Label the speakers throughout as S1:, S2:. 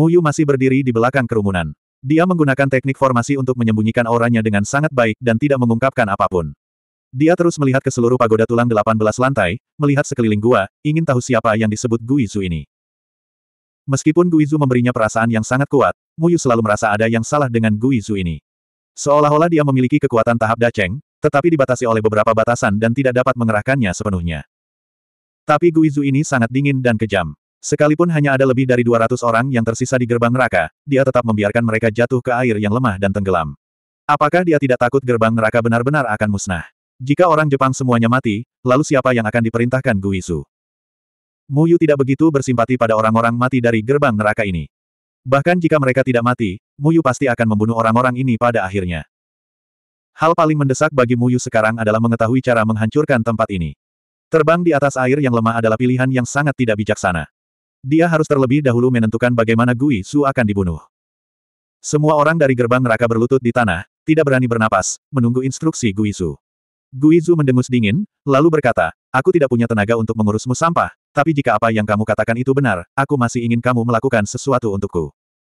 S1: Mu Yu masih berdiri di belakang kerumunan. Dia menggunakan teknik formasi untuk menyembunyikan auranya dengan sangat baik dan tidak mengungkapkan apapun. Dia terus melihat ke seluruh pagoda tulang 18 lantai, melihat sekeliling gua, ingin tahu siapa yang disebut Guizu ini. Meskipun Guizu memberinya perasaan yang sangat kuat, Muyu selalu merasa ada yang salah dengan Guizu ini. Seolah-olah dia memiliki kekuatan tahap daceng, tetapi dibatasi oleh beberapa batasan dan tidak dapat mengerahkannya sepenuhnya. Tapi Guizu ini sangat dingin dan kejam. Sekalipun hanya ada lebih dari 200 orang yang tersisa di gerbang neraka, dia tetap membiarkan mereka jatuh ke air yang lemah dan tenggelam. Apakah dia tidak takut gerbang neraka benar-benar akan musnah? Jika orang Jepang semuanya mati, lalu siapa yang akan diperintahkan Guizu? Muyu tidak begitu bersimpati pada orang-orang mati dari gerbang neraka ini. Bahkan jika mereka tidak mati, Muyu pasti akan membunuh orang-orang ini pada akhirnya. Hal paling mendesak bagi Muyu sekarang adalah mengetahui cara menghancurkan tempat ini. Terbang di atas air yang lemah adalah pilihan yang sangat tidak bijaksana. Dia harus terlebih dahulu menentukan bagaimana Gui Su akan dibunuh. Semua orang dari gerbang neraka berlutut di tanah, tidak berani bernapas, menunggu instruksi Gui Su. Gui Su mendengus dingin, lalu berkata, aku tidak punya tenaga untuk mengurusmu sampah, tapi jika apa yang kamu katakan itu benar, aku masih ingin kamu melakukan sesuatu untukku.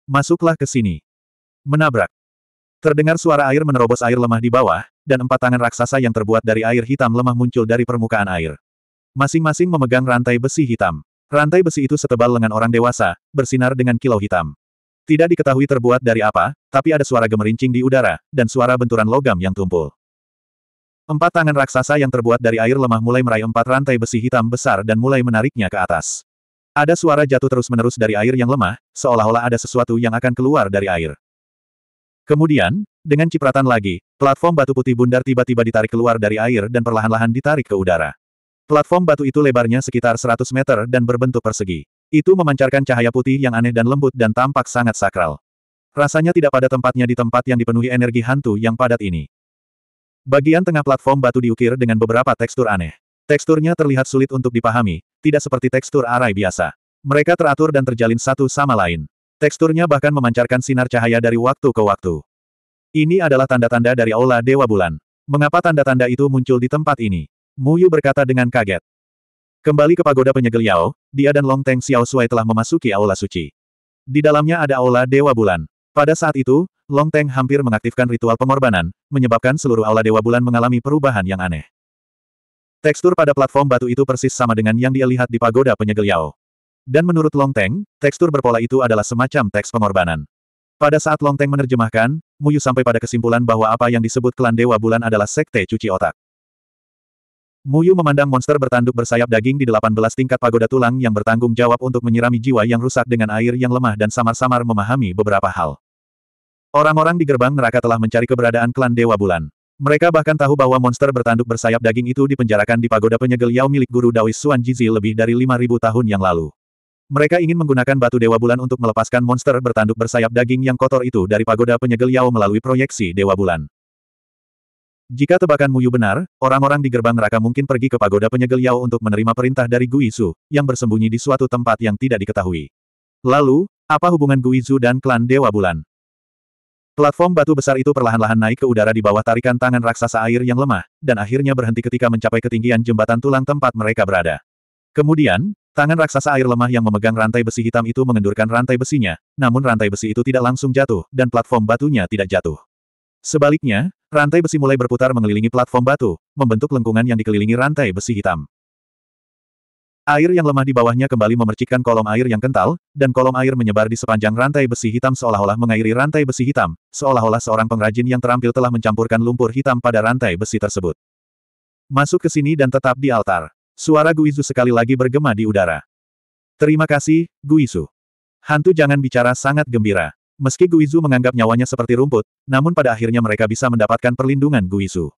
S1: Masuklah ke sini. Menabrak. Terdengar suara air menerobos air lemah di bawah, dan empat tangan raksasa yang terbuat dari air hitam lemah muncul dari permukaan air. Masing-masing memegang rantai besi hitam. Rantai besi itu setebal lengan orang dewasa, bersinar dengan kilau hitam. Tidak diketahui terbuat dari apa, tapi ada suara gemerincing di udara, dan suara benturan logam yang tumpul. Empat tangan raksasa yang terbuat dari air lemah mulai meraih empat rantai besi hitam besar dan mulai menariknya ke atas. Ada suara jatuh terus-menerus dari air yang lemah, seolah-olah ada sesuatu yang akan keluar dari air. Kemudian, dengan cipratan lagi, platform batu putih bundar tiba-tiba ditarik keluar dari air dan perlahan-lahan ditarik ke udara. Platform batu itu lebarnya sekitar 100 meter dan berbentuk persegi. Itu memancarkan cahaya putih yang aneh dan lembut dan tampak sangat sakral. Rasanya tidak pada tempatnya di tempat yang dipenuhi energi hantu yang padat ini. Bagian tengah platform batu diukir dengan beberapa tekstur aneh. Teksturnya terlihat sulit untuk dipahami, tidak seperti tekstur arai biasa. Mereka teratur dan terjalin satu sama lain. Teksturnya bahkan memancarkan sinar cahaya dari waktu ke waktu. Ini adalah tanda-tanda dari Aula Dewa Bulan. Mengapa tanda-tanda itu muncul di tempat ini? Mu Yu berkata dengan kaget. Kembali ke pagoda penyegel Yao, dia dan Long Teng Xiao Suai telah memasuki aula suci. Di dalamnya ada aula Dewa Bulan. Pada saat itu, Long Teng hampir mengaktifkan ritual pengorbanan, menyebabkan seluruh aula Dewa Bulan mengalami perubahan yang aneh. Tekstur pada platform batu itu persis sama dengan yang dia lihat di pagoda penyegel Yao. Dan menurut Long Teng, tekstur berpola itu adalah semacam teks pengorbanan. Pada saat Long Teng menerjemahkan, Muyu sampai pada kesimpulan bahwa apa yang disebut klan Dewa Bulan adalah sekte cuci otak. Muyu memandang monster bertanduk bersayap daging di 18 tingkat pagoda tulang yang bertanggung jawab untuk menyirami jiwa yang rusak dengan air yang lemah dan samar-samar memahami beberapa hal. Orang-orang di gerbang neraka telah mencari keberadaan klan Dewa Bulan. Mereka bahkan tahu bahwa monster bertanduk bersayap daging itu dipenjarakan di pagoda penyegel Yao milik guru Daois Suan Jizi lebih dari 5.000 tahun yang lalu. Mereka ingin menggunakan batu Dewa Bulan untuk melepaskan monster bertanduk bersayap daging yang kotor itu dari pagoda penyegel Yao melalui proyeksi Dewa Bulan. Jika tebakan Muyu benar, orang-orang di gerbang neraka mungkin pergi ke pagoda penyegel Yao untuk menerima perintah dari Guizu, yang bersembunyi di suatu tempat yang tidak diketahui. Lalu, apa hubungan Guizu dan klan Dewa Bulan? Platform batu besar itu perlahan-lahan naik ke udara di bawah tarikan tangan raksasa air yang lemah, dan akhirnya berhenti ketika mencapai ketinggian jembatan tulang tempat mereka berada. Kemudian, tangan raksasa air lemah yang memegang rantai besi hitam itu mengendurkan rantai besinya, namun rantai besi itu tidak langsung jatuh, dan platform batunya tidak jatuh. Sebaliknya, Rantai besi mulai berputar mengelilingi platform batu, membentuk lengkungan yang dikelilingi rantai besi hitam. Air yang lemah di bawahnya kembali memercikkan kolom air yang kental, dan kolom air menyebar di sepanjang rantai besi hitam seolah-olah mengairi rantai besi hitam, seolah-olah seorang pengrajin yang terampil telah mencampurkan lumpur hitam pada rantai besi tersebut. Masuk ke sini dan tetap di altar. Suara Guizu sekali lagi bergema di udara. Terima kasih, Guizu. Hantu jangan bicara sangat gembira. Meski Guizu menganggap nyawanya seperti rumput, namun pada akhirnya mereka bisa mendapatkan perlindungan Guizu.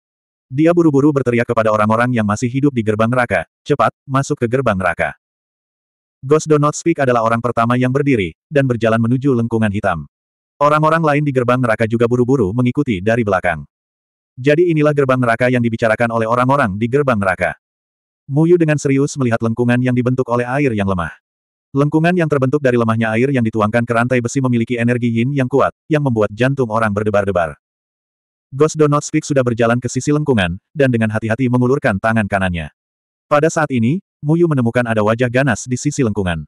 S1: Dia buru-buru berteriak kepada orang-orang yang masih hidup di gerbang neraka, cepat, masuk ke gerbang neraka. Ghost Do Not Speak adalah orang pertama yang berdiri, dan berjalan menuju lengkungan hitam. Orang-orang lain di gerbang neraka juga buru-buru mengikuti dari belakang. Jadi inilah gerbang neraka yang dibicarakan oleh orang-orang di gerbang neraka. Muyu dengan serius melihat lengkungan yang dibentuk oleh air yang lemah. Lengkungan yang terbentuk dari lemahnya air yang dituangkan ke rantai besi memiliki energi yin yang kuat, yang membuat jantung orang berdebar-debar. Ghost Do Not Speak sudah berjalan ke sisi lengkungan, dan dengan hati-hati mengulurkan tangan kanannya. Pada saat ini, Muyu menemukan ada wajah ganas di sisi lengkungan.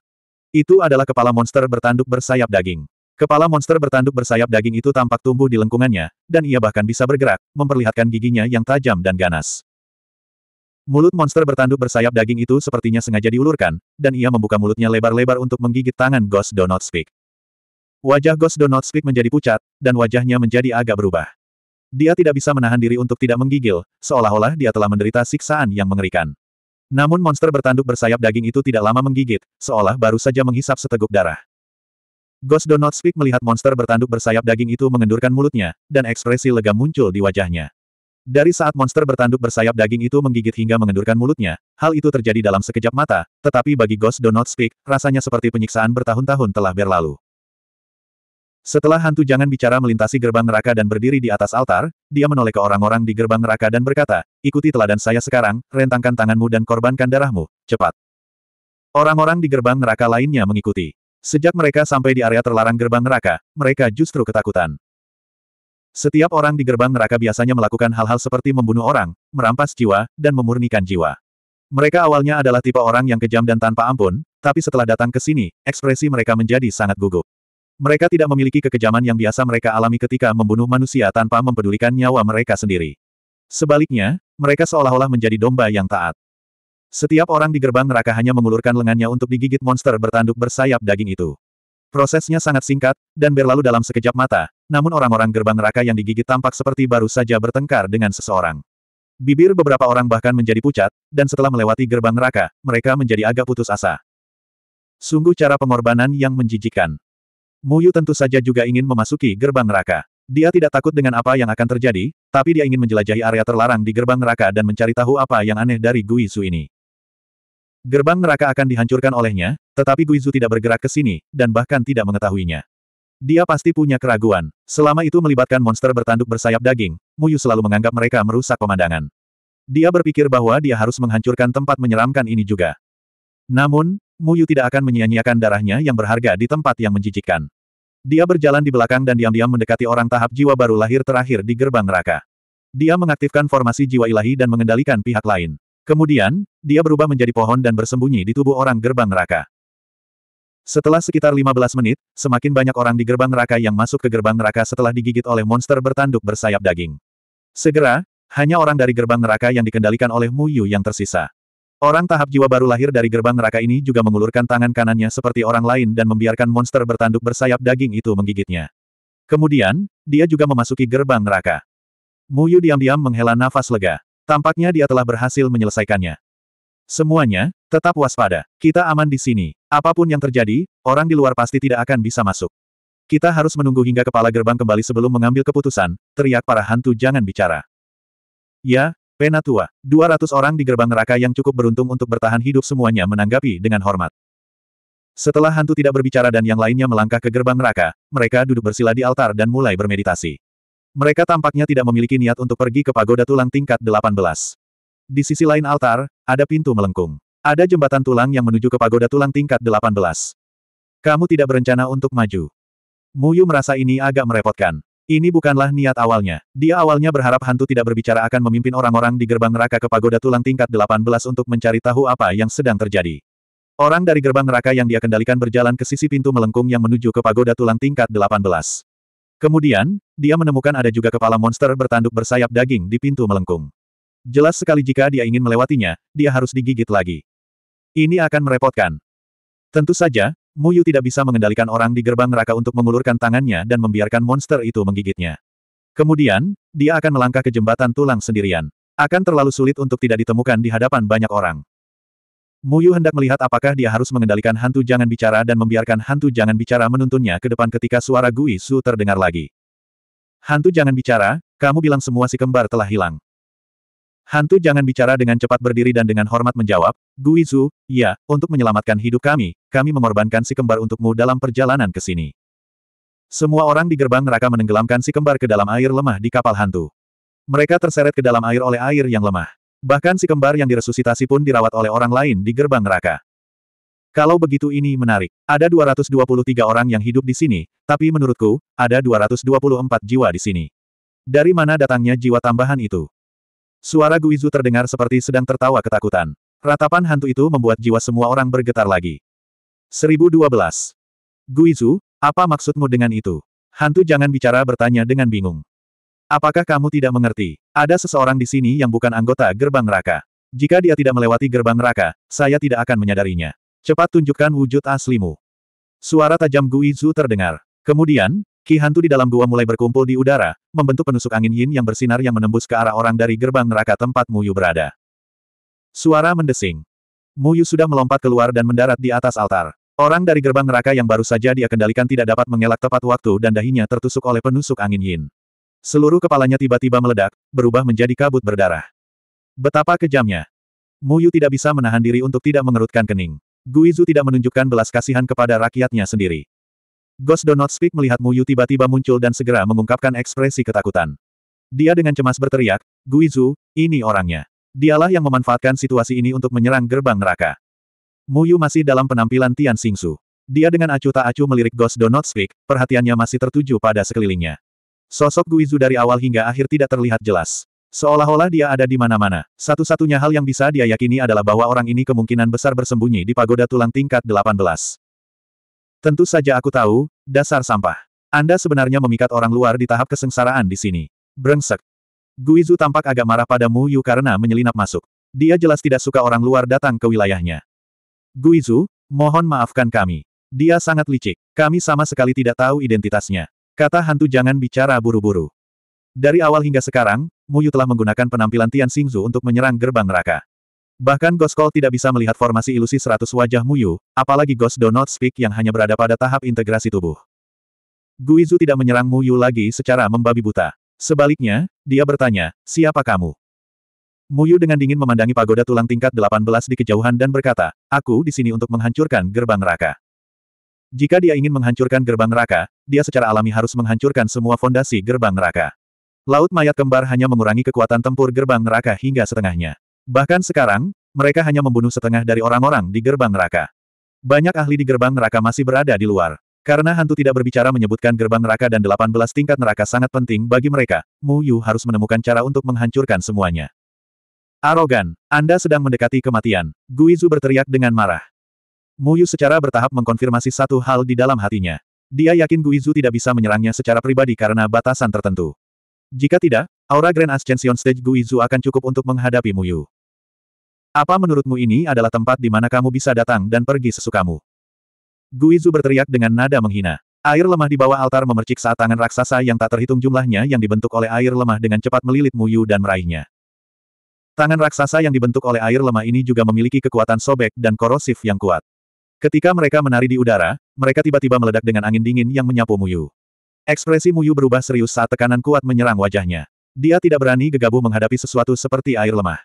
S1: Itu adalah kepala monster bertanduk bersayap daging. Kepala monster bertanduk bersayap daging itu tampak tumbuh di lengkungannya, dan ia bahkan bisa bergerak, memperlihatkan giginya yang tajam dan ganas. Mulut monster bertanduk bersayap daging itu sepertinya sengaja diulurkan, dan ia membuka mulutnya lebar-lebar untuk menggigit tangan Ghost Do Not Speak. Wajah Ghost Do Not Speak menjadi pucat, dan wajahnya menjadi agak berubah. Dia tidak bisa menahan diri untuk tidak menggigil, seolah-olah dia telah menderita siksaan yang mengerikan. Namun monster bertanduk bersayap daging itu tidak lama menggigit, seolah baru saja menghisap seteguk darah. Ghost Do Not Speak melihat monster bertanduk bersayap daging itu mengendurkan mulutnya, dan ekspresi lega muncul di wajahnya. Dari saat monster bertanduk bersayap daging itu menggigit hingga mengendurkan mulutnya, hal itu terjadi dalam sekejap mata, tetapi bagi Ghost Do Not Speak, rasanya seperti penyiksaan bertahun-tahun telah berlalu. Setelah hantu jangan bicara melintasi gerbang neraka dan berdiri di atas altar, dia menoleh ke orang-orang di gerbang neraka dan berkata, ikuti teladan saya sekarang, rentangkan tanganmu dan korbankan darahmu, cepat. Orang-orang di gerbang neraka lainnya mengikuti. Sejak mereka sampai di area terlarang gerbang neraka, mereka justru ketakutan. Setiap orang di gerbang neraka biasanya melakukan hal-hal seperti membunuh orang, merampas jiwa, dan memurnikan jiwa. Mereka awalnya adalah tipe orang yang kejam dan tanpa ampun, tapi setelah datang ke sini, ekspresi mereka menjadi sangat gugup. Mereka tidak memiliki kekejaman yang biasa mereka alami ketika membunuh manusia tanpa mempedulikan nyawa mereka sendiri. Sebaliknya, mereka seolah-olah menjadi domba yang taat. Setiap orang di gerbang neraka hanya mengulurkan lengannya untuk digigit monster bertanduk bersayap daging itu. Prosesnya sangat singkat, dan berlalu dalam sekejap mata, namun orang-orang gerbang neraka yang digigit tampak seperti baru saja bertengkar dengan seseorang. Bibir beberapa orang bahkan menjadi pucat, dan setelah melewati gerbang neraka, mereka menjadi agak putus asa. Sungguh cara pengorbanan yang menjijikan. Muyu tentu saja juga ingin memasuki gerbang neraka. Dia tidak takut dengan apa yang akan terjadi, tapi dia ingin menjelajahi area terlarang di gerbang neraka dan mencari tahu apa yang aneh dari Guizu ini. Gerbang neraka akan dihancurkan olehnya, tetapi Guizu tidak bergerak ke sini, dan bahkan tidak mengetahuinya. Dia pasti punya keraguan. Selama itu melibatkan monster bertanduk bersayap daging, Muyu selalu menganggap mereka merusak pemandangan. Dia berpikir bahwa dia harus menghancurkan tempat menyeramkan ini juga. Namun, Muyu tidak akan menyia-nyiakan darahnya yang berharga di tempat yang menjijikkan. Dia berjalan di belakang dan diam-diam mendekati orang tahap jiwa baru lahir terakhir di gerbang neraka. Dia mengaktifkan formasi jiwa ilahi dan mengendalikan pihak lain. Kemudian, dia berubah menjadi pohon dan bersembunyi di tubuh orang gerbang neraka. Setelah sekitar 15 menit, semakin banyak orang di gerbang neraka yang masuk ke gerbang neraka setelah digigit oleh monster bertanduk bersayap daging. Segera, hanya orang dari gerbang neraka yang dikendalikan oleh Mu Yu yang tersisa. Orang tahap jiwa baru lahir dari gerbang neraka ini juga mengulurkan tangan kanannya seperti orang lain dan membiarkan monster bertanduk bersayap daging itu menggigitnya. Kemudian, dia juga memasuki gerbang neraka. Mu Yu diam-diam menghela nafas lega. Tampaknya dia telah berhasil menyelesaikannya. Semuanya, tetap waspada. Kita aman di sini. Apapun yang terjadi, orang di luar pasti tidak akan bisa masuk. Kita harus menunggu hingga kepala gerbang kembali sebelum mengambil keputusan, teriak para hantu jangan bicara. Ya, Penatua, 200 orang di gerbang neraka yang cukup beruntung untuk bertahan hidup semuanya menanggapi dengan hormat. Setelah hantu tidak berbicara dan yang lainnya melangkah ke gerbang neraka, mereka duduk bersila di altar dan mulai bermeditasi. Mereka tampaknya tidak memiliki niat untuk pergi ke pagoda tulang tingkat 18. Di sisi lain altar, ada pintu melengkung. Ada jembatan tulang yang menuju ke pagoda tulang tingkat 18. Kamu tidak berencana untuk maju. Muyu merasa ini agak merepotkan. Ini bukanlah niat awalnya. Dia awalnya berharap hantu tidak berbicara akan memimpin orang-orang di gerbang neraka ke pagoda tulang tingkat 18 untuk mencari tahu apa yang sedang terjadi. Orang dari gerbang neraka yang dia kendalikan berjalan ke sisi pintu melengkung yang menuju ke pagoda tulang tingkat 18. Kemudian, dia menemukan ada juga kepala monster bertanduk bersayap daging di pintu melengkung. Jelas sekali jika dia ingin melewatinya, dia harus digigit lagi. Ini akan merepotkan. Tentu saja, Mu Yu tidak bisa mengendalikan orang di gerbang neraka untuk mengulurkan tangannya dan membiarkan monster itu menggigitnya. Kemudian, dia akan melangkah ke jembatan tulang sendirian. Akan terlalu sulit untuk tidak ditemukan di hadapan banyak orang. Mu Yu hendak melihat apakah dia harus mengendalikan hantu jangan bicara dan membiarkan hantu jangan bicara menuntunnya ke depan ketika suara Gui Su terdengar lagi. Hantu jangan bicara, kamu bilang semua si kembar telah hilang. Hantu jangan bicara dengan cepat berdiri dan dengan hormat menjawab, Guizu, ya, untuk menyelamatkan hidup kami, kami mengorbankan si kembar untukmu dalam perjalanan ke sini. Semua orang di gerbang neraka menenggelamkan si kembar ke dalam air lemah di kapal hantu. Mereka terseret ke dalam air oleh air yang lemah. Bahkan si kembar yang diresusitasi pun dirawat oleh orang lain di gerbang neraka. Kalau begitu ini menarik. Ada 223 orang yang hidup di sini, tapi menurutku, ada 224 jiwa di sini. Dari mana datangnya jiwa tambahan itu? Suara Guizu terdengar seperti sedang tertawa ketakutan. Ratapan hantu itu membuat jiwa semua orang bergetar lagi. 1012. Guizu, apa maksudmu dengan itu? Hantu jangan bicara bertanya dengan bingung. Apakah kamu tidak mengerti? Ada seseorang di sini yang bukan anggota gerbang neraka. Jika dia tidak melewati gerbang neraka, saya tidak akan menyadarinya. Cepat tunjukkan wujud aslimu. Suara tajam Guizu terdengar. Kemudian, Ki hantu di dalam gua mulai berkumpul di udara, membentuk penusuk angin yin yang bersinar yang menembus ke arah orang dari gerbang neraka tempat Muyu berada. Suara mendesing. Muyu sudah melompat keluar dan mendarat di atas altar. Orang dari gerbang neraka yang baru saja dia kendalikan tidak dapat mengelak tepat waktu dan dahinya tertusuk oleh penusuk angin yin. Seluruh kepalanya tiba-tiba meledak, berubah menjadi kabut berdarah. Betapa kejamnya. Muyu tidak bisa menahan diri untuk tidak mengerutkan kening. Guizu tidak menunjukkan belas kasihan kepada rakyatnya sendiri. Ghost Do Not Speak melihat Mu Yu tiba-tiba muncul dan segera mengungkapkan ekspresi ketakutan. Dia dengan cemas berteriak, Guizu, ini orangnya. Dialah yang memanfaatkan situasi ini untuk menyerang gerbang neraka. Mu Yu masih dalam penampilan Tian Su. Dia dengan acuh tak acuh melirik Ghost Do Not Speak, perhatiannya masih tertuju pada sekelilingnya. Sosok Guizu dari awal hingga akhir tidak terlihat jelas. Seolah-olah dia ada di mana-mana. Satu-satunya hal yang bisa dia yakini adalah bahwa orang ini kemungkinan besar bersembunyi di pagoda tulang tingkat 18. Tentu saja aku tahu, dasar sampah. Anda sebenarnya memikat orang luar di tahap kesengsaraan di sini. Brengsek. Guizu tampak agak marah pada Mu Yu karena menyelinap masuk. Dia jelas tidak suka orang luar datang ke wilayahnya. Guizu, mohon maafkan kami. Dia sangat licik. Kami sama sekali tidak tahu identitasnya. Kata hantu jangan bicara buru-buru. Dari awal hingga sekarang, Mu Yu telah menggunakan penampilan Tian Xingzu untuk menyerang gerbang neraka. Bahkan Ghost Call tidak bisa melihat formasi ilusi seratus wajah Muyu, apalagi Ghost Do Not Speak yang hanya berada pada tahap integrasi tubuh. Guizu tidak menyerang Muyu lagi secara membabi buta. Sebaliknya, dia bertanya, siapa kamu? Muyu dengan dingin memandangi pagoda tulang tingkat 18 di kejauhan dan berkata, aku di sini untuk menghancurkan gerbang neraka. Jika dia ingin menghancurkan gerbang neraka, dia secara alami harus menghancurkan semua fondasi gerbang neraka. Laut mayat kembar hanya mengurangi kekuatan tempur gerbang neraka hingga setengahnya. Bahkan sekarang, mereka hanya membunuh setengah dari orang-orang di gerbang neraka. Banyak ahli di gerbang neraka masih berada di luar. Karena hantu tidak berbicara menyebutkan gerbang neraka dan 18 tingkat neraka sangat penting bagi mereka, Mu Yu harus menemukan cara untuk menghancurkan semuanya. Arogan, Anda sedang mendekati kematian. Guizu berteriak dengan marah. Mu Yu secara bertahap mengkonfirmasi satu hal di dalam hatinya. Dia yakin Guizu tidak bisa menyerangnya secara pribadi karena batasan tertentu. Jika tidak, aura Grand Ascension Stage Guizu akan cukup untuk menghadapi Mu Yu. Apa menurutmu ini adalah tempat di mana kamu bisa datang dan pergi sesukamu? Guizu berteriak dengan nada menghina. Air lemah di bawah altar memercik saat tangan raksasa yang tak terhitung jumlahnya yang dibentuk oleh air lemah dengan cepat melilit Muyu dan meraihnya. Tangan raksasa yang dibentuk oleh air lemah ini juga memiliki kekuatan sobek dan korosif yang kuat. Ketika mereka menari di udara, mereka tiba-tiba meledak dengan angin dingin yang menyapu Muyu. Ekspresi Muyu berubah serius saat tekanan kuat menyerang wajahnya. Dia tidak berani gegabah menghadapi sesuatu seperti air lemah.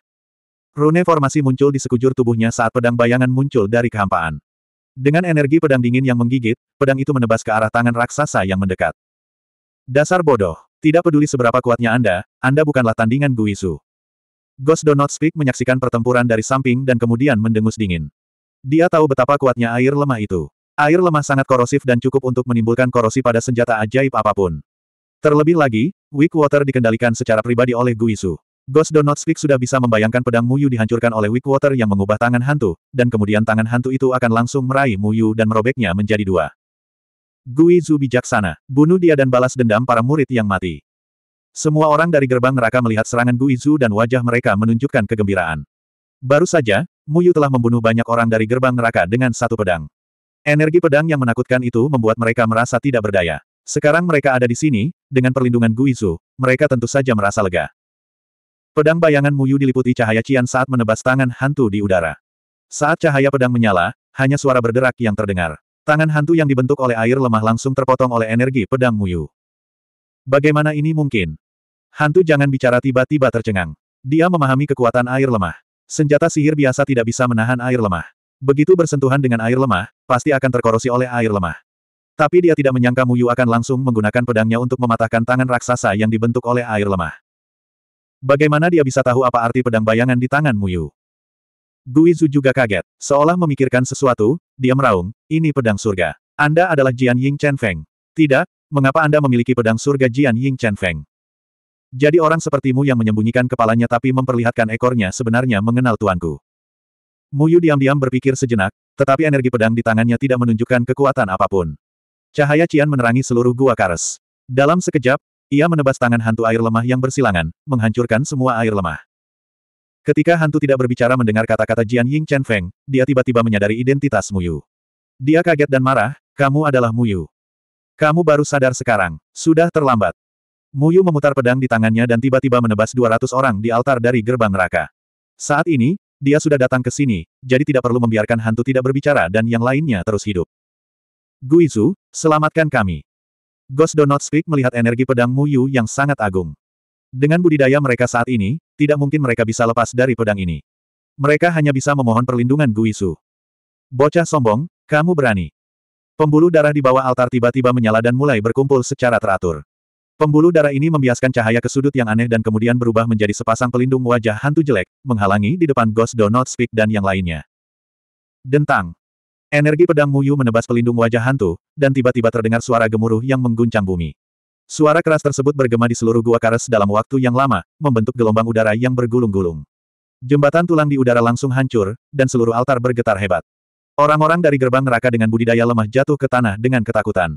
S1: Rune formasi muncul di sekujur tubuhnya saat pedang bayangan muncul dari kehampaan. Dengan energi pedang dingin yang menggigit, pedang itu menebas ke arah tangan raksasa yang mendekat. Dasar bodoh. Tidak peduli seberapa kuatnya Anda, Anda bukanlah tandingan Guisu. Ghost Do Not Speak menyaksikan pertempuran dari samping dan kemudian mendengus dingin. Dia tahu betapa kuatnya air lemah itu. Air lemah sangat korosif dan cukup untuk menimbulkan korosi pada senjata ajaib apapun. Terlebih lagi, Weak Water dikendalikan secara pribadi oleh Guisu. Ghost Donut Not Speak sudah bisa membayangkan pedang Muyu dihancurkan oleh Weak Water yang mengubah tangan hantu, dan kemudian tangan hantu itu akan langsung meraih Muyu dan merobeknya menjadi dua. Gui bijaksana, bunuh dia dan balas dendam para murid yang mati. Semua orang dari gerbang neraka melihat serangan Gui dan wajah mereka menunjukkan kegembiraan. Baru saja, Muyu telah membunuh banyak orang dari gerbang neraka dengan satu pedang. Energi pedang yang menakutkan itu membuat mereka merasa tidak berdaya. Sekarang mereka ada di sini, dengan perlindungan Gui mereka tentu saja merasa lega. Pedang bayangan Muyu diliputi cahaya Cian saat menebas tangan hantu di udara. Saat cahaya pedang menyala, hanya suara berderak yang terdengar. Tangan hantu yang dibentuk oleh air lemah langsung terpotong oleh energi pedang Muyu. Bagaimana ini mungkin? Hantu jangan bicara tiba-tiba tercengang. Dia memahami kekuatan air lemah. Senjata sihir biasa tidak bisa menahan air lemah. Begitu bersentuhan dengan air lemah, pasti akan terkorosi oleh air lemah. Tapi dia tidak menyangka Muyu akan langsung menggunakan pedangnya untuk mematahkan tangan raksasa yang dibentuk oleh air lemah. Bagaimana dia bisa tahu apa arti pedang bayangan di tangan Muyu? Guizu juga kaget. Seolah memikirkan sesuatu, dia meraung, ini pedang surga. Anda adalah Jian Ying Chen Feng. Tidak, mengapa Anda memiliki pedang surga Jian Ying Chen Feng? Jadi orang sepertimu yang menyembunyikan kepalanya tapi memperlihatkan ekornya sebenarnya mengenal tuanku. Muyu diam-diam berpikir sejenak, tetapi energi pedang di tangannya tidak menunjukkan kekuatan apapun. Cahaya Cian menerangi seluruh gua kares. Dalam sekejap, ia menebas tangan hantu air lemah yang bersilangan, menghancurkan semua air lemah. Ketika hantu tidak berbicara mendengar kata-kata Jian Ying Chen Feng, dia tiba-tiba menyadari identitas Mu Yu. Dia kaget dan marah, kamu adalah Mu Yu. Kamu baru sadar sekarang, sudah terlambat. Mu Yu memutar pedang di tangannya dan tiba-tiba menebas 200 orang di altar dari gerbang neraka. Saat ini, dia sudah datang ke sini, jadi tidak perlu membiarkan hantu tidak berbicara dan yang lainnya terus hidup. Guizu, selamatkan kami. Ghost Do Not Speak melihat energi pedang Mu Yu yang sangat agung. Dengan budidaya mereka saat ini, tidak mungkin mereka bisa lepas dari pedang ini. Mereka hanya bisa memohon perlindungan Guisu. Bocah sombong, kamu berani. Pembuluh darah di bawah altar tiba-tiba menyala dan mulai berkumpul secara teratur. Pembuluh darah ini membiaskan cahaya ke sudut yang aneh dan kemudian berubah menjadi sepasang pelindung wajah hantu jelek, menghalangi di depan Ghost Do Not Speak dan yang lainnya. Dentang. Energi pedang Muyu menebas pelindung wajah hantu, dan tiba-tiba terdengar suara gemuruh yang mengguncang bumi. Suara keras tersebut bergema di seluruh gua kares dalam waktu yang lama, membentuk gelombang udara yang bergulung-gulung. Jembatan tulang di udara langsung hancur, dan seluruh altar bergetar hebat. Orang-orang dari gerbang neraka dengan budidaya lemah jatuh ke tanah dengan ketakutan.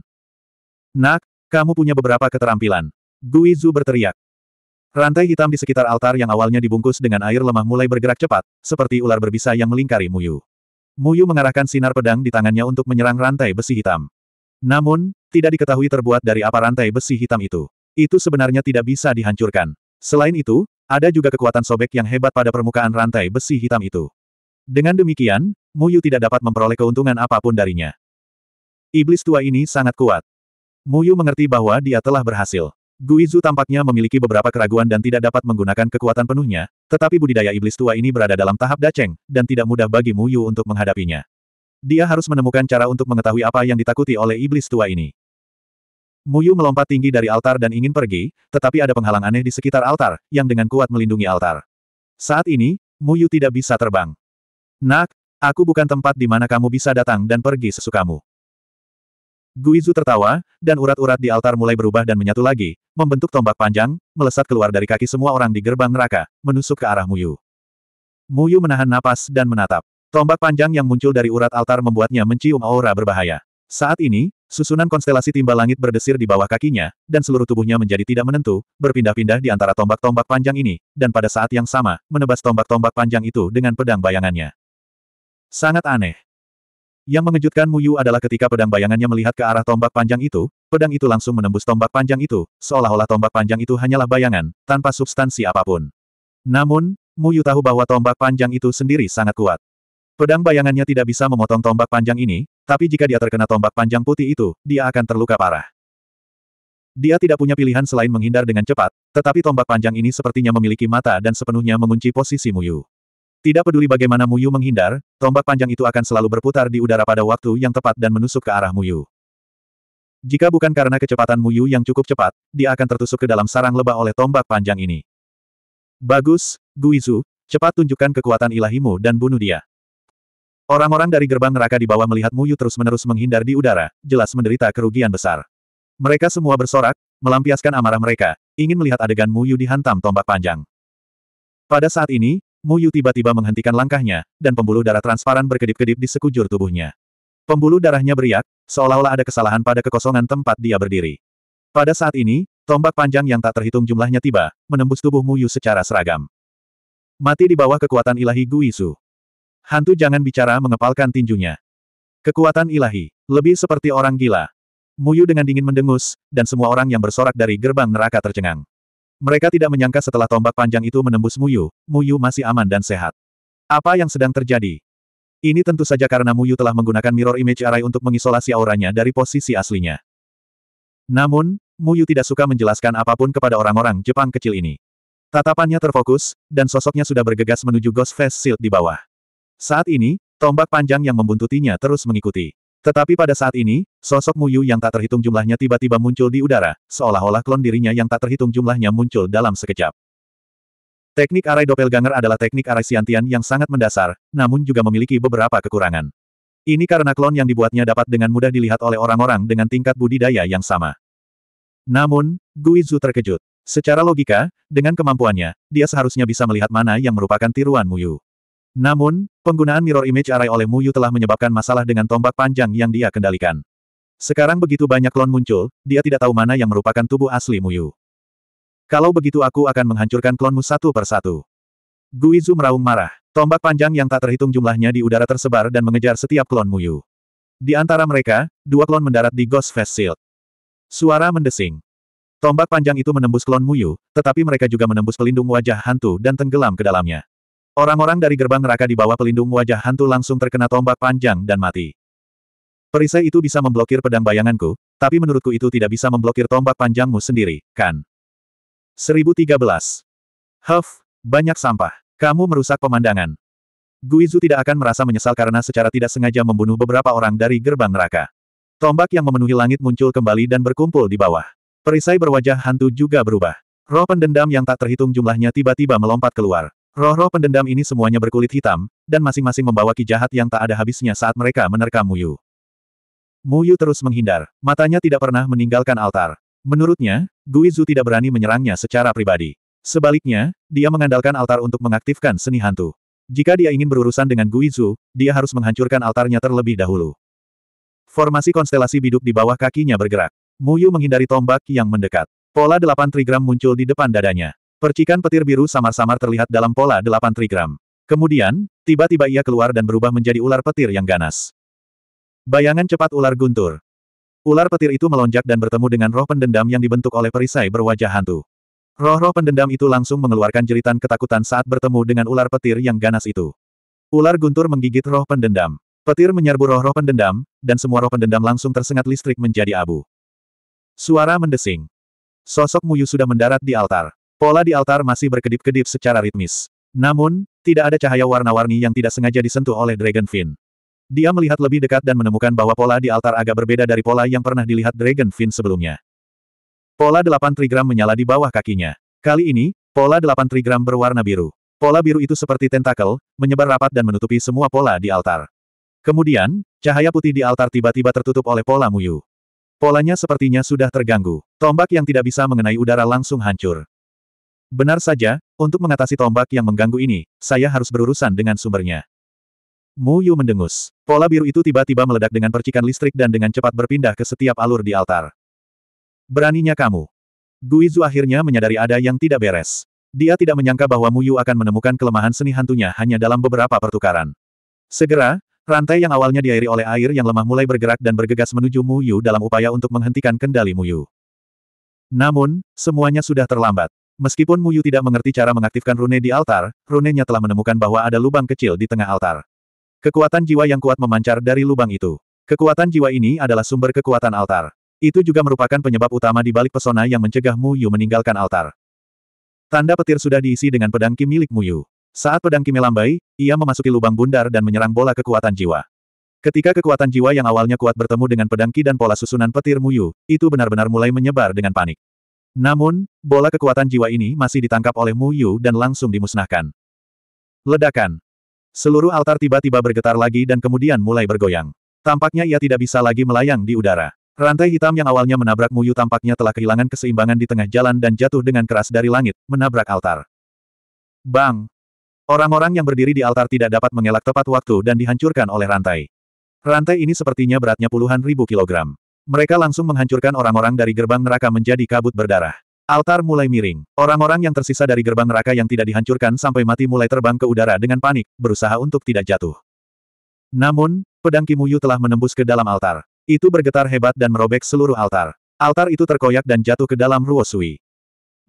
S1: Nak, kamu punya beberapa keterampilan. Gui berteriak. Rantai hitam di sekitar altar yang awalnya dibungkus dengan air lemah mulai bergerak cepat, seperti ular berbisa yang melingkari Muyu. Muyu mengarahkan sinar pedang di tangannya untuk menyerang rantai besi hitam. Namun, tidak diketahui terbuat dari apa rantai besi hitam itu. Itu sebenarnya tidak bisa dihancurkan. Selain itu, ada juga kekuatan sobek yang hebat pada permukaan rantai besi hitam itu. Dengan demikian, Muyu tidak dapat memperoleh keuntungan apapun darinya. Iblis tua ini sangat kuat. Muyu mengerti bahwa dia telah berhasil. Guizu tampaknya memiliki beberapa keraguan dan tidak dapat menggunakan kekuatan penuhnya, tetapi budidaya iblis tua ini berada dalam tahap daceng, dan tidak mudah bagi Mu Yu untuk menghadapinya. Dia harus menemukan cara untuk mengetahui apa yang ditakuti oleh iblis tua ini. Mu Yu melompat tinggi dari altar dan ingin pergi, tetapi ada penghalang aneh di sekitar altar, yang dengan kuat melindungi altar. Saat ini, Mu Yu tidak bisa terbang. Nak, aku bukan tempat di mana kamu bisa datang dan pergi sesukamu. Guizu tertawa, dan urat-urat di altar mulai berubah dan menyatu lagi, membentuk tombak panjang, melesat keluar dari kaki semua orang di gerbang neraka, menusuk ke arah Muyu. Muyu menahan napas dan menatap. Tombak panjang yang muncul dari urat altar membuatnya mencium aura berbahaya. Saat ini, susunan konstelasi timbal langit berdesir di bawah kakinya, dan seluruh tubuhnya menjadi tidak menentu, berpindah-pindah di antara tombak-tombak panjang ini, dan pada saat yang sama, menebas tombak-tombak panjang itu dengan pedang bayangannya. Sangat aneh. Yang mengejutkan Mu Yu adalah ketika pedang bayangannya melihat ke arah tombak panjang itu, pedang itu langsung menembus tombak panjang itu, seolah-olah tombak panjang itu hanyalah bayangan, tanpa substansi apapun. Namun, Mu Yu tahu bahwa tombak panjang itu sendiri sangat kuat. Pedang bayangannya tidak bisa memotong tombak panjang ini, tapi jika dia terkena tombak panjang putih itu, dia akan terluka parah. Dia tidak punya pilihan selain menghindar dengan cepat, tetapi tombak panjang ini sepertinya memiliki mata dan sepenuhnya mengunci posisi Mu Yu. Tidak peduli bagaimana Muyu menghindar, tombak panjang itu akan selalu berputar di udara pada waktu yang tepat dan menusuk ke arah Muyu. Jika bukan karena kecepatan Muyu yang cukup cepat, dia akan tertusuk ke dalam sarang lebah oleh tombak panjang ini. Bagus, Guizu, cepat tunjukkan kekuatan ilahimu dan bunuh dia. Orang-orang dari gerbang neraka di bawah melihat Muyu terus-menerus menghindar di udara, jelas menderita kerugian besar. Mereka semua bersorak, melampiaskan amarah mereka, ingin melihat adegan Muyu dihantam tombak panjang. Pada saat ini, Muyu tiba-tiba menghentikan langkahnya, dan pembuluh darah transparan berkedip-kedip di sekujur tubuhnya. Pembuluh darahnya beriak, seolah-olah ada kesalahan pada kekosongan tempat dia berdiri. Pada saat ini, tombak panjang yang tak terhitung jumlahnya tiba, menembus tubuh Muyu secara seragam. Mati di bawah kekuatan ilahi Guisu. Hantu jangan bicara mengepalkan tinjunya. Kekuatan ilahi, lebih seperti orang gila. Muyu dengan dingin mendengus, dan semua orang yang bersorak dari gerbang neraka tercengang. Mereka tidak menyangka setelah tombak panjang itu menembus Muyu, Muyu masih aman dan sehat. Apa yang sedang terjadi? Ini tentu saja karena Muyu telah menggunakan mirror image array untuk mengisolasi auranya dari posisi aslinya. Namun, Muyu tidak suka menjelaskan apapun kepada orang-orang Jepang kecil ini. Tatapannya terfokus, dan sosoknya sudah bergegas menuju Ghost Face Shield di bawah. Saat ini, tombak panjang yang membuntutinya terus mengikuti. Tetapi pada saat ini, sosok Muyu yang tak terhitung jumlahnya tiba-tiba muncul di udara, seolah-olah klon dirinya yang tak terhitung jumlahnya muncul dalam sekejap. Teknik arai doppelganger adalah teknik arai siantian yang sangat mendasar, namun juga memiliki beberapa kekurangan. Ini karena klon yang dibuatnya dapat dengan mudah dilihat oleh orang-orang dengan tingkat budidaya yang sama. Namun, Guizu terkejut. Secara logika, dengan kemampuannya, dia seharusnya bisa melihat mana yang merupakan tiruan Muyu. Namun, penggunaan mirror image array oleh Mu Yu telah menyebabkan masalah dengan tombak panjang yang dia kendalikan. Sekarang begitu banyak klon muncul, dia tidak tahu mana yang merupakan tubuh asli Mu Yu. Kalau begitu aku akan menghancurkan klonmu satu persatu. Guizu meraung marah. Tombak panjang yang tak terhitung jumlahnya di udara tersebar dan mengejar setiap klon Mu Yu. Di antara mereka, dua klon mendarat di Ghost Face Shield. Suara mendesing. Tombak panjang itu menembus klon Mu Yu, tetapi mereka juga menembus pelindung wajah hantu dan tenggelam ke dalamnya. Orang-orang dari gerbang neraka di bawah pelindung wajah hantu langsung terkena tombak panjang dan mati. Perisai itu bisa memblokir pedang bayanganku, tapi menurutku itu tidak bisa memblokir tombak panjangmu sendiri, kan? 1013. Huff, banyak sampah. Kamu merusak pemandangan. Guizu tidak akan merasa menyesal karena secara tidak sengaja membunuh beberapa orang dari gerbang neraka. Tombak yang memenuhi langit muncul kembali dan berkumpul di bawah. Perisai berwajah hantu juga berubah. Roh pendendam yang tak terhitung jumlahnya tiba-tiba melompat keluar. Roh-roh pendendam ini semuanya berkulit hitam, dan masing-masing membawa ki jahat yang tak ada habisnya saat mereka menerkam Muyu. Muyu terus menghindar, matanya tidak pernah meninggalkan altar. Menurutnya, Guizu tidak berani menyerangnya secara pribadi. Sebaliknya, dia mengandalkan altar untuk mengaktifkan seni hantu. Jika dia ingin berurusan dengan Guizu, dia harus menghancurkan altarnya terlebih dahulu. Formasi konstelasi biduk di bawah kakinya bergerak. Muyu menghindari tombak yang mendekat. Pola delapan trigram muncul di depan dadanya. Percikan petir biru samar-samar terlihat dalam pola delapan trigram. Kemudian, tiba-tiba ia keluar dan berubah menjadi ular petir yang ganas. Bayangan cepat ular guntur. Ular petir itu melonjak dan bertemu dengan roh pendendam yang dibentuk oleh perisai berwajah hantu. Roh-roh pendendam itu langsung mengeluarkan jeritan ketakutan saat bertemu dengan ular petir yang ganas itu. Ular guntur menggigit roh pendendam. Petir menyerbu roh-roh pendendam, dan semua roh pendendam langsung tersengat listrik menjadi abu. Suara mendesing. Sosok Muyu sudah mendarat di altar. Pola di altar masih berkedip-kedip secara ritmis. Namun, tidak ada cahaya warna-warni yang tidak sengaja disentuh oleh Dragon Fin. Dia melihat lebih dekat dan menemukan bahwa pola di altar agak berbeda dari pola yang pernah dilihat Dragon Fin sebelumnya. Pola delapan trigram menyala di bawah kakinya. Kali ini, pola delapan trigram berwarna biru. Pola biru itu seperti tentakel, menyebar rapat dan menutupi semua pola di altar. Kemudian, cahaya putih di altar tiba-tiba tertutup oleh pola Muyu. Polanya sepertinya sudah terganggu. Tombak yang tidak bisa mengenai udara langsung hancur. Benar saja, untuk mengatasi tombak yang mengganggu ini, saya harus berurusan dengan sumbernya. Mu Yu mendengus. Pola biru itu tiba-tiba meledak dengan percikan listrik dan dengan cepat berpindah ke setiap alur di altar. Beraninya kamu. Guizu akhirnya menyadari ada yang tidak beres. Dia tidak menyangka bahwa Mu Yu akan menemukan kelemahan seni hantunya hanya dalam beberapa pertukaran. Segera, rantai yang awalnya diairi oleh air yang lemah mulai bergerak dan bergegas menuju Mu Yu dalam upaya untuk menghentikan kendali Mu Yu. Namun, semuanya sudah terlambat. Meskipun Muyu tidak mengerti cara mengaktifkan rune di altar, runenya telah menemukan bahwa ada lubang kecil di tengah altar. Kekuatan jiwa yang kuat memancar dari lubang itu. Kekuatan jiwa ini adalah sumber kekuatan altar. Itu juga merupakan penyebab utama di balik pesona yang mencegah Muyu meninggalkan altar. Tanda petir sudah diisi dengan pedang Kim milik Muyu. Saat pedang Kim melambai, ia memasuki lubang bundar dan menyerang bola kekuatan jiwa. Ketika kekuatan jiwa yang awalnya kuat bertemu dengan pedang Ki dan pola susunan petir Muyu, itu benar-benar mulai menyebar dengan panik. Namun, bola kekuatan jiwa ini masih ditangkap oleh Mu Yu dan langsung dimusnahkan. Ledakan. Seluruh altar tiba-tiba bergetar lagi dan kemudian mulai bergoyang. Tampaknya ia tidak bisa lagi melayang di udara. Rantai hitam yang awalnya menabrak Mu Yu tampaknya telah kehilangan keseimbangan di tengah jalan dan jatuh dengan keras dari langit, menabrak altar. Bang! Orang-orang yang berdiri di altar tidak dapat mengelak tepat waktu dan dihancurkan oleh rantai. Rantai ini sepertinya beratnya puluhan ribu kilogram. Mereka langsung menghancurkan orang-orang dari gerbang neraka menjadi kabut berdarah. Altar mulai miring. Orang-orang yang tersisa dari gerbang neraka yang tidak dihancurkan sampai mati mulai terbang ke udara dengan panik, berusaha untuk tidak jatuh. Namun, pedang Kimuyu telah menembus ke dalam altar. Itu bergetar hebat dan merobek seluruh altar. Altar itu terkoyak dan jatuh ke dalam Ruosui.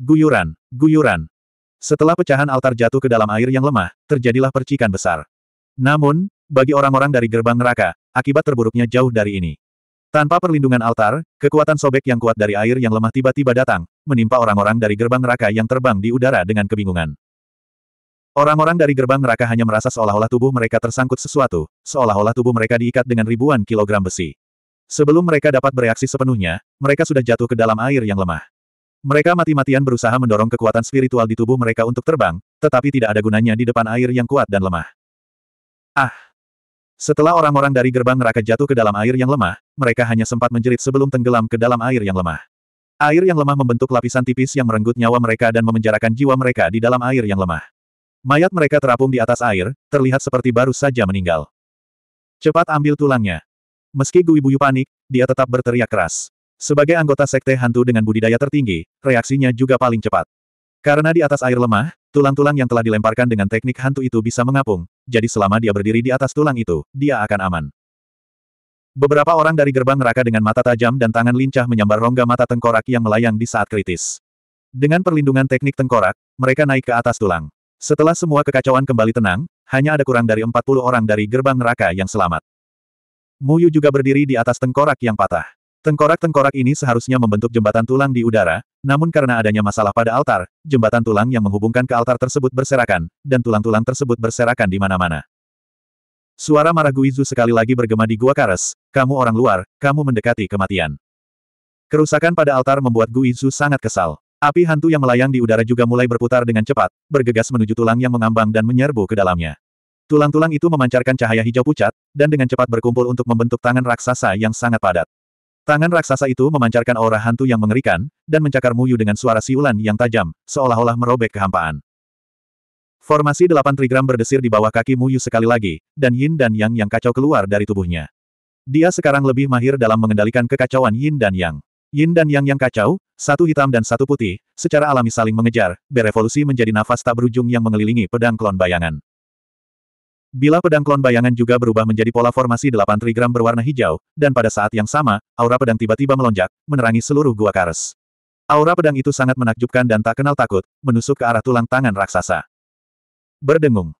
S1: Guyuran, guyuran. Setelah pecahan altar jatuh ke dalam air yang lemah, terjadilah percikan besar. Namun, bagi orang-orang dari gerbang neraka, akibat terburuknya jauh dari ini. Tanpa perlindungan altar, kekuatan sobek yang kuat dari air yang lemah tiba-tiba datang, menimpa orang-orang dari gerbang neraka yang terbang di udara dengan kebingungan. Orang-orang dari gerbang neraka hanya merasa seolah-olah tubuh mereka tersangkut sesuatu, seolah-olah tubuh mereka diikat dengan ribuan kilogram besi. Sebelum mereka dapat bereaksi sepenuhnya, mereka sudah jatuh ke dalam air yang lemah. Mereka mati-matian berusaha mendorong kekuatan spiritual di tubuh mereka untuk terbang, tetapi tidak ada gunanya di depan air yang kuat dan lemah. Ah! Setelah orang-orang dari gerbang neraka jatuh ke dalam air yang lemah, mereka hanya sempat menjerit sebelum tenggelam ke dalam air yang lemah. Air yang lemah membentuk lapisan tipis yang merenggut nyawa mereka dan memenjarakan jiwa mereka di dalam air yang lemah. Mayat mereka terapung di atas air, terlihat seperti baru saja meninggal. Cepat ambil tulangnya. Meski Gui Buyu panik, dia tetap berteriak keras. Sebagai anggota sekte hantu dengan budidaya tertinggi, reaksinya juga paling cepat. Karena di atas air lemah, tulang-tulang yang telah dilemparkan dengan teknik hantu itu bisa mengapung, jadi selama dia berdiri di atas tulang itu, dia akan aman. Beberapa orang dari gerbang neraka dengan mata tajam dan tangan lincah menyambar rongga mata tengkorak yang melayang di saat kritis. Dengan perlindungan teknik tengkorak, mereka naik ke atas tulang. Setelah semua kekacauan kembali tenang, hanya ada kurang dari 40 orang dari gerbang neraka yang selamat. Muyu juga berdiri di atas tengkorak yang patah. Tengkorak-tengkorak ini seharusnya membentuk jembatan tulang di udara, namun karena adanya masalah pada altar, jembatan tulang yang menghubungkan ke altar tersebut berserakan, dan tulang-tulang tersebut berserakan di mana-mana. Suara marah Guizu sekali lagi bergema di Gua Kares, kamu orang luar, kamu mendekati kematian. Kerusakan pada altar membuat Guizu sangat kesal. Api hantu yang melayang di udara juga mulai berputar dengan cepat, bergegas menuju tulang yang mengambang dan menyerbu ke dalamnya. Tulang-tulang itu memancarkan cahaya hijau pucat, dan dengan cepat berkumpul untuk membentuk tangan raksasa yang sangat padat. Tangan raksasa itu memancarkan aura hantu yang mengerikan, dan mencakar Muyu dengan suara siulan yang tajam, seolah-olah merobek kehampaan. Formasi delapan trigram berdesir di bawah kaki Muyu sekali lagi, dan Yin dan Yang yang kacau keluar dari tubuhnya. Dia sekarang lebih mahir dalam mengendalikan kekacauan Yin dan Yang. Yin dan Yang yang kacau, satu hitam dan satu putih, secara alami saling mengejar, berevolusi menjadi nafas tak berujung yang mengelilingi pedang klon bayangan. Bila pedang klon bayangan juga berubah menjadi pola formasi delapan trigram berwarna hijau, dan pada saat yang sama, aura pedang tiba-tiba melonjak, menerangi seluruh gua kares. Aura pedang itu sangat menakjubkan dan tak kenal takut, menusuk ke arah tulang tangan raksasa. Berdengung.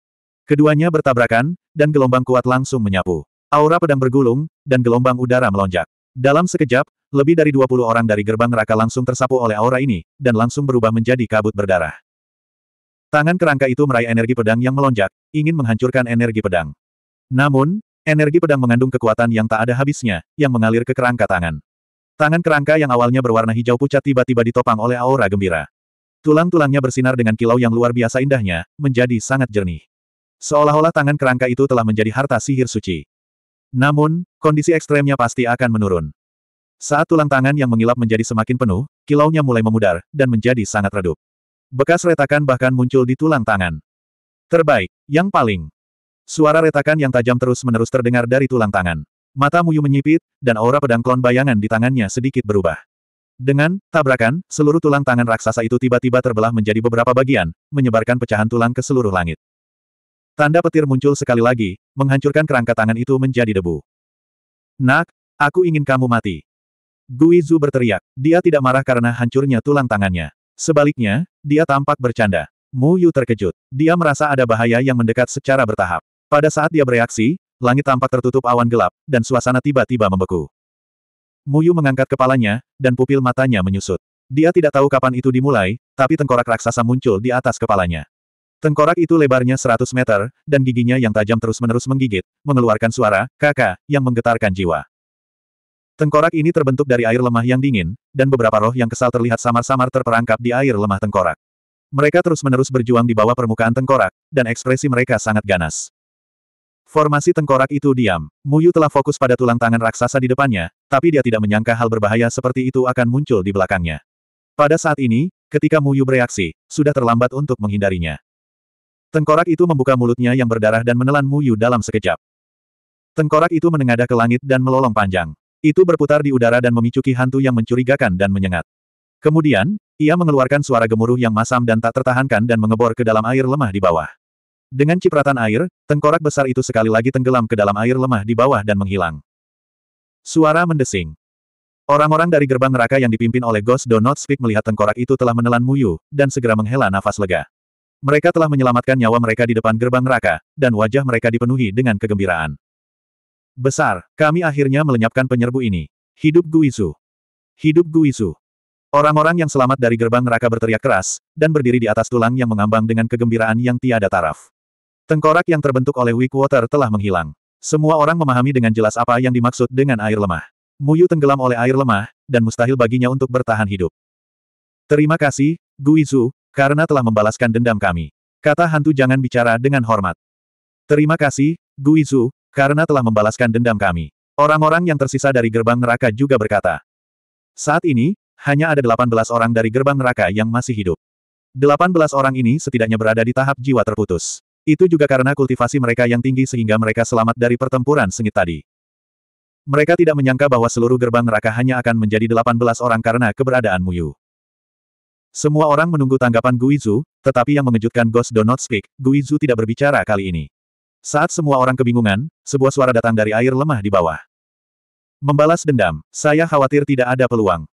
S1: Keduanya bertabrakan, dan gelombang kuat langsung menyapu. Aura pedang bergulung, dan gelombang udara melonjak. Dalam sekejap, lebih dari 20 orang dari gerbang neraka langsung tersapu oleh aura ini, dan langsung berubah menjadi kabut berdarah. Tangan kerangka itu meraih energi pedang yang melonjak, ingin menghancurkan energi pedang. Namun, energi pedang mengandung kekuatan yang tak ada habisnya, yang mengalir ke kerangka tangan. Tangan kerangka yang awalnya berwarna hijau pucat tiba-tiba ditopang oleh aura gembira. Tulang-tulangnya bersinar dengan kilau yang luar biasa indahnya, menjadi sangat jernih. Seolah-olah tangan kerangka itu telah menjadi harta sihir suci. Namun, kondisi ekstremnya pasti akan menurun. Saat tulang tangan yang mengilap menjadi semakin penuh, kilaunya mulai memudar, dan menjadi sangat redup. Bekas retakan bahkan muncul di tulang tangan. Terbaik, yang paling. Suara retakan yang tajam terus-menerus terdengar dari tulang tangan. Mata Muyu menyipit, dan aura pedang klon bayangan di tangannya sedikit berubah. Dengan tabrakan, seluruh tulang tangan raksasa itu tiba-tiba terbelah menjadi beberapa bagian, menyebarkan pecahan tulang ke seluruh langit. Tanda petir muncul sekali lagi, menghancurkan kerangka tangan itu menjadi debu. Nak, aku ingin kamu mati. Guizu berteriak. Dia tidak marah karena hancurnya tulang tangannya. Sebaliknya, dia tampak bercanda. Mu Yu terkejut. Dia merasa ada bahaya yang mendekat secara bertahap. Pada saat dia bereaksi, langit tampak tertutup awan gelap, dan suasana tiba-tiba membeku. Mu Yu mengangkat kepalanya, dan pupil matanya menyusut. Dia tidak tahu kapan itu dimulai, tapi tengkorak raksasa muncul di atas kepalanya. Tengkorak itu lebarnya 100 meter, dan giginya yang tajam terus-menerus menggigit, mengeluarkan suara, kakak, yang menggetarkan jiwa. Tengkorak ini terbentuk dari air lemah yang dingin, dan beberapa roh yang kesal terlihat samar-samar terperangkap di air lemah tengkorak. Mereka terus-menerus berjuang di bawah permukaan tengkorak, dan ekspresi mereka sangat ganas. Formasi tengkorak itu diam. Muyu telah fokus pada tulang tangan raksasa di depannya, tapi dia tidak menyangka hal berbahaya seperti itu akan muncul di belakangnya. Pada saat ini, ketika Muyu bereaksi, sudah terlambat untuk menghindarinya. Tengkorak itu membuka mulutnya yang berdarah dan menelan Muyu dalam sekejap. Tengkorak itu menengadah ke langit dan melolong panjang. Itu berputar di udara dan memicuki hantu yang mencurigakan dan menyengat. Kemudian, ia mengeluarkan suara gemuruh yang masam dan tak tertahankan dan mengebor ke dalam air lemah di bawah. Dengan cipratan air, tengkorak besar itu sekali lagi tenggelam ke dalam air lemah di bawah dan menghilang. Suara mendesing. Orang-orang dari gerbang neraka yang dipimpin oleh Ghost Do Not Speak melihat tengkorak itu telah menelan Muyu, dan segera menghela nafas lega. Mereka telah menyelamatkan nyawa mereka di depan gerbang neraka, dan wajah mereka dipenuhi dengan kegembiraan. Besar, kami akhirnya melenyapkan penyerbu ini. Hidup Guizu. Hidup Guizu. Orang-orang yang selamat dari gerbang neraka berteriak keras, dan berdiri di atas tulang yang mengambang dengan kegembiraan yang tiada taraf. Tengkorak yang terbentuk oleh weak water telah menghilang. Semua orang memahami dengan jelas apa yang dimaksud dengan air lemah. Muyu tenggelam oleh air lemah, dan mustahil baginya untuk bertahan hidup. Terima kasih, Guizu, karena telah membalaskan dendam kami. Kata hantu jangan bicara dengan hormat. Terima kasih, Guizu, karena telah membalaskan dendam kami. Orang-orang yang tersisa dari gerbang neraka juga berkata. Saat ini, hanya ada 18 orang dari gerbang neraka yang masih hidup. 18 orang ini setidaknya berada di tahap jiwa terputus. Itu juga karena kultivasi mereka yang tinggi sehingga mereka selamat dari pertempuran sengit tadi. Mereka tidak menyangka bahwa seluruh gerbang neraka hanya akan menjadi 18 orang karena keberadaan Muyu. Semua orang menunggu tanggapan Guizu, tetapi yang mengejutkan Ghost Do Not Speak, Guizu tidak berbicara kali ini. Saat semua orang kebingungan, sebuah suara datang dari air lemah di bawah. Membalas dendam, saya khawatir tidak ada peluang.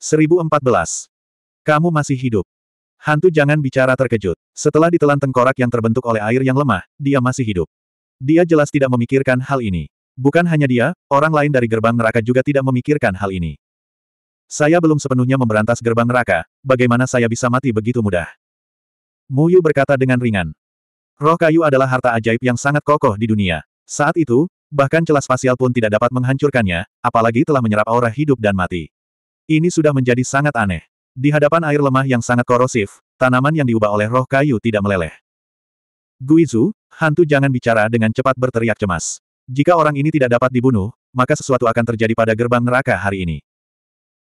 S1: 1014. Kamu masih hidup. Hantu jangan bicara terkejut. Setelah ditelan tengkorak yang terbentuk oleh air yang lemah, dia masih hidup. Dia jelas tidak memikirkan hal ini. Bukan hanya dia, orang lain dari gerbang neraka juga tidak memikirkan hal ini. Saya belum sepenuhnya memberantas gerbang neraka, bagaimana saya bisa mati begitu mudah? Muyu berkata dengan ringan. Roh kayu adalah harta ajaib yang sangat kokoh di dunia. Saat itu, bahkan celah spasial pun tidak dapat menghancurkannya, apalagi telah menyerap aura hidup dan mati. Ini sudah menjadi sangat aneh. Di hadapan air lemah yang sangat korosif, tanaman yang diubah oleh roh kayu tidak meleleh. Guizu, hantu jangan bicara dengan cepat berteriak cemas. Jika orang ini tidak dapat dibunuh, maka sesuatu akan terjadi pada gerbang neraka hari ini.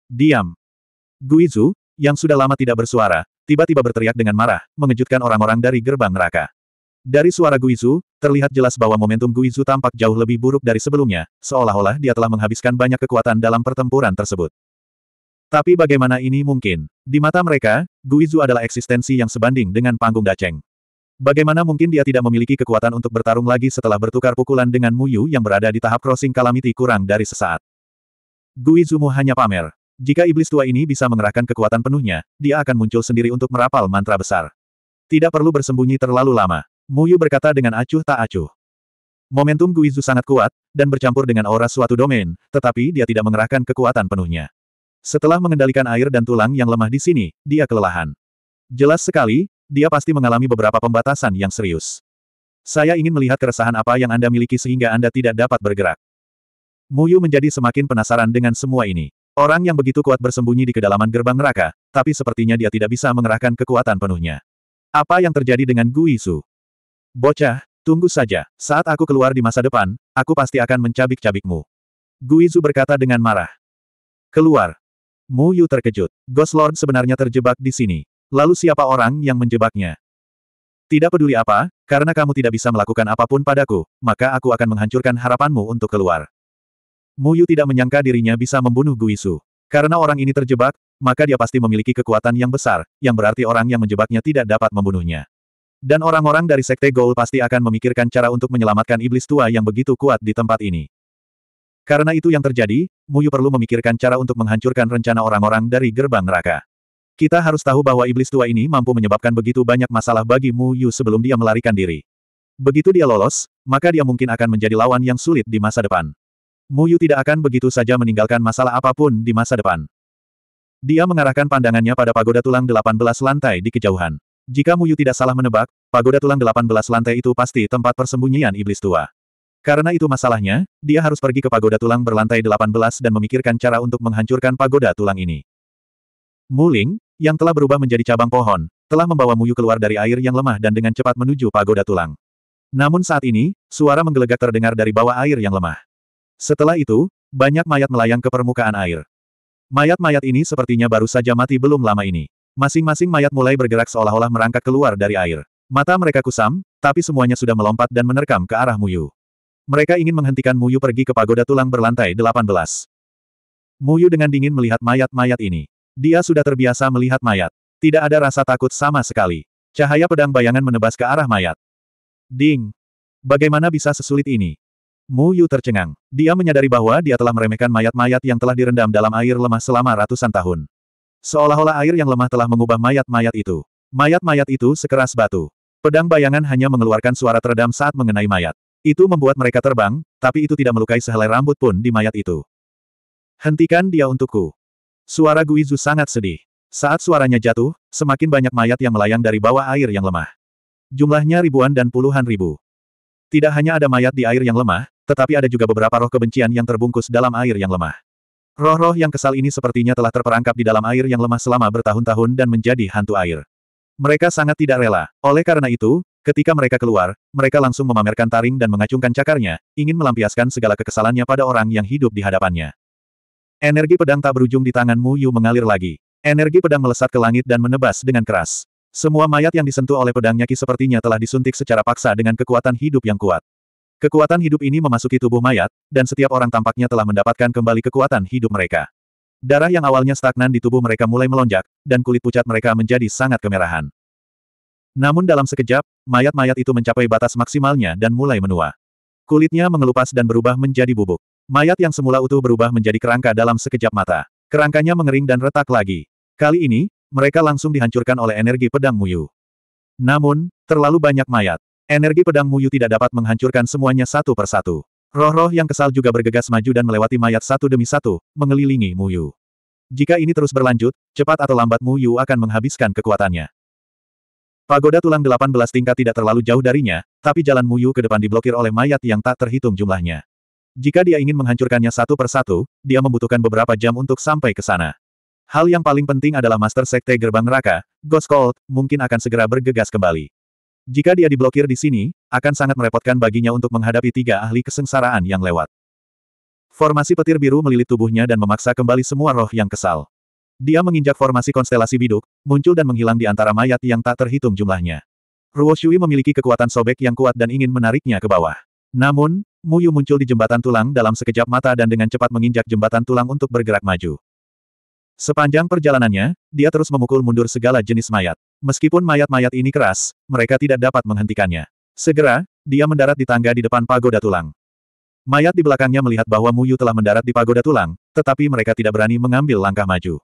S1: Diam. Guizu, yang sudah lama tidak bersuara, tiba-tiba berteriak dengan marah, mengejutkan orang-orang dari gerbang neraka. Dari suara Guizu, terlihat jelas bahwa momentum Guizu tampak jauh lebih buruk dari sebelumnya, seolah-olah dia telah menghabiskan banyak kekuatan dalam pertempuran tersebut. Tapi bagaimana ini mungkin? Di mata mereka, Guizu adalah eksistensi yang sebanding dengan panggung Daceng. Bagaimana mungkin dia tidak memiliki kekuatan untuk bertarung lagi setelah bertukar pukulan dengan Muyu yang berada di tahap crossing calamity kurang dari sesaat? Guizumu hanya pamer. Jika iblis tua ini bisa mengerahkan kekuatan penuhnya, dia akan muncul sendiri untuk merapal mantra besar. Tidak perlu bersembunyi terlalu lama. Muyu berkata dengan acuh tak acuh. Momentum Guizu sangat kuat, dan bercampur dengan aura suatu domain, tetapi dia tidak mengerahkan kekuatan penuhnya. Setelah mengendalikan air dan tulang yang lemah di sini, dia kelelahan. Jelas sekali, dia pasti mengalami beberapa pembatasan yang serius. Saya ingin melihat keresahan apa yang Anda miliki sehingga Anda tidak dapat bergerak. Muyu menjadi semakin penasaran dengan semua ini. Orang yang begitu kuat bersembunyi di kedalaman gerbang neraka, tapi sepertinya dia tidak bisa mengerahkan kekuatan penuhnya. Apa yang terjadi dengan Guisu? Bocah, tunggu saja. Saat aku keluar di masa depan, aku pasti akan mencabik-cabikmu. Guizu berkata dengan marah. Keluar. Mu Yu terkejut. Ghost Lord sebenarnya terjebak di sini. Lalu siapa orang yang menjebaknya? Tidak peduli apa, karena kamu tidak bisa melakukan apapun padaku, maka aku akan menghancurkan harapanmu untuk keluar. Mu Yu tidak menyangka dirinya bisa membunuh Guizu. Karena orang ini terjebak, maka dia pasti memiliki kekuatan yang besar, yang berarti orang yang menjebaknya tidak dapat membunuhnya. Dan orang-orang dari Sekte Goul pasti akan memikirkan cara untuk menyelamatkan iblis tua yang begitu kuat di tempat ini. Karena itu yang terjadi, Muyu perlu memikirkan cara untuk menghancurkan rencana orang-orang dari gerbang neraka. Kita harus tahu bahwa iblis tua ini mampu menyebabkan begitu banyak masalah bagi Yu sebelum dia melarikan diri. Begitu dia lolos, maka dia mungkin akan menjadi lawan yang sulit di masa depan. Muyu tidak akan begitu saja meninggalkan masalah apapun di masa depan. Dia mengarahkan pandangannya pada pagoda tulang 18 lantai di kejauhan. Jika Muyu tidak salah menebak, pagoda tulang 18 lantai itu pasti tempat persembunyian iblis tua. Karena itu masalahnya, dia harus pergi ke pagoda tulang berlantai 18 dan memikirkan cara untuk menghancurkan pagoda tulang ini. Muling, yang telah berubah menjadi cabang pohon, telah membawa Muyu keluar dari air yang lemah dan dengan cepat menuju pagoda tulang. Namun saat ini, suara menggelegak terdengar dari bawah air yang lemah. Setelah itu, banyak mayat melayang ke permukaan air. Mayat-mayat ini sepertinya baru saja mati belum lama ini. Masing-masing mayat mulai bergerak seolah-olah merangkak keluar dari air. Mata mereka kusam, tapi semuanya sudah melompat dan menerkam ke arah Muyu. Mereka ingin menghentikan Muyu pergi ke pagoda tulang berlantai 18. Muyu dengan dingin melihat mayat-mayat ini. Dia sudah terbiasa melihat mayat. Tidak ada rasa takut sama sekali. Cahaya pedang bayangan menebas ke arah mayat. Ding! Bagaimana bisa sesulit ini? Mu Yu tercengang. Dia menyadari bahwa dia telah meremehkan mayat-mayat yang telah direndam dalam air lemah selama ratusan tahun. Seolah-olah air yang lemah telah mengubah mayat-mayat itu. Mayat-mayat itu sekeras batu. Pedang bayangan hanya mengeluarkan suara teredam saat mengenai mayat. Itu membuat mereka terbang, tapi itu tidak melukai sehelai rambut pun di mayat itu. Hentikan dia untukku. Suara Guizu sangat sedih. Saat suaranya jatuh, semakin banyak mayat yang melayang dari bawah air yang lemah. Jumlahnya ribuan dan puluhan ribu. Tidak hanya ada mayat di air yang lemah, tetapi ada juga beberapa roh kebencian yang terbungkus dalam air yang lemah. Roh-roh yang kesal ini sepertinya telah terperangkap di dalam air yang lemah selama bertahun-tahun dan menjadi hantu air. Mereka sangat tidak rela. Oleh karena itu, ketika mereka keluar, mereka langsung memamerkan taring dan mengacungkan cakarnya, ingin melampiaskan segala kekesalannya pada orang yang hidup di hadapannya. Energi pedang tak berujung di tangan Mu Yu mengalir lagi. Energi pedang melesat ke langit dan menebas dengan keras. Semua mayat yang disentuh oleh pedangnya Ki sepertinya telah disuntik secara paksa dengan kekuatan hidup yang kuat. Kekuatan hidup ini memasuki tubuh mayat, dan setiap orang tampaknya telah mendapatkan kembali kekuatan hidup mereka. Darah yang awalnya stagnan di tubuh mereka mulai melonjak, dan kulit pucat mereka menjadi sangat kemerahan. Namun dalam sekejap, mayat-mayat itu mencapai batas maksimalnya dan mulai menua. Kulitnya mengelupas dan berubah menjadi bubuk. Mayat yang semula utuh berubah menjadi kerangka dalam sekejap mata. Kerangkanya mengering dan retak lagi. Kali ini, mereka langsung dihancurkan oleh energi pedang Muyu. Namun, terlalu banyak mayat. Energi pedang Muyu tidak dapat menghancurkan semuanya satu persatu. Roh-roh yang kesal juga bergegas maju dan melewati mayat satu demi satu, mengelilingi Muyu. Jika ini terus berlanjut, cepat atau lambat Muyu akan menghabiskan kekuatannya. Pagoda tulang 18 tingkat tidak terlalu jauh darinya, tapi jalan Muyu ke depan diblokir oleh mayat yang tak terhitung jumlahnya. Jika dia ingin menghancurkannya satu persatu, dia membutuhkan beberapa jam untuk sampai ke sana. Hal yang paling penting adalah Master Sekte Gerbang Neraka, Ghost Cold, mungkin akan segera bergegas kembali. Jika dia diblokir di sini, akan sangat merepotkan baginya untuk menghadapi tiga ahli kesengsaraan yang lewat. Formasi petir biru melilit tubuhnya dan memaksa kembali semua roh yang kesal. Dia menginjak formasi konstelasi biduk, muncul dan menghilang di antara mayat yang tak terhitung jumlahnya. Ruo Shui memiliki kekuatan sobek yang kuat dan ingin menariknya ke bawah. Namun, Mu Yu muncul di jembatan tulang dalam sekejap mata dan dengan cepat menginjak jembatan tulang untuk bergerak maju. Sepanjang perjalanannya, dia terus memukul mundur segala jenis mayat. Meskipun mayat-mayat ini keras, mereka tidak dapat menghentikannya. Segera, dia mendarat di tangga di depan pagoda tulang. Mayat di belakangnya melihat bahwa Muyu telah mendarat di pagoda tulang, tetapi mereka tidak berani mengambil langkah maju.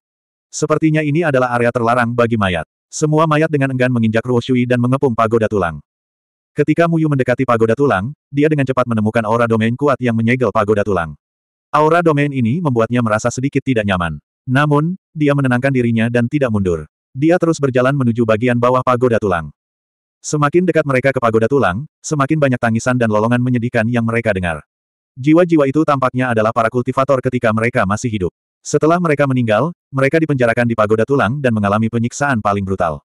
S1: Sepertinya ini adalah area terlarang bagi mayat. Semua mayat dengan enggan menginjak Ruoshui dan mengepung pagoda tulang. Ketika Muyu mendekati pagoda tulang, dia dengan cepat menemukan aura domain kuat yang menyegel pagoda tulang. Aura domain ini membuatnya merasa sedikit tidak nyaman. Namun, dia menenangkan dirinya dan tidak mundur. Dia terus berjalan menuju bagian bawah pagoda tulang. Semakin dekat mereka ke pagoda tulang, semakin banyak tangisan dan lolongan menyedihkan yang mereka dengar. Jiwa-jiwa itu tampaknya adalah para kultivator ketika mereka masih hidup. Setelah mereka meninggal, mereka dipenjarakan di pagoda tulang dan mengalami penyiksaan paling brutal.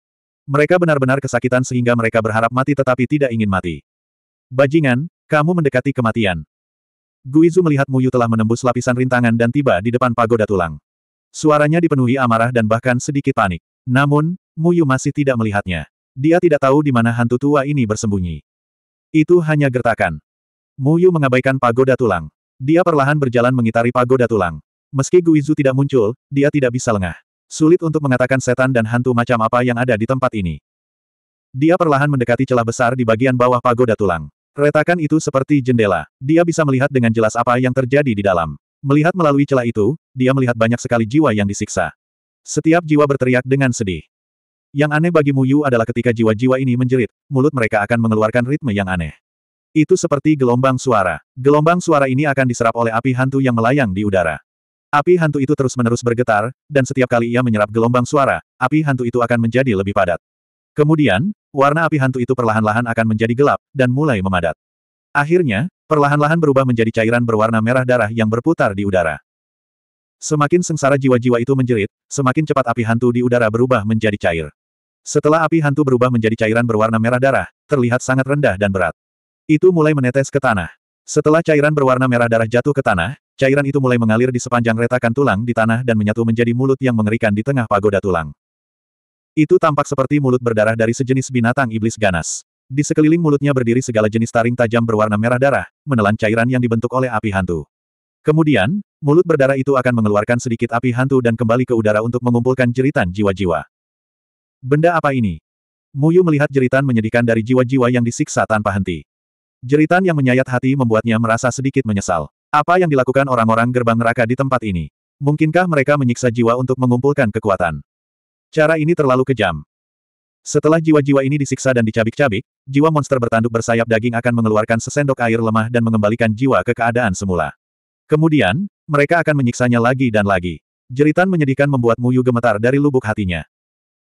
S1: Mereka benar-benar kesakitan sehingga mereka berharap mati tetapi tidak ingin mati. Bajingan, kamu mendekati kematian. Guizu melihat Muyu telah menembus lapisan rintangan dan tiba di depan pagoda tulang. Suaranya dipenuhi amarah dan bahkan sedikit panik. Namun, Muyu masih tidak melihatnya. Dia tidak tahu di mana hantu tua ini bersembunyi. Itu hanya gertakan. Muyu mengabaikan pagoda tulang. Dia perlahan berjalan mengitari pagoda tulang. Meski Guizu tidak muncul, dia tidak bisa lengah. Sulit untuk mengatakan setan dan hantu macam apa yang ada di tempat ini. Dia perlahan mendekati celah besar di bagian bawah pagoda tulang. Retakan itu seperti jendela. Dia bisa melihat dengan jelas apa yang terjadi di dalam. Melihat melalui celah itu, dia melihat banyak sekali jiwa yang disiksa. Setiap jiwa berteriak dengan sedih. Yang aneh bagi Mu Yu adalah ketika jiwa-jiwa ini menjerit, mulut mereka akan mengeluarkan ritme yang aneh. Itu seperti gelombang suara. Gelombang suara ini akan diserap oleh api hantu yang melayang di udara. Api hantu itu terus-menerus bergetar, dan setiap kali ia menyerap gelombang suara, api hantu itu akan menjadi lebih padat. Kemudian, warna api hantu itu perlahan-lahan akan menjadi gelap, dan mulai memadat. Akhirnya, perlahan-lahan berubah menjadi cairan berwarna merah darah yang berputar di udara. Semakin sengsara jiwa-jiwa itu menjerit, semakin cepat api hantu di udara berubah menjadi cair. Setelah api hantu berubah menjadi cairan berwarna merah darah, terlihat sangat rendah dan berat. Itu mulai menetes ke tanah. Setelah cairan berwarna merah darah jatuh ke tanah, cairan itu mulai mengalir di sepanjang retakan tulang di tanah dan menyatu menjadi mulut yang mengerikan di tengah pagoda tulang. Itu tampak seperti mulut berdarah dari sejenis binatang iblis ganas. Di sekeliling mulutnya berdiri segala jenis taring tajam berwarna merah darah, menelan cairan yang dibentuk oleh api hantu. Kemudian, mulut berdarah itu akan mengeluarkan sedikit api hantu dan kembali ke udara untuk mengumpulkan jeritan jiwa-jiwa. Benda apa ini? Muyu melihat jeritan menyedihkan dari jiwa-jiwa yang disiksa tanpa henti. Jeritan yang menyayat hati membuatnya merasa sedikit menyesal. Apa yang dilakukan orang-orang gerbang neraka di tempat ini? Mungkinkah mereka menyiksa jiwa untuk mengumpulkan kekuatan? Cara ini terlalu kejam. Setelah jiwa-jiwa ini disiksa dan dicabik-cabik, jiwa monster bertanduk bersayap daging akan mengeluarkan sesendok air lemah dan mengembalikan jiwa ke keadaan semula. Kemudian, mereka akan menyiksanya lagi dan lagi. Jeritan menyedihkan membuat Muyu gemetar dari lubuk hatinya.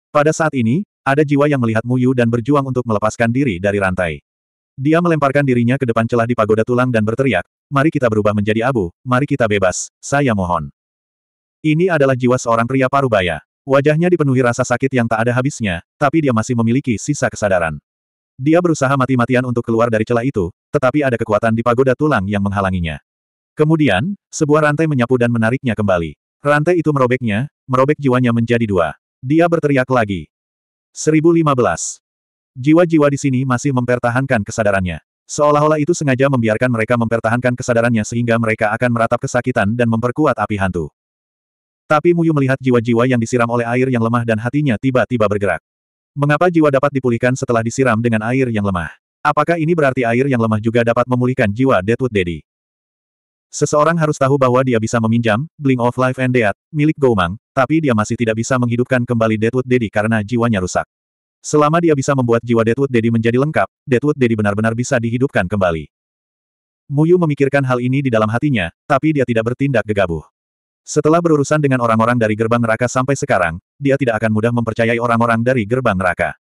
S1: Pada saat ini, ada jiwa yang melihat Muyu dan berjuang untuk melepaskan diri dari rantai. Dia melemparkan dirinya ke depan celah di pagoda tulang dan berteriak, mari kita berubah menjadi abu, mari kita bebas, saya mohon. Ini adalah jiwa seorang pria parubaya. Wajahnya dipenuhi rasa sakit yang tak ada habisnya, tapi dia masih memiliki sisa kesadaran. Dia berusaha mati-matian untuk keluar dari celah itu, tetapi ada kekuatan di pagoda tulang yang menghalanginya. Kemudian, sebuah rantai menyapu dan menariknya kembali. Rantai itu merobeknya, merobek jiwanya menjadi dua. Dia berteriak lagi. 1015. Jiwa-jiwa di sini masih mempertahankan kesadarannya. Seolah-olah itu sengaja membiarkan mereka mempertahankan kesadarannya sehingga mereka akan meratap kesakitan dan memperkuat api hantu. Tapi Muyu melihat jiwa-jiwa yang disiram oleh air yang lemah dan hatinya tiba-tiba bergerak. Mengapa jiwa dapat dipulihkan setelah disiram dengan air yang lemah? Apakah ini berarti air yang lemah juga dapat memulihkan jiwa Deadwood Daddy? Seseorang harus tahu bahwa dia bisa meminjam, Bling of Life and Death, milik Goumang, tapi dia masih tidak bisa menghidupkan kembali Deadwood Daddy karena jiwanya rusak. Selama dia bisa membuat jiwa Deadwood Daddy menjadi lengkap, Deadwood Daddy benar-benar bisa dihidupkan kembali. Muyu memikirkan hal ini di dalam hatinya, tapi dia tidak bertindak gegabah. Setelah berurusan dengan orang-orang dari gerbang neraka sampai sekarang, dia tidak akan mudah mempercayai orang-orang dari gerbang neraka.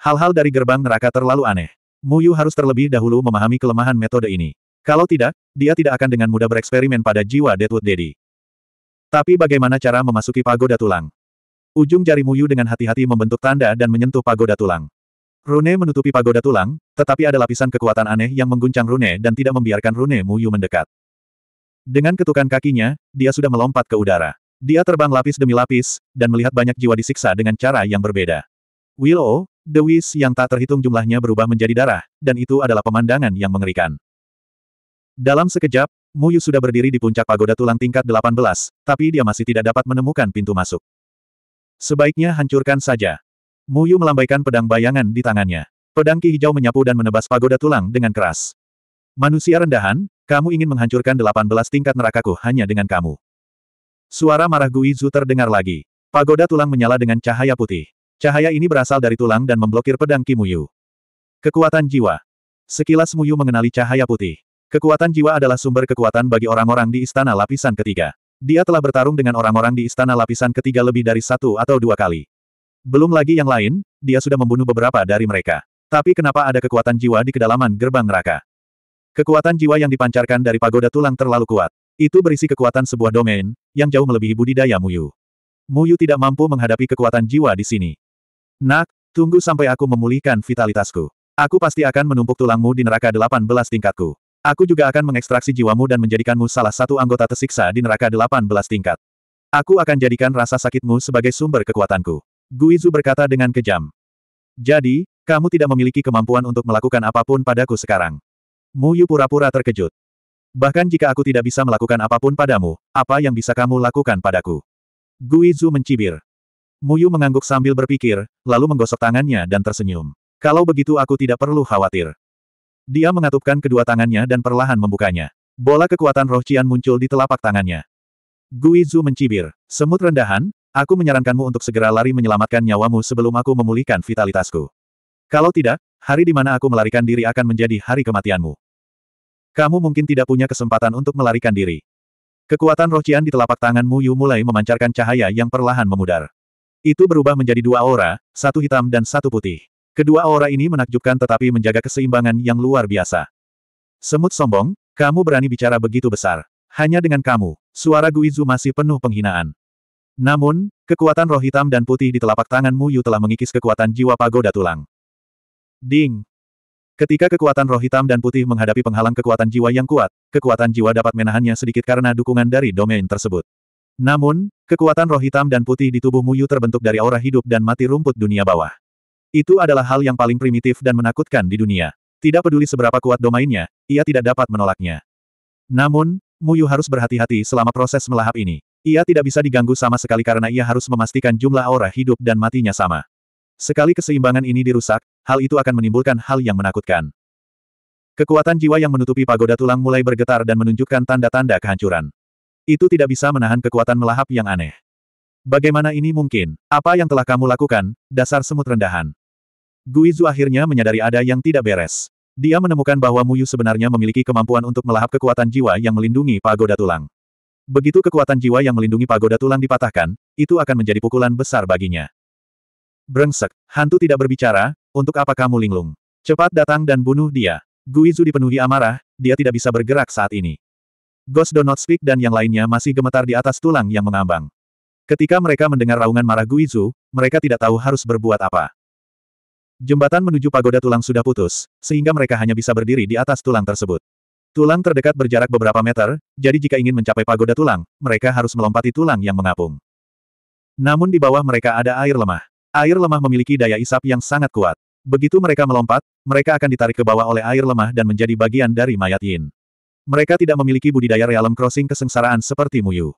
S1: Hal-hal dari gerbang neraka terlalu aneh. Muyu harus terlebih dahulu memahami kelemahan metode ini. Kalau tidak, dia tidak akan dengan mudah bereksperimen pada jiwa Deadwood Daddy. Tapi bagaimana cara memasuki pagoda tulang? Ujung jari Muyu dengan hati-hati membentuk tanda dan menyentuh pagoda tulang. Rune menutupi pagoda tulang, tetapi ada lapisan kekuatan aneh yang mengguncang Rune dan tidak membiarkan Rune Muyu mendekat. Dengan ketukan kakinya, dia sudah melompat ke udara. Dia terbang lapis demi lapis, dan melihat banyak jiwa disiksa dengan cara yang berbeda. Willow, The Wiz yang tak terhitung jumlahnya berubah menjadi darah, dan itu adalah pemandangan yang mengerikan. Dalam sekejap, Mu Yu sudah berdiri di puncak pagoda tulang tingkat 18, tapi dia masih tidak dapat menemukan pintu masuk. Sebaiknya hancurkan saja. Mu Yu melambaikan pedang bayangan di tangannya. Pedang ki hijau menyapu dan menebas pagoda tulang dengan keras. Manusia rendahan, kamu ingin menghancurkan 18 tingkat nerakaku hanya dengan kamu. Suara marah Gui Zu terdengar lagi. Pagoda tulang menyala dengan cahaya putih. Cahaya ini berasal dari tulang dan memblokir pedang Ki Muyu. Kekuatan jiwa. Sekilas Muyu mengenali cahaya putih. Kekuatan jiwa adalah sumber kekuatan bagi orang-orang di istana lapisan ketiga. Dia telah bertarung dengan orang-orang di istana lapisan ketiga lebih dari satu atau dua kali. Belum lagi yang lain, dia sudah membunuh beberapa dari mereka. Tapi kenapa ada kekuatan jiwa di kedalaman gerbang neraka? Kekuatan jiwa yang dipancarkan dari pagoda tulang terlalu kuat. Itu berisi kekuatan sebuah domain, yang jauh melebihi budidaya Muyu. Muyu tidak mampu menghadapi kekuatan jiwa di sini. Nak, tunggu sampai aku memulihkan vitalitasku. Aku pasti akan menumpuk tulangmu di neraka 18 tingkatku. Aku juga akan mengekstraksi jiwamu dan menjadikanmu salah satu anggota tersiksa di neraka 18 tingkat. Aku akan jadikan rasa sakitmu sebagai sumber kekuatanku. Guizu berkata dengan kejam. Jadi, kamu tidak memiliki kemampuan untuk melakukan apapun padaku sekarang. Muyu pura-pura terkejut. Bahkan jika aku tidak bisa melakukan apapun padamu, apa yang bisa kamu lakukan padaku? Guizu mencibir. Muyu mengangguk sambil berpikir, lalu menggosok tangannya dan tersenyum. Kalau begitu aku tidak perlu khawatir. Dia mengatupkan kedua tangannya dan perlahan membukanya. Bola kekuatan roh Cian muncul di telapak tangannya. Guizu mencibir. Semut rendahan, aku menyarankanmu untuk segera lari menyelamatkan nyawamu sebelum aku memulihkan vitalitasku. Kalau tidak, hari di mana aku melarikan diri akan menjadi hari kematianmu. Kamu mungkin tidak punya kesempatan untuk melarikan diri. Kekuatan roh cian di telapak tanganmu Yu mulai memancarkan cahaya yang perlahan memudar. Itu berubah menjadi dua aura, satu hitam dan satu putih. Kedua aura ini menakjubkan tetapi menjaga keseimbangan yang luar biasa. Semut sombong, kamu berani bicara begitu besar. Hanya dengan kamu, suara Guizu masih penuh penghinaan. Namun, kekuatan roh hitam dan putih di telapak tangan Muyu telah mengikis kekuatan jiwa pagoda tulang. Ding! Ketika kekuatan roh hitam dan putih menghadapi penghalang kekuatan jiwa yang kuat, kekuatan jiwa dapat menahannya sedikit karena dukungan dari domain tersebut. Namun, kekuatan roh hitam dan putih di tubuh Yu terbentuk dari aura hidup dan mati rumput dunia bawah. Itu adalah hal yang paling primitif dan menakutkan di dunia. Tidak peduli seberapa kuat domainnya, ia tidak dapat menolaknya. Namun, Muyu harus berhati-hati selama proses melahap ini. Ia tidak bisa diganggu sama sekali karena ia harus memastikan jumlah aura hidup dan matinya sama. Sekali keseimbangan ini dirusak, hal itu akan menimbulkan hal yang menakutkan. Kekuatan jiwa yang menutupi pagoda tulang mulai bergetar dan menunjukkan tanda-tanda kehancuran. Itu tidak bisa menahan kekuatan melahap yang aneh. Bagaimana ini mungkin? Apa yang telah kamu lakukan, dasar semut rendahan? Guizu akhirnya menyadari ada yang tidak beres. Dia menemukan bahwa Muyu sebenarnya memiliki kemampuan untuk melahap kekuatan jiwa yang melindungi pagoda tulang. Begitu kekuatan jiwa yang melindungi pagoda tulang dipatahkan, itu akan menjadi pukulan besar baginya. Brengsek, hantu tidak berbicara, untuk apa kamu linglung? Cepat datang dan bunuh dia. Guizu dipenuhi amarah, dia tidak bisa bergerak saat ini. Ghost Do Not Speak dan yang lainnya masih gemetar di atas tulang yang mengambang. Ketika mereka mendengar raungan marah Guizu, mereka tidak tahu harus berbuat apa. Jembatan menuju pagoda tulang sudah putus, sehingga mereka hanya bisa berdiri di atas tulang tersebut. Tulang terdekat berjarak beberapa meter, jadi jika ingin mencapai pagoda tulang, mereka harus melompati tulang yang mengapung. Namun di bawah mereka ada air lemah. Air lemah memiliki daya isap yang sangat kuat. Begitu mereka melompat, mereka akan ditarik ke bawah oleh air lemah dan menjadi bagian dari mayat Yin. Mereka tidak memiliki budidaya realm crossing kesengsaraan seperti Muyu.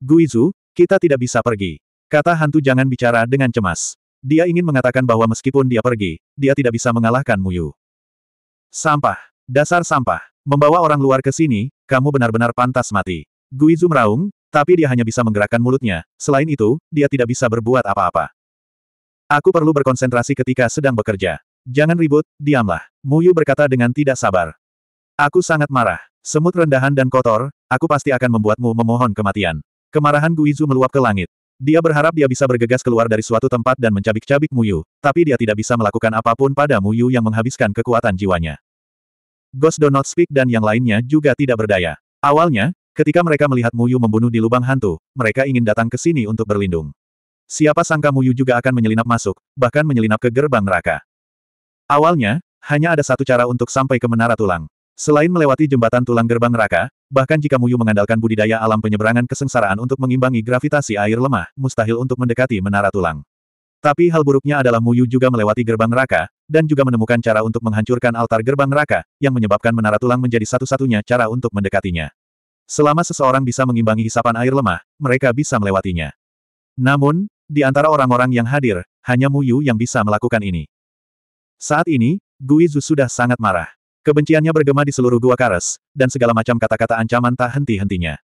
S1: Guizu, kita tidak bisa pergi. Kata hantu jangan bicara dengan cemas. Dia ingin mengatakan bahwa meskipun dia pergi, dia tidak bisa mengalahkan Muyu. Sampah. Dasar sampah. Membawa orang luar ke sini, kamu benar-benar pantas mati. Guizu meraung, tapi dia hanya bisa menggerakkan mulutnya. Selain itu, dia tidak bisa berbuat apa-apa. Aku perlu berkonsentrasi ketika sedang bekerja. Jangan ribut, diamlah. Muyu berkata dengan tidak sabar. Aku sangat marah. Semut rendahan dan kotor, aku pasti akan membuatmu memohon kematian. Kemarahan Guizu meluap ke langit. Dia berharap dia bisa bergegas keluar dari suatu tempat dan mencabik-cabik Muyu, tapi dia tidak bisa melakukan apapun pada Muyu yang menghabiskan kekuatan jiwanya. Ghost Do Not Speak dan yang lainnya juga tidak berdaya. Awalnya, ketika mereka melihat Muyu membunuh di lubang hantu, mereka ingin datang ke sini untuk berlindung. Siapa sangka Muyu juga akan menyelinap masuk, bahkan menyelinap ke gerbang neraka. Awalnya, hanya ada satu cara untuk sampai ke menara tulang. Selain melewati jembatan tulang gerbang neraka, bahkan jika Muyu mengandalkan budidaya alam penyeberangan kesengsaraan untuk mengimbangi gravitasi air lemah, mustahil untuk mendekati menara tulang. Tapi hal buruknya adalah Muyu juga melewati gerbang neraka, dan juga menemukan cara untuk menghancurkan altar gerbang neraka, yang menyebabkan menara tulang menjadi satu-satunya cara untuk mendekatinya. Selama seseorang bisa mengimbangi hisapan air lemah, mereka bisa melewatinya. Namun, di antara orang-orang yang hadir, hanya Muyu yang bisa melakukan ini. Saat ini, Guizu sudah sangat marah. Kebenciannya bergema di seluruh gua karas, dan segala macam kata-kata ancaman tak henti-hentinya.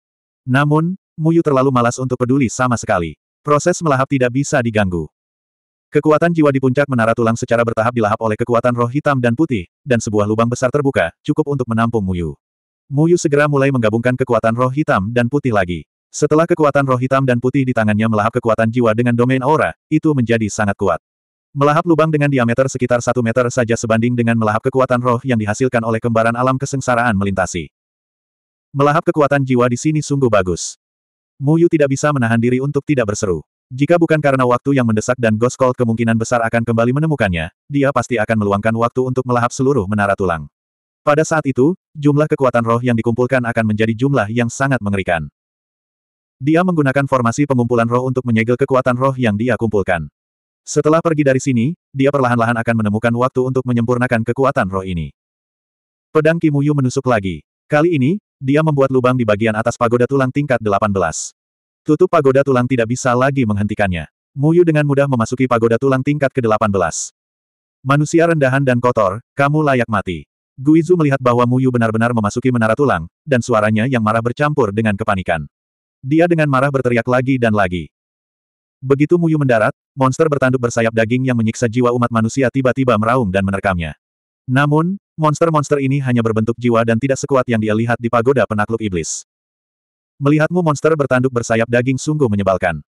S1: Namun, Muyu terlalu malas untuk peduli sama sekali. Proses melahap tidak bisa diganggu. Kekuatan jiwa di puncak menara tulang secara bertahap dilahap oleh kekuatan roh hitam dan putih, dan sebuah lubang besar terbuka, cukup untuk menampung Muyu. Muyu segera mulai menggabungkan kekuatan roh hitam dan putih lagi. Setelah kekuatan roh hitam dan putih di tangannya melahap kekuatan jiwa dengan domain aura, itu menjadi sangat kuat. Melahap lubang dengan diameter sekitar satu meter saja sebanding dengan melahap kekuatan roh yang dihasilkan oleh kembaran alam kesengsaraan melintasi. Melahap kekuatan jiwa di sini sungguh bagus. Muyu tidak bisa menahan diri untuk tidak berseru. Jika bukan karena waktu yang mendesak dan Ghost Cold kemungkinan besar akan kembali menemukannya, dia pasti akan meluangkan waktu untuk melahap seluruh menara tulang. Pada saat itu, jumlah kekuatan roh yang dikumpulkan akan menjadi jumlah yang sangat mengerikan. Dia menggunakan formasi pengumpulan roh untuk menyegel kekuatan roh yang dia kumpulkan. Setelah pergi dari sini, dia perlahan-lahan akan menemukan waktu untuk menyempurnakan kekuatan roh ini. Pedang Kimuyu menusuk lagi. Kali ini, dia membuat lubang di bagian atas pagoda tulang tingkat 18. Tutup pagoda tulang tidak bisa lagi menghentikannya. Muyu dengan mudah memasuki pagoda tulang tingkat ke-18. Manusia rendahan dan kotor, kamu layak mati. Guizu melihat bahwa Muyu benar-benar memasuki menara tulang, dan suaranya yang marah bercampur dengan kepanikan. Dia dengan marah berteriak lagi dan lagi. Begitu Muyu mendarat, monster bertanduk bersayap daging yang menyiksa jiwa umat manusia tiba-tiba meraung dan menerkamnya. Namun, monster-monster ini hanya berbentuk jiwa dan tidak sekuat yang dia lihat di pagoda penakluk iblis. Melihatmu monster bertanduk bersayap daging sungguh menyebalkan.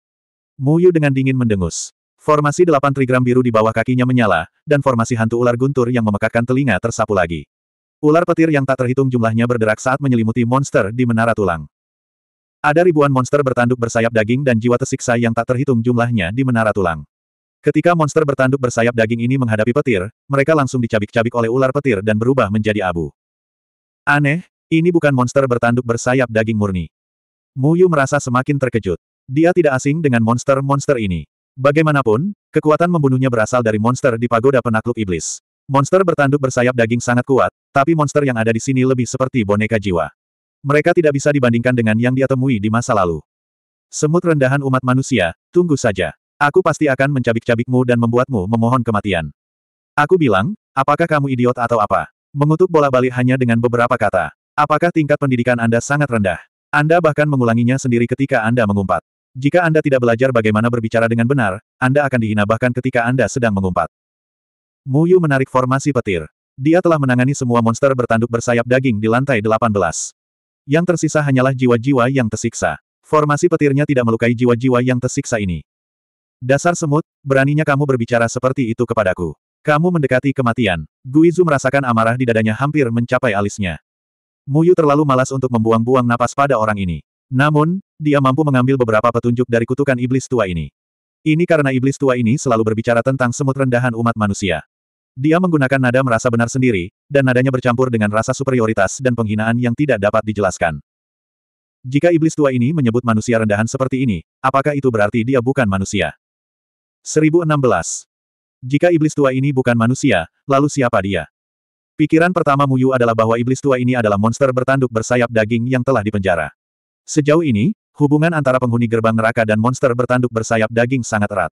S1: Muyu dengan dingin mendengus. Formasi delapan trigram biru di bawah kakinya menyala, dan formasi hantu ular guntur yang memekakkan telinga tersapu lagi. Ular petir yang tak terhitung jumlahnya berderak saat menyelimuti monster di menara tulang. Ada ribuan monster bertanduk bersayap daging dan jiwa tersiksa yang tak terhitung jumlahnya di menara tulang. Ketika monster bertanduk bersayap daging ini menghadapi petir, mereka langsung dicabik-cabik oleh ular petir dan berubah menjadi abu. Aneh, ini bukan monster bertanduk bersayap daging murni. Muyu merasa semakin terkejut. Dia tidak asing dengan monster-monster ini. Bagaimanapun, kekuatan membunuhnya berasal dari monster di pagoda penakluk iblis. Monster bertanduk bersayap daging sangat kuat, tapi monster yang ada di sini lebih seperti boneka jiwa. Mereka tidak bisa dibandingkan dengan yang dia temui di masa lalu. Semut rendahan umat manusia, tunggu saja. Aku pasti akan mencabik-cabikmu dan membuatmu memohon kematian. Aku bilang, apakah kamu idiot atau apa? Mengutuk bola balik hanya dengan beberapa kata. Apakah tingkat pendidikan Anda sangat rendah? Anda bahkan mengulanginya sendiri ketika Anda mengumpat. Jika Anda tidak belajar bagaimana berbicara dengan benar, Anda akan dihina bahkan ketika Anda sedang mengumpat. Muyu menarik formasi petir. Dia telah menangani semua monster bertanduk bersayap daging di lantai 18. Yang tersisa hanyalah jiwa-jiwa yang tersiksa. Formasi petirnya tidak melukai jiwa-jiwa yang tersiksa ini. Dasar semut, beraninya kamu berbicara seperti itu kepadaku. Kamu mendekati kematian. Guizu merasakan amarah di dadanya hampir mencapai alisnya. Muyu terlalu malas untuk membuang-buang napas pada orang ini. Namun, dia mampu mengambil beberapa petunjuk dari kutukan iblis tua ini. Ini karena iblis tua ini selalu berbicara tentang semut rendahan umat manusia. Dia menggunakan nada merasa benar sendiri, dan nadanya bercampur dengan rasa superioritas dan penghinaan yang tidak dapat dijelaskan. Jika iblis tua ini menyebut manusia rendahan seperti ini, apakah itu berarti dia bukan manusia? 1016. Jika iblis tua ini bukan manusia, lalu siapa dia? Pikiran pertama Muyu adalah bahwa iblis tua ini adalah monster bertanduk bersayap daging yang telah dipenjara. Sejauh ini, hubungan antara penghuni gerbang neraka dan monster bertanduk bersayap daging sangat erat.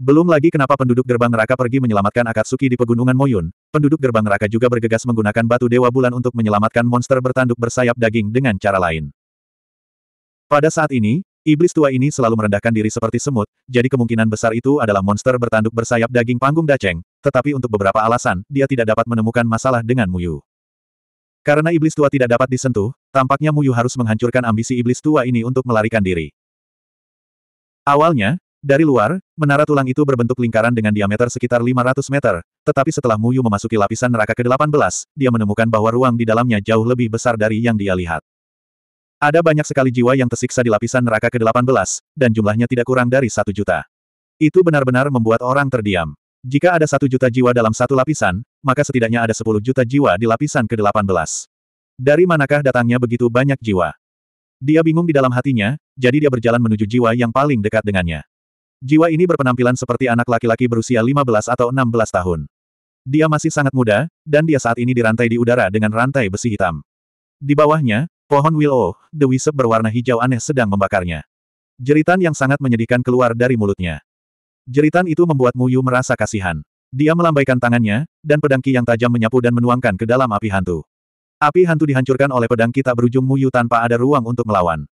S1: Belum lagi kenapa penduduk gerbang neraka pergi menyelamatkan Akatsuki di pegunungan Moyun, penduduk gerbang neraka juga bergegas menggunakan batu dewa bulan untuk menyelamatkan monster bertanduk bersayap daging dengan cara lain. Pada saat ini, iblis tua ini selalu merendahkan diri seperti semut, jadi kemungkinan besar itu adalah monster bertanduk bersayap daging panggung daceng, tetapi untuk beberapa alasan, dia tidak dapat menemukan masalah dengan Muyu. Karena iblis tua tidak dapat disentuh, tampaknya Muyu harus menghancurkan ambisi iblis tua ini untuk melarikan diri. Awalnya, dari luar, menara tulang itu berbentuk lingkaran dengan diameter sekitar 500 meter, tetapi setelah Muyu memasuki lapisan neraka ke-18, dia menemukan bahwa ruang di dalamnya jauh lebih besar dari yang dia lihat. Ada banyak sekali jiwa yang tersiksa di lapisan neraka ke-18, dan jumlahnya tidak kurang dari satu juta. Itu benar-benar membuat orang terdiam. Jika ada satu juta jiwa dalam satu lapisan, maka setidaknya ada 10 juta jiwa di lapisan ke-18. Dari manakah datangnya begitu banyak jiwa? Dia bingung di dalam hatinya, jadi dia berjalan menuju jiwa yang paling dekat dengannya. Jiwa ini berpenampilan seperti anak laki-laki berusia 15 atau 16 tahun. Dia masih sangat muda, dan dia saat ini dirantai di udara dengan rantai besi hitam. Di bawahnya, pohon willow, oh, dewi seberwarna berwarna hijau aneh sedang membakarnya. Jeritan yang sangat menyedihkan keluar dari mulutnya. Jeritan itu membuat Muyu merasa kasihan. Dia melambaikan tangannya, dan pedangki yang tajam menyapu dan menuangkan ke dalam api hantu. Api hantu dihancurkan oleh pedang kita berujung Muyu tanpa ada ruang untuk melawan.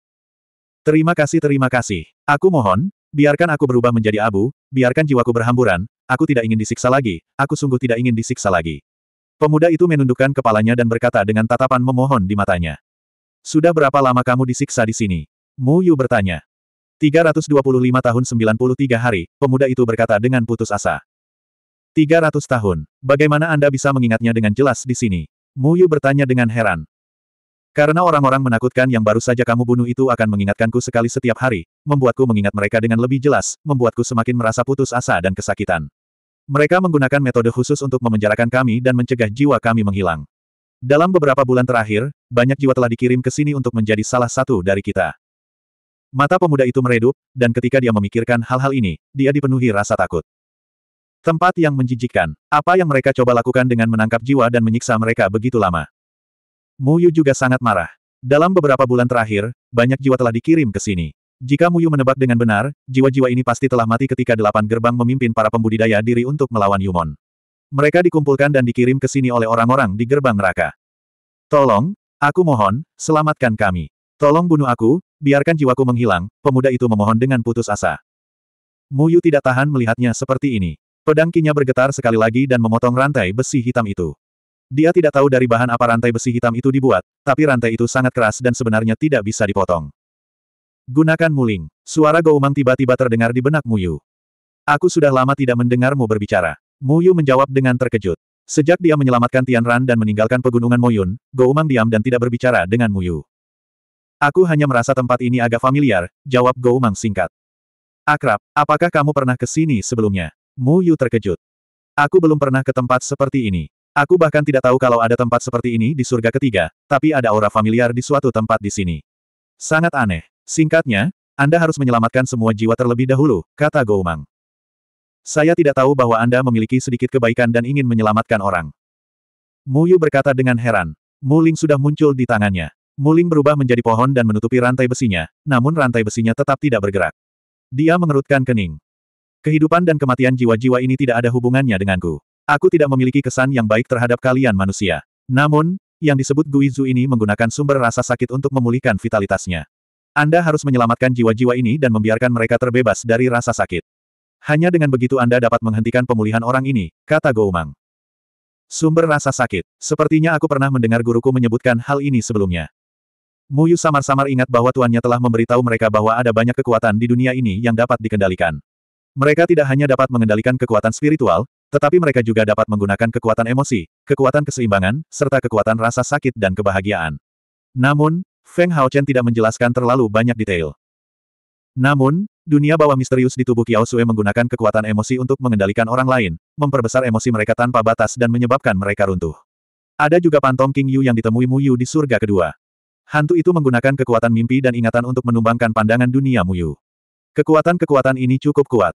S1: Terima kasih terima kasih. Aku mohon, Biarkan aku berubah menjadi abu, biarkan jiwaku berhamburan, aku tidak ingin disiksa lagi, aku sungguh tidak ingin disiksa lagi. Pemuda itu menundukkan kepalanya dan berkata dengan tatapan memohon di matanya. Sudah berapa lama kamu disiksa di sini? Mu Yu bertanya. 325 tahun 93 hari, pemuda itu berkata dengan putus asa. 300 tahun. Bagaimana Anda bisa mengingatnya dengan jelas di sini? Mu Yu bertanya dengan heran. Karena orang-orang menakutkan yang baru saja kamu bunuh itu akan mengingatkanku sekali setiap hari, membuatku mengingat mereka dengan lebih jelas, membuatku semakin merasa putus asa dan kesakitan. Mereka menggunakan metode khusus untuk memenjarakan kami dan mencegah jiwa kami menghilang. Dalam beberapa bulan terakhir, banyak jiwa telah dikirim ke sini untuk menjadi salah satu dari kita. Mata pemuda itu meredup, dan ketika dia memikirkan hal-hal ini, dia dipenuhi rasa takut. Tempat yang menjijikkan. Apa yang mereka coba lakukan dengan menangkap jiwa dan menyiksa mereka begitu lama? Muyu juga sangat marah. Dalam beberapa bulan terakhir, banyak jiwa telah dikirim ke sini. Jika Muyu menebak dengan benar, jiwa-jiwa ini pasti telah mati ketika delapan gerbang memimpin para pembudidaya diri untuk melawan Yumon. Mereka dikumpulkan dan dikirim ke sini oleh orang-orang di gerbang neraka. Tolong, aku mohon, selamatkan kami. Tolong bunuh aku, biarkan jiwaku menghilang, pemuda itu memohon dengan putus asa. Muyu tidak tahan melihatnya seperti ini. Pedang kinya bergetar sekali lagi dan memotong rantai besi hitam itu. Dia tidak tahu dari bahan apa rantai besi hitam itu dibuat, tapi rantai itu sangat keras dan sebenarnya tidak bisa dipotong. Gunakan muling. Suara Goumang tiba-tiba terdengar di benak Muyu. Aku sudah lama tidak mendengarmu berbicara. Muyu menjawab dengan terkejut. Sejak dia menyelamatkan Tianran dan meninggalkan pegunungan Moyun, Goumang diam dan tidak berbicara dengan Muyu. Aku hanya merasa tempat ini agak familiar, jawab Goumang singkat. Akrab, apakah kamu pernah ke sini sebelumnya? Muyu terkejut. Aku belum pernah ke tempat seperti ini. Aku bahkan tidak tahu kalau ada tempat seperti ini di surga ketiga, tapi ada aura familiar di suatu tempat di sini. Sangat aneh. Singkatnya, Anda harus menyelamatkan semua jiwa terlebih dahulu, kata Goumang. Saya tidak tahu bahwa Anda memiliki sedikit kebaikan dan ingin menyelamatkan orang. Muyu berkata dengan heran. Muling sudah muncul di tangannya. Muling berubah menjadi pohon dan menutupi rantai besinya, namun rantai besinya tetap tidak bergerak. Dia mengerutkan kening. Kehidupan dan kematian jiwa-jiwa ini tidak ada hubungannya denganku. Aku tidak memiliki kesan yang baik terhadap kalian manusia. Namun, yang disebut Guizu ini menggunakan sumber rasa sakit untuk memulihkan vitalitasnya. Anda harus menyelamatkan jiwa-jiwa ini dan membiarkan mereka terbebas dari rasa sakit. Hanya dengan begitu Anda dapat menghentikan pemulihan orang ini, kata Goumang. Sumber rasa sakit. Sepertinya aku pernah mendengar guruku menyebutkan hal ini sebelumnya. Muyu samar-samar ingat bahwa tuannya telah memberitahu mereka bahwa ada banyak kekuatan di dunia ini yang dapat dikendalikan. Mereka tidak hanya dapat mengendalikan kekuatan spiritual, tetapi mereka juga dapat menggunakan kekuatan emosi, kekuatan keseimbangan, serta kekuatan rasa sakit dan kebahagiaan. Namun, Feng Haochen tidak menjelaskan terlalu banyak detail. Namun, dunia bawah misterius di tubuh Kiao Su'e menggunakan kekuatan emosi untuk mengendalikan orang lain, memperbesar emosi mereka tanpa batas dan menyebabkan mereka runtuh. Ada juga Pantom King Yu yang ditemui Mu Yu di surga kedua. Hantu itu menggunakan kekuatan mimpi dan ingatan untuk menumbangkan pandangan dunia Mu Yu. Kekuatan-kekuatan ini cukup kuat.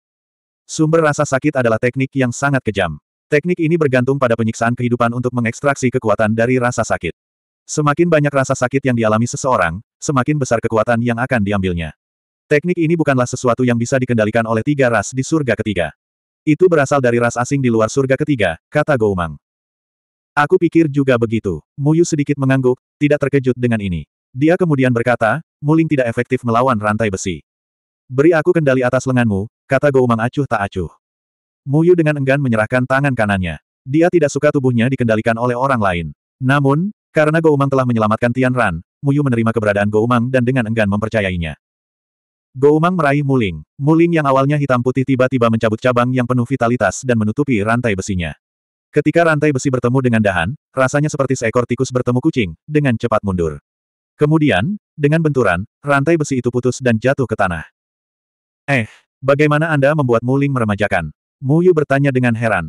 S1: Sumber rasa sakit adalah teknik yang sangat kejam. Teknik ini bergantung pada penyiksaan kehidupan untuk mengekstraksi kekuatan dari rasa sakit. Semakin banyak rasa sakit yang dialami seseorang, semakin besar kekuatan yang akan diambilnya. Teknik ini bukanlah sesuatu yang bisa dikendalikan oleh tiga ras di surga ketiga. Itu berasal dari ras asing di luar surga ketiga, kata Goumang. Aku pikir juga begitu. Muyu sedikit mengangguk, tidak terkejut dengan ini. Dia kemudian berkata, Muling tidak efektif melawan rantai besi. Beri aku kendali atas lenganmu, kata Goumang acuh tak acuh. Mu Yu dengan enggan menyerahkan tangan kanannya. Dia tidak suka tubuhnya dikendalikan oleh orang lain. Namun, karena Goumang telah menyelamatkan Tian Ran, Mu Yu menerima keberadaan Goumang dan dengan enggan mempercayainya. Goumang meraih Muling. Muling yang awalnya hitam putih tiba-tiba mencabut cabang yang penuh vitalitas dan menutupi rantai besinya. Ketika rantai besi bertemu dengan dahan, rasanya seperti seekor tikus bertemu kucing, dengan cepat mundur. Kemudian, dengan benturan, rantai besi itu putus dan jatuh ke tanah. Eh, Bagaimana Anda membuat Muling meremajakan? Mu Yu bertanya dengan heran.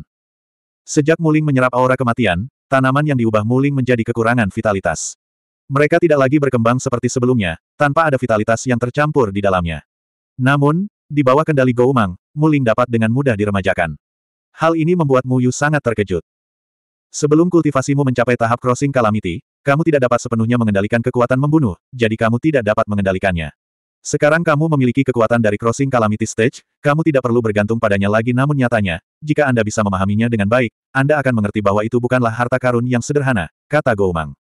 S1: Sejak Muling menyerap aura kematian, tanaman yang diubah Muling menjadi kekurangan vitalitas. Mereka tidak lagi berkembang seperti sebelumnya, tanpa ada vitalitas yang tercampur di dalamnya. Namun, di bawah kendali Goumang, Muling dapat dengan mudah diremajakan. Hal ini membuat Muyu sangat terkejut. Sebelum kultivasimu mencapai tahap crossing calamity, kamu tidak dapat sepenuhnya mengendalikan kekuatan membunuh, jadi kamu tidak dapat mengendalikannya. Sekarang kamu memiliki kekuatan dari Crossing Calamity Stage, kamu tidak perlu bergantung padanya lagi namun nyatanya, jika Anda bisa memahaminya dengan baik, Anda akan mengerti bahwa itu bukanlah harta karun yang sederhana, kata Goumang.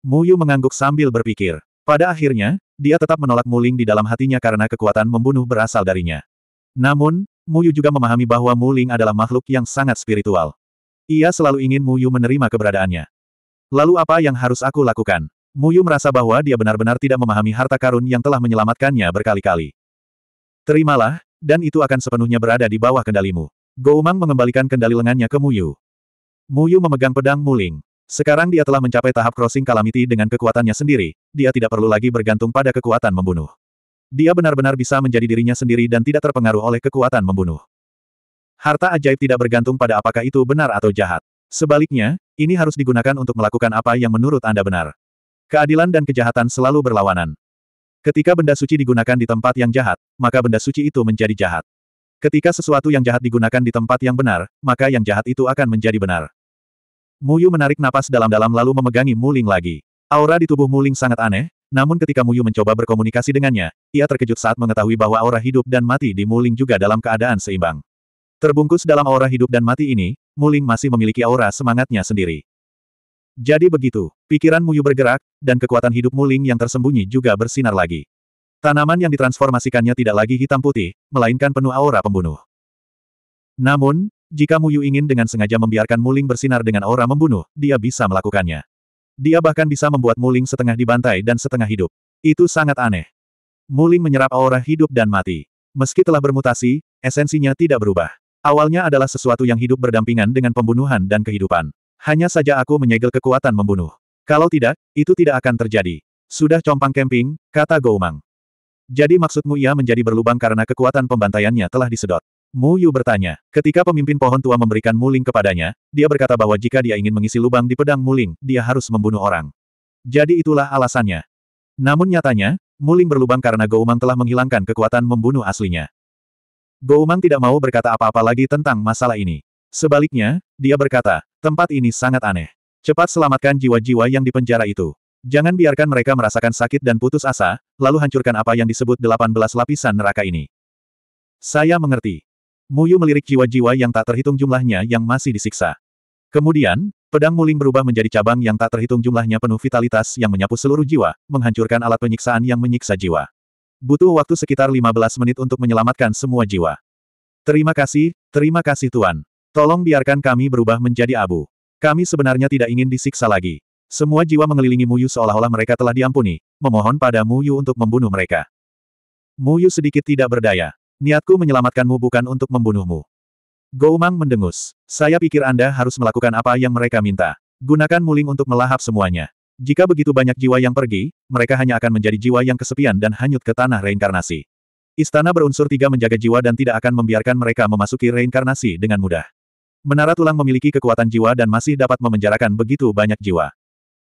S1: Muyu mengangguk sambil berpikir. Pada akhirnya, dia tetap menolak Muling di dalam hatinya karena kekuatan membunuh berasal darinya. Namun, Muyu juga memahami bahwa Muling adalah makhluk yang sangat spiritual. Ia selalu ingin Muyu menerima keberadaannya. Lalu apa yang harus aku lakukan? Muyu merasa bahwa dia benar-benar tidak memahami harta karun yang telah menyelamatkannya berkali-kali. Terimalah, dan itu akan sepenuhnya berada di bawah kendalimu. Goumang mengembalikan kendali lengannya ke Muyu. Muyu memegang pedang Muling. Sekarang dia telah mencapai tahap crossing calamity dengan kekuatannya sendiri, dia tidak perlu lagi bergantung pada kekuatan membunuh. Dia benar-benar bisa menjadi dirinya sendiri dan tidak terpengaruh oleh kekuatan membunuh. Harta ajaib tidak bergantung pada apakah itu benar atau jahat. Sebaliknya, ini harus digunakan untuk melakukan apa yang menurut Anda benar. Keadilan dan kejahatan selalu berlawanan. Ketika benda suci digunakan di tempat yang jahat, maka benda suci itu menjadi jahat. Ketika sesuatu yang jahat digunakan di tempat yang benar, maka yang jahat itu akan menjadi benar. Muyu menarik napas dalam-dalam lalu memegangi Muling lagi. Aura di tubuh Muling sangat aneh, namun ketika Muyu mencoba berkomunikasi dengannya, ia terkejut saat mengetahui bahwa aura hidup dan mati di Muling juga dalam keadaan seimbang. Terbungkus dalam aura hidup dan mati ini, Muling masih memiliki aura semangatnya sendiri. Jadi begitu, pikiranmu Yu bergerak, dan kekuatan hidup Muling yang tersembunyi juga bersinar lagi. Tanaman yang ditransformasikannya tidak lagi hitam putih, melainkan penuh aura pembunuh. Namun, jika Muyu ingin dengan sengaja membiarkan Muling bersinar dengan aura membunuh, dia bisa melakukannya. Dia bahkan bisa membuat Muling setengah dibantai dan setengah hidup. Itu sangat aneh. Muling menyerap aura hidup dan mati. Meski telah bermutasi, esensinya tidak berubah. Awalnya adalah sesuatu yang hidup berdampingan dengan pembunuhan dan kehidupan. Hanya saja aku menyegel kekuatan membunuh. Kalau tidak, itu tidak akan terjadi. Sudah compang camping, kata Goumang. Jadi maksudmu ia menjadi berlubang karena kekuatan pembantaiannya telah disedot? Mu Yu bertanya. Ketika pemimpin pohon tua memberikan muling kepadanya, dia berkata bahwa jika dia ingin mengisi lubang di pedang muling, dia harus membunuh orang. Jadi itulah alasannya. Namun nyatanya, muling berlubang karena Goumang telah menghilangkan kekuatan membunuh aslinya. Goumang tidak mau berkata apa-apa lagi tentang masalah ini. Sebaliknya, dia berkata, Tempat ini sangat aneh. Cepat selamatkan jiwa-jiwa yang dipenjara itu. Jangan biarkan mereka merasakan sakit dan putus asa, lalu hancurkan apa yang disebut 18 lapisan neraka ini. Saya mengerti. Muyu melirik jiwa-jiwa yang tak terhitung jumlahnya yang masih disiksa. Kemudian, pedang muling berubah menjadi cabang yang tak terhitung jumlahnya penuh vitalitas yang menyapu seluruh jiwa, menghancurkan alat penyiksaan yang menyiksa jiwa. Butuh waktu sekitar 15 menit untuk menyelamatkan semua jiwa. Terima kasih, terima kasih Tuan. Tolong biarkan kami berubah menjadi abu. Kami sebenarnya tidak ingin disiksa lagi. Semua jiwa mengelilingi Muyu seolah-olah mereka telah diampuni, memohon pada Muyu untuk membunuh mereka. Muyu sedikit tidak berdaya. Niatku menyelamatkanmu bukan untuk membunuhmu. Goumang mendengus. Saya pikir Anda harus melakukan apa yang mereka minta. Gunakan muling untuk melahap semuanya. Jika begitu banyak jiwa yang pergi, mereka hanya akan menjadi jiwa yang kesepian dan hanyut ke tanah reinkarnasi. Istana berunsur tiga menjaga jiwa dan tidak akan membiarkan mereka memasuki reinkarnasi dengan mudah. Menara tulang memiliki kekuatan jiwa dan masih dapat memenjarakan begitu banyak jiwa.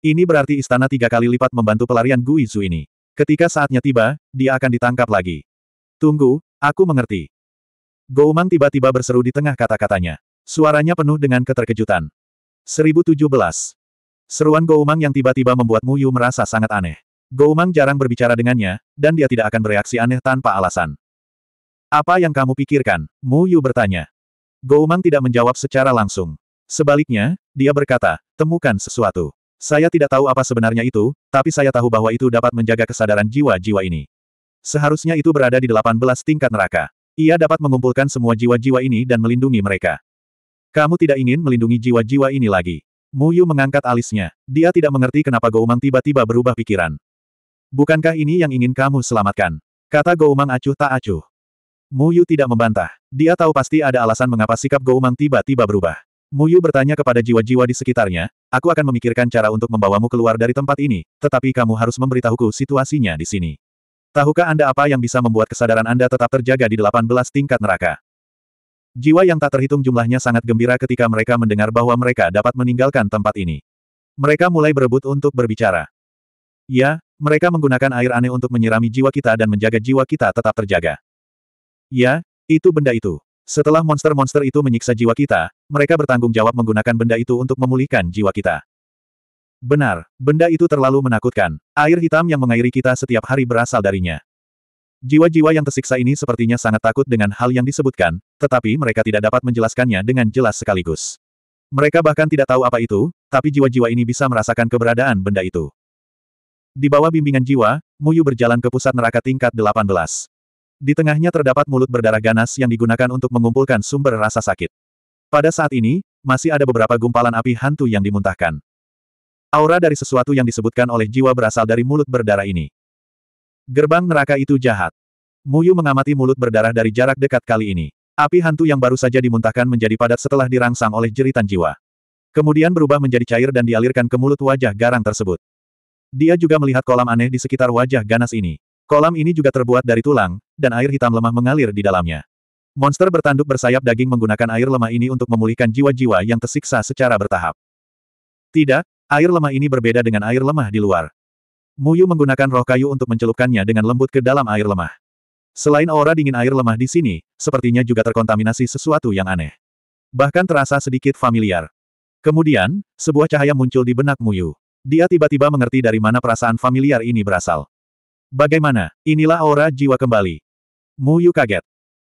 S1: Ini berarti istana tiga kali lipat membantu pelarian Guizu ini. Ketika saatnya tiba, dia akan ditangkap lagi. Tunggu, aku mengerti. Goumang tiba-tiba berseru di tengah kata-katanya. Suaranya penuh dengan keterkejutan. 1017. Seruan Goumang yang tiba-tiba membuat Muyu merasa sangat aneh. Goumang jarang berbicara dengannya, dan dia tidak akan bereaksi aneh tanpa alasan. Apa yang kamu pikirkan? Muyu bertanya. Goumang tidak menjawab secara langsung. Sebaliknya, dia berkata, temukan sesuatu. Saya tidak tahu apa sebenarnya itu, tapi saya tahu bahwa itu dapat menjaga kesadaran jiwa-jiwa ini. Seharusnya itu berada di 18 tingkat neraka. Ia dapat mengumpulkan semua jiwa-jiwa ini dan melindungi mereka. Kamu tidak ingin melindungi jiwa-jiwa ini lagi. Mu Yu mengangkat alisnya. Dia tidak mengerti kenapa Goumang tiba-tiba berubah pikiran. Bukankah ini yang ingin kamu selamatkan? Kata Goumang acuh tak acuh. Mu Yu tidak membantah. Dia tahu pasti ada alasan mengapa sikap Goumang tiba-tiba berubah. Mu Yu bertanya kepada jiwa-jiwa di sekitarnya, aku akan memikirkan cara untuk membawamu keluar dari tempat ini, tetapi kamu harus memberitahuku situasinya di sini. Tahukah Anda apa yang bisa membuat kesadaran Anda tetap terjaga di 18 tingkat neraka? Jiwa yang tak terhitung jumlahnya sangat gembira ketika mereka mendengar bahwa mereka dapat meninggalkan tempat ini. Mereka mulai berebut untuk berbicara. Ya, mereka menggunakan air aneh untuk menyirami jiwa kita dan menjaga jiwa kita tetap terjaga. Ya, itu benda itu. Setelah monster-monster itu menyiksa jiwa kita, mereka bertanggung jawab menggunakan benda itu untuk memulihkan jiwa kita. Benar, benda itu terlalu menakutkan. Air hitam yang mengairi kita setiap hari berasal darinya. Jiwa-jiwa yang tersiksa ini sepertinya sangat takut dengan hal yang disebutkan, tetapi mereka tidak dapat menjelaskannya dengan jelas sekaligus. Mereka bahkan tidak tahu apa itu, tapi jiwa-jiwa ini bisa merasakan keberadaan benda itu. Di bawah bimbingan jiwa, Muyu berjalan ke pusat neraka tingkat 18. Di tengahnya terdapat mulut berdarah ganas yang digunakan untuk mengumpulkan sumber rasa sakit. Pada saat ini, masih ada beberapa gumpalan api hantu yang dimuntahkan. Aura dari sesuatu yang disebutkan oleh jiwa berasal dari mulut berdarah ini. Gerbang neraka itu jahat. Muyu mengamati mulut berdarah dari jarak dekat kali ini. Api hantu yang baru saja dimuntahkan menjadi padat setelah dirangsang oleh jeritan jiwa. Kemudian berubah menjadi cair dan dialirkan ke mulut wajah garang tersebut. Dia juga melihat kolam aneh di sekitar wajah ganas ini. Kolam ini juga terbuat dari tulang, dan air hitam lemah mengalir di dalamnya. Monster bertanduk bersayap daging menggunakan air lemah ini untuk memulihkan jiwa-jiwa yang tersiksa secara bertahap. Tidak, air lemah ini berbeda dengan air lemah di luar. Muyu menggunakan roh kayu untuk mencelupkannya dengan lembut ke dalam air lemah. Selain aura dingin air lemah di sini, sepertinya juga terkontaminasi sesuatu yang aneh. Bahkan terasa sedikit familiar. Kemudian, sebuah cahaya muncul di benak Muyu. Dia tiba-tiba mengerti dari mana perasaan familiar ini berasal. Bagaimana? Inilah aura jiwa kembali. Mu Yu kaget.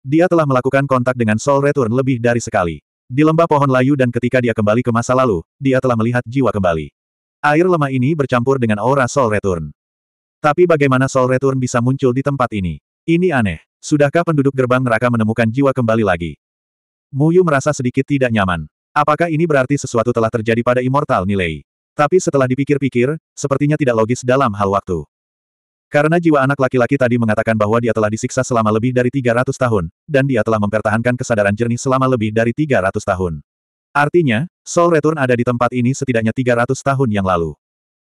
S1: Dia telah melakukan kontak dengan Soul Return lebih dari sekali. Di lembah pohon layu dan ketika dia kembali ke masa lalu, dia telah melihat jiwa kembali. Air lemah ini bercampur dengan aura Soul Return. Tapi bagaimana Soul Return bisa muncul di tempat ini? Ini aneh. Sudahkah penduduk gerbang neraka menemukan jiwa kembali lagi? Mu Yu merasa sedikit tidak nyaman. Apakah ini berarti sesuatu telah terjadi pada Immortal Nilai? Tapi setelah dipikir-pikir, sepertinya tidak logis dalam hal waktu. Karena jiwa anak laki-laki tadi mengatakan bahwa dia telah disiksa selama lebih dari 300 tahun, dan dia telah mempertahankan kesadaran jernih selama lebih dari 300 tahun. Artinya, Soul Return ada di tempat ini setidaknya 300 tahun yang lalu.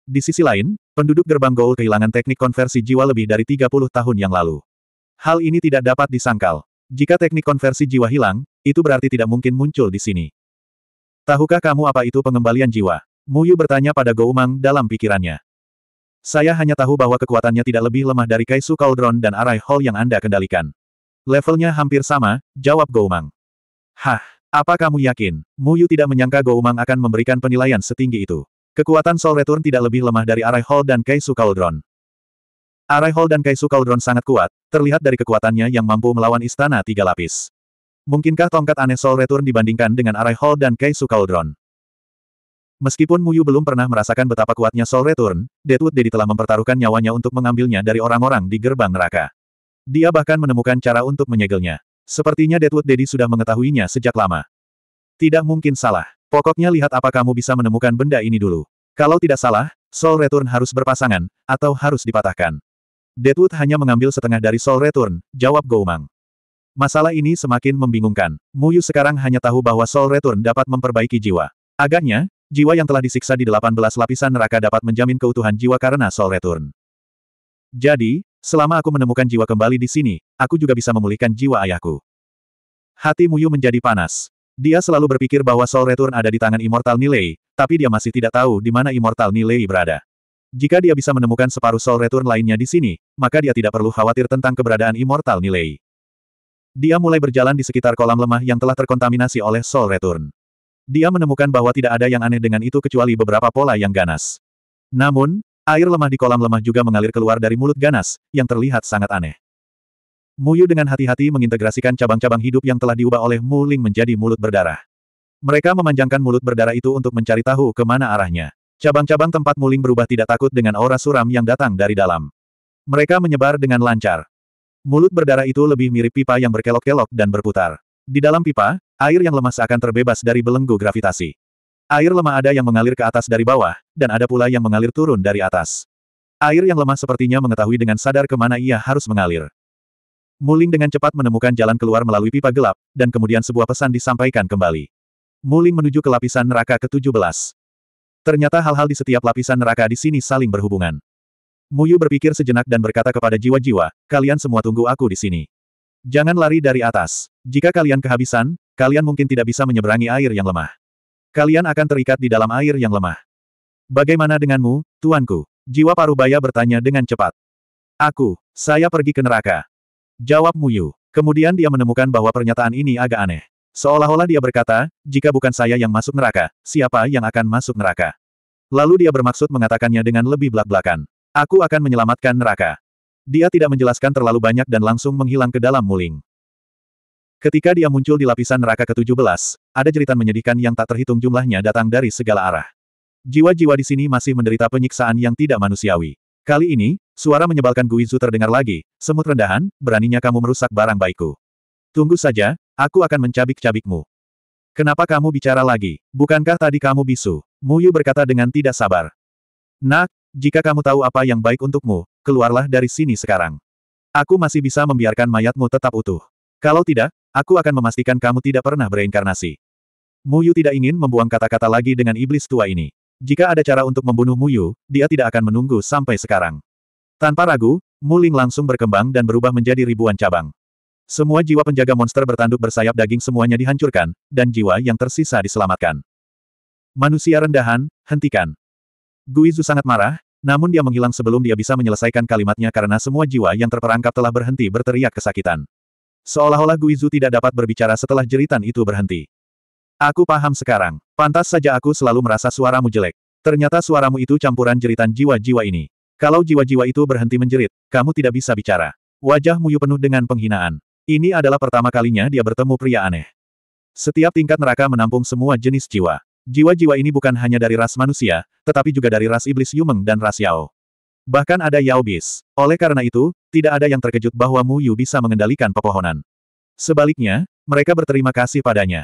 S1: Di sisi lain, penduduk gerbang Goul kehilangan teknik konversi jiwa lebih dari 30 tahun yang lalu. Hal ini tidak dapat disangkal. Jika teknik konversi jiwa hilang, itu berarti tidak mungkin muncul di sini. Tahukah kamu apa itu pengembalian jiwa? Muyu bertanya pada Goumang dalam pikirannya. Saya hanya tahu bahwa kekuatannya tidak lebih lemah dari Kaisu Cauldron dan Arai Hall yang Anda kendalikan. Levelnya hampir sama, jawab Goumang. Hah, apa kamu yakin? Muyu tidak menyangka Goumang akan memberikan penilaian setinggi itu. Kekuatan Soul Return tidak lebih lemah dari Arai Hall dan Kaisu Cauldron. Arai Hall dan Kaisu Cauldron sangat kuat, terlihat dari kekuatannya yang mampu melawan istana tiga lapis. Mungkinkah tongkat aneh Soul Return dibandingkan dengan Arai Hall dan Kaisu Cauldron? Meskipun Muyu belum pernah merasakan betapa kuatnya Soul Return, Deadwood Deddy telah mempertaruhkan nyawanya untuk mengambilnya dari orang-orang di gerbang neraka. Dia bahkan menemukan cara untuk menyegelnya. Sepertinya Deadwood Deddy sudah mengetahuinya sejak lama. Tidak mungkin salah. Pokoknya lihat apa kamu bisa menemukan benda ini dulu. Kalau tidak salah, Soul Return harus berpasangan, atau harus dipatahkan. Deadwood hanya mengambil setengah dari Soul Return, jawab Goumang. Masalah ini semakin membingungkan. Muyu sekarang hanya tahu bahwa Soul Return dapat memperbaiki jiwa. Agaknya, Jiwa yang telah disiksa di 18 lapisan neraka dapat menjamin keutuhan jiwa karena soul return. Jadi, selama aku menemukan jiwa kembali di sini, aku juga bisa memulihkan jiwa ayahku. Hati Muyu menjadi panas. Dia selalu berpikir bahwa soul return ada di tangan Immortal Nilai, tapi dia masih tidak tahu di mana Immortal Nilai berada. Jika dia bisa menemukan separuh soul return lainnya di sini, maka dia tidak perlu khawatir tentang keberadaan Immortal Nilai. Dia mulai berjalan di sekitar kolam lemah yang telah terkontaminasi oleh soul return. Dia menemukan bahwa tidak ada yang aneh dengan itu kecuali beberapa pola yang ganas. Namun, air lemah di kolam lemah juga mengalir keluar dari mulut ganas, yang terlihat sangat aneh. Muyu dengan hati-hati mengintegrasikan cabang-cabang hidup yang telah diubah oleh Mu Ling menjadi mulut berdarah. Mereka memanjangkan mulut berdarah itu untuk mencari tahu ke mana arahnya. Cabang-cabang tempat Muling berubah tidak takut dengan aura suram yang datang dari dalam. Mereka menyebar dengan lancar. Mulut berdarah itu lebih mirip pipa yang berkelok-kelok dan berputar. Di dalam pipa, air yang lemas akan terbebas dari belenggu gravitasi. Air lemah ada yang mengalir ke atas dari bawah, dan ada pula yang mengalir turun dari atas. Air yang lemah sepertinya mengetahui dengan sadar kemana ia harus mengalir. Muling dengan cepat menemukan jalan keluar melalui pipa gelap, dan kemudian sebuah pesan disampaikan kembali. Muling menuju ke lapisan neraka ke-17. Ternyata hal-hal di setiap lapisan neraka di sini saling berhubungan. Muyu berpikir sejenak dan berkata kepada jiwa-jiwa, kalian semua tunggu aku di sini. Jangan lari dari atas. Jika kalian kehabisan, kalian mungkin tidak bisa menyeberangi air yang lemah. Kalian akan terikat di dalam air yang lemah. Bagaimana denganmu, tuanku? Jiwa Parubaya bertanya dengan cepat. Aku, saya pergi ke neraka. Jawab Muyu. Kemudian dia menemukan bahwa pernyataan ini agak aneh. Seolah-olah dia berkata, jika bukan saya yang masuk neraka, siapa yang akan masuk neraka? Lalu dia bermaksud mengatakannya dengan lebih belak-belakan. Aku akan menyelamatkan neraka. Dia tidak menjelaskan terlalu banyak dan langsung menghilang ke dalam muling. Ketika dia muncul di lapisan neraka ke-17, ada jeritan menyedihkan yang tak terhitung jumlahnya datang dari segala arah. Jiwa-jiwa di sini masih menderita penyiksaan yang tidak manusiawi. Kali ini, suara menyebalkan Guizu terdengar lagi, semut rendahan, beraninya kamu merusak barang baikku. Tunggu saja, aku akan mencabik-cabikmu. Kenapa kamu bicara lagi? Bukankah tadi kamu bisu? Muyu berkata dengan tidak sabar. Nak, jika kamu tahu apa yang baik untukmu, keluarlah dari sini sekarang. Aku masih bisa membiarkan mayatmu tetap utuh. Kalau tidak, Aku akan memastikan kamu tidak pernah bereinkarnasi. Yu tidak ingin membuang kata-kata lagi dengan iblis tua ini. Jika ada cara untuk membunuh Mu Yu, dia tidak akan menunggu sampai sekarang. Tanpa ragu, Mu Ling langsung berkembang dan berubah menjadi ribuan cabang. Semua jiwa penjaga monster bertanduk bersayap daging semuanya dihancurkan, dan jiwa yang tersisa diselamatkan. Manusia rendahan, hentikan. Guizu sangat marah, namun dia menghilang sebelum dia bisa menyelesaikan kalimatnya karena semua jiwa yang terperangkap telah berhenti berteriak kesakitan. Seolah-olah Guizu tidak dapat berbicara setelah jeritan itu berhenti. Aku paham sekarang. Pantas saja aku selalu merasa suaramu jelek. Ternyata suaramu itu campuran jeritan jiwa-jiwa ini. Kalau jiwa-jiwa itu berhenti menjerit, kamu tidak bisa bicara. Wajah Muyu penuh dengan penghinaan. Ini adalah pertama kalinya dia bertemu pria aneh. Setiap tingkat neraka menampung semua jenis jiwa. Jiwa-jiwa ini bukan hanya dari ras manusia, tetapi juga dari ras iblis Yumeng dan ras Yao. Bahkan ada Yao Bis. Oleh karena itu, tidak ada yang terkejut bahwa Mu Yu bisa mengendalikan pepohonan. Sebaliknya, mereka berterima kasih padanya.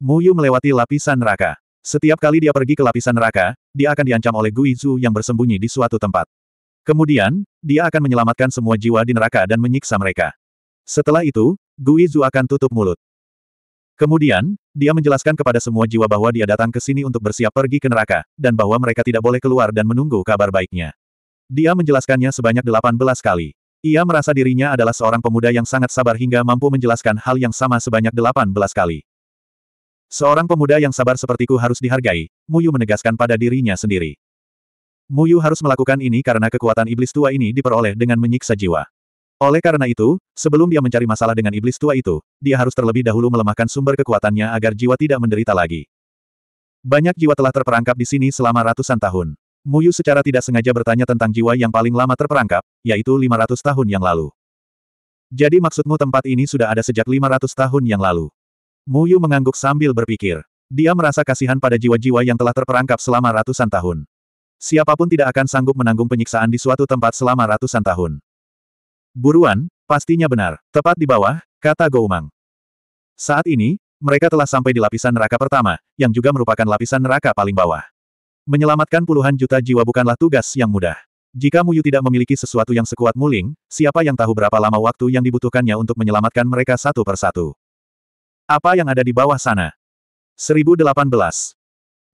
S1: Mu Yu melewati lapisan neraka. Setiap kali dia pergi ke lapisan neraka, dia akan diancam oleh Gui yang bersembunyi di suatu tempat. Kemudian, dia akan menyelamatkan semua jiwa di neraka dan menyiksa mereka. Setelah itu, Gui akan tutup mulut. Kemudian, dia menjelaskan kepada semua jiwa bahwa dia datang ke sini untuk bersiap pergi ke neraka, dan bahwa mereka tidak boleh keluar dan menunggu kabar baiknya. Dia menjelaskannya sebanyak 18 kali. Ia merasa dirinya adalah seorang pemuda yang sangat sabar hingga mampu menjelaskan hal yang sama sebanyak 18 kali. Seorang pemuda yang sabar sepertiku harus dihargai, Muyu menegaskan pada dirinya sendiri. Muyu harus melakukan ini karena kekuatan iblis tua ini diperoleh dengan menyiksa jiwa. Oleh karena itu, sebelum dia mencari masalah dengan iblis tua itu, dia harus terlebih dahulu melemahkan sumber kekuatannya agar jiwa tidak menderita lagi. Banyak jiwa telah terperangkap di sini selama ratusan tahun. Muyu secara tidak sengaja bertanya tentang jiwa yang paling lama terperangkap, yaitu 500 tahun yang lalu. Jadi maksudmu tempat ini sudah ada sejak 500 tahun yang lalu? Muyu mengangguk sambil berpikir. Dia merasa kasihan pada jiwa-jiwa yang telah terperangkap selama ratusan tahun. Siapapun tidak akan sanggup menanggung penyiksaan di suatu tempat selama ratusan tahun. Buruan, pastinya benar. Tepat di bawah, kata Goumang. Saat ini, mereka telah sampai di lapisan neraka pertama, yang juga merupakan lapisan neraka paling bawah. Menyelamatkan puluhan juta jiwa bukanlah tugas yang mudah. Jika Muyu tidak memiliki sesuatu yang sekuat Muling, siapa yang tahu berapa lama waktu yang dibutuhkannya untuk menyelamatkan mereka satu persatu. Apa yang ada di bawah sana? 1018.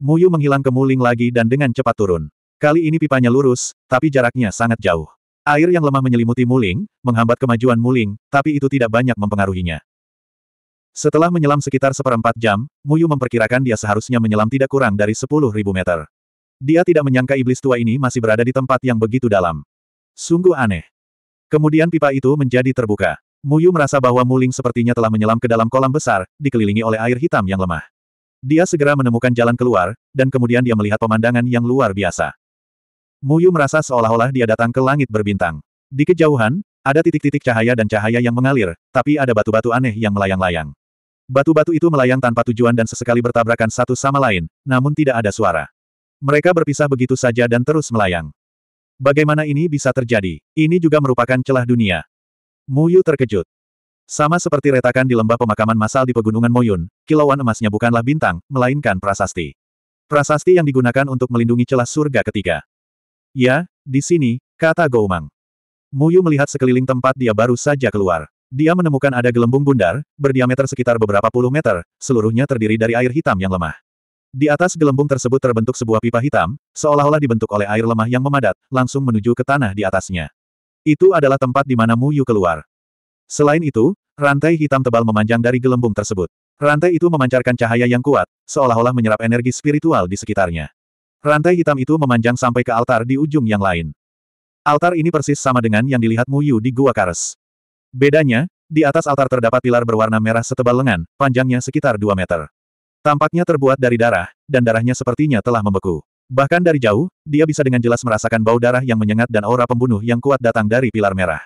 S1: Muyu menghilang ke Muling lagi dan dengan cepat turun. Kali ini pipanya lurus, tapi jaraknya sangat jauh. Air yang lemah menyelimuti Muling, menghambat kemajuan Muling, tapi itu tidak banyak mempengaruhinya. Setelah menyelam sekitar seperempat jam, Muyu memperkirakan dia seharusnya menyelam tidak kurang dari 10.000 meter. Dia tidak menyangka iblis tua ini masih berada di tempat yang begitu dalam. Sungguh aneh. Kemudian pipa itu menjadi terbuka. Muyu merasa bahwa Muling sepertinya telah menyelam ke dalam kolam besar, dikelilingi oleh air hitam yang lemah. Dia segera menemukan jalan keluar, dan kemudian dia melihat pemandangan yang luar biasa. Muyu merasa seolah-olah dia datang ke langit berbintang. Di kejauhan, ada titik-titik cahaya dan cahaya yang mengalir, tapi ada batu-batu aneh yang melayang-layang. Batu-batu itu melayang tanpa tujuan dan sesekali bertabrakan satu sama lain, namun tidak ada suara. Mereka berpisah begitu saja dan terus melayang. Bagaimana ini bisa terjadi? Ini juga merupakan celah dunia. Muyu terkejut. Sama seperti retakan di lembah pemakaman massal di pegunungan Moyun, kilauan emasnya bukanlah bintang, melainkan prasasti. Prasasti yang digunakan untuk melindungi celah surga ketiga. Ya, di sini, kata Goumang. Muyu melihat sekeliling tempat dia baru saja keluar. Dia menemukan ada gelembung bundar, berdiameter sekitar beberapa puluh meter, seluruhnya terdiri dari air hitam yang lemah. Di atas gelembung tersebut terbentuk sebuah pipa hitam, seolah-olah dibentuk oleh air lemah yang memadat, langsung menuju ke tanah di atasnya. Itu adalah tempat di mana Mu Yu keluar. Selain itu, rantai hitam tebal memanjang dari gelembung tersebut. Rantai itu memancarkan cahaya yang kuat, seolah-olah menyerap energi spiritual di sekitarnya. Rantai hitam itu memanjang sampai ke altar di ujung yang lain. Altar ini persis sama dengan yang dilihat Mu Yu di Gua Kares. Bedanya, di atas altar terdapat pilar berwarna merah setebal lengan, panjangnya sekitar 2 meter. Tampaknya terbuat dari darah, dan darahnya sepertinya telah membeku. Bahkan dari jauh, dia bisa dengan jelas merasakan bau darah yang menyengat dan aura pembunuh yang kuat datang dari pilar merah.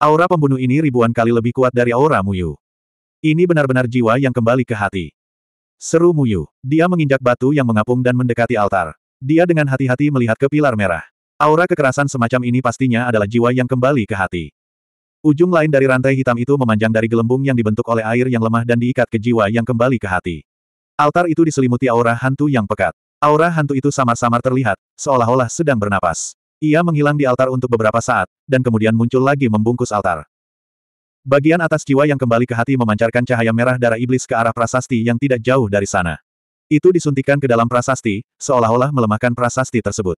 S1: Aura pembunuh ini ribuan kali lebih kuat dari aura Muyu. Ini benar-benar jiwa yang kembali ke hati. Seru Muyu. Dia menginjak batu yang mengapung dan mendekati altar. Dia dengan hati-hati melihat ke pilar merah. Aura kekerasan semacam ini pastinya adalah jiwa yang kembali ke hati. Ujung lain dari rantai hitam itu memanjang dari gelembung yang dibentuk oleh air yang lemah dan diikat ke jiwa yang kembali ke hati. Altar itu diselimuti aura hantu yang pekat. Aura hantu itu samar-samar terlihat, seolah-olah sedang bernapas. Ia menghilang di altar untuk beberapa saat, dan kemudian muncul lagi membungkus altar. Bagian atas jiwa yang kembali ke hati memancarkan cahaya merah darah iblis ke arah prasasti yang tidak jauh dari sana. Itu disuntikan ke dalam prasasti, seolah-olah melemahkan prasasti tersebut.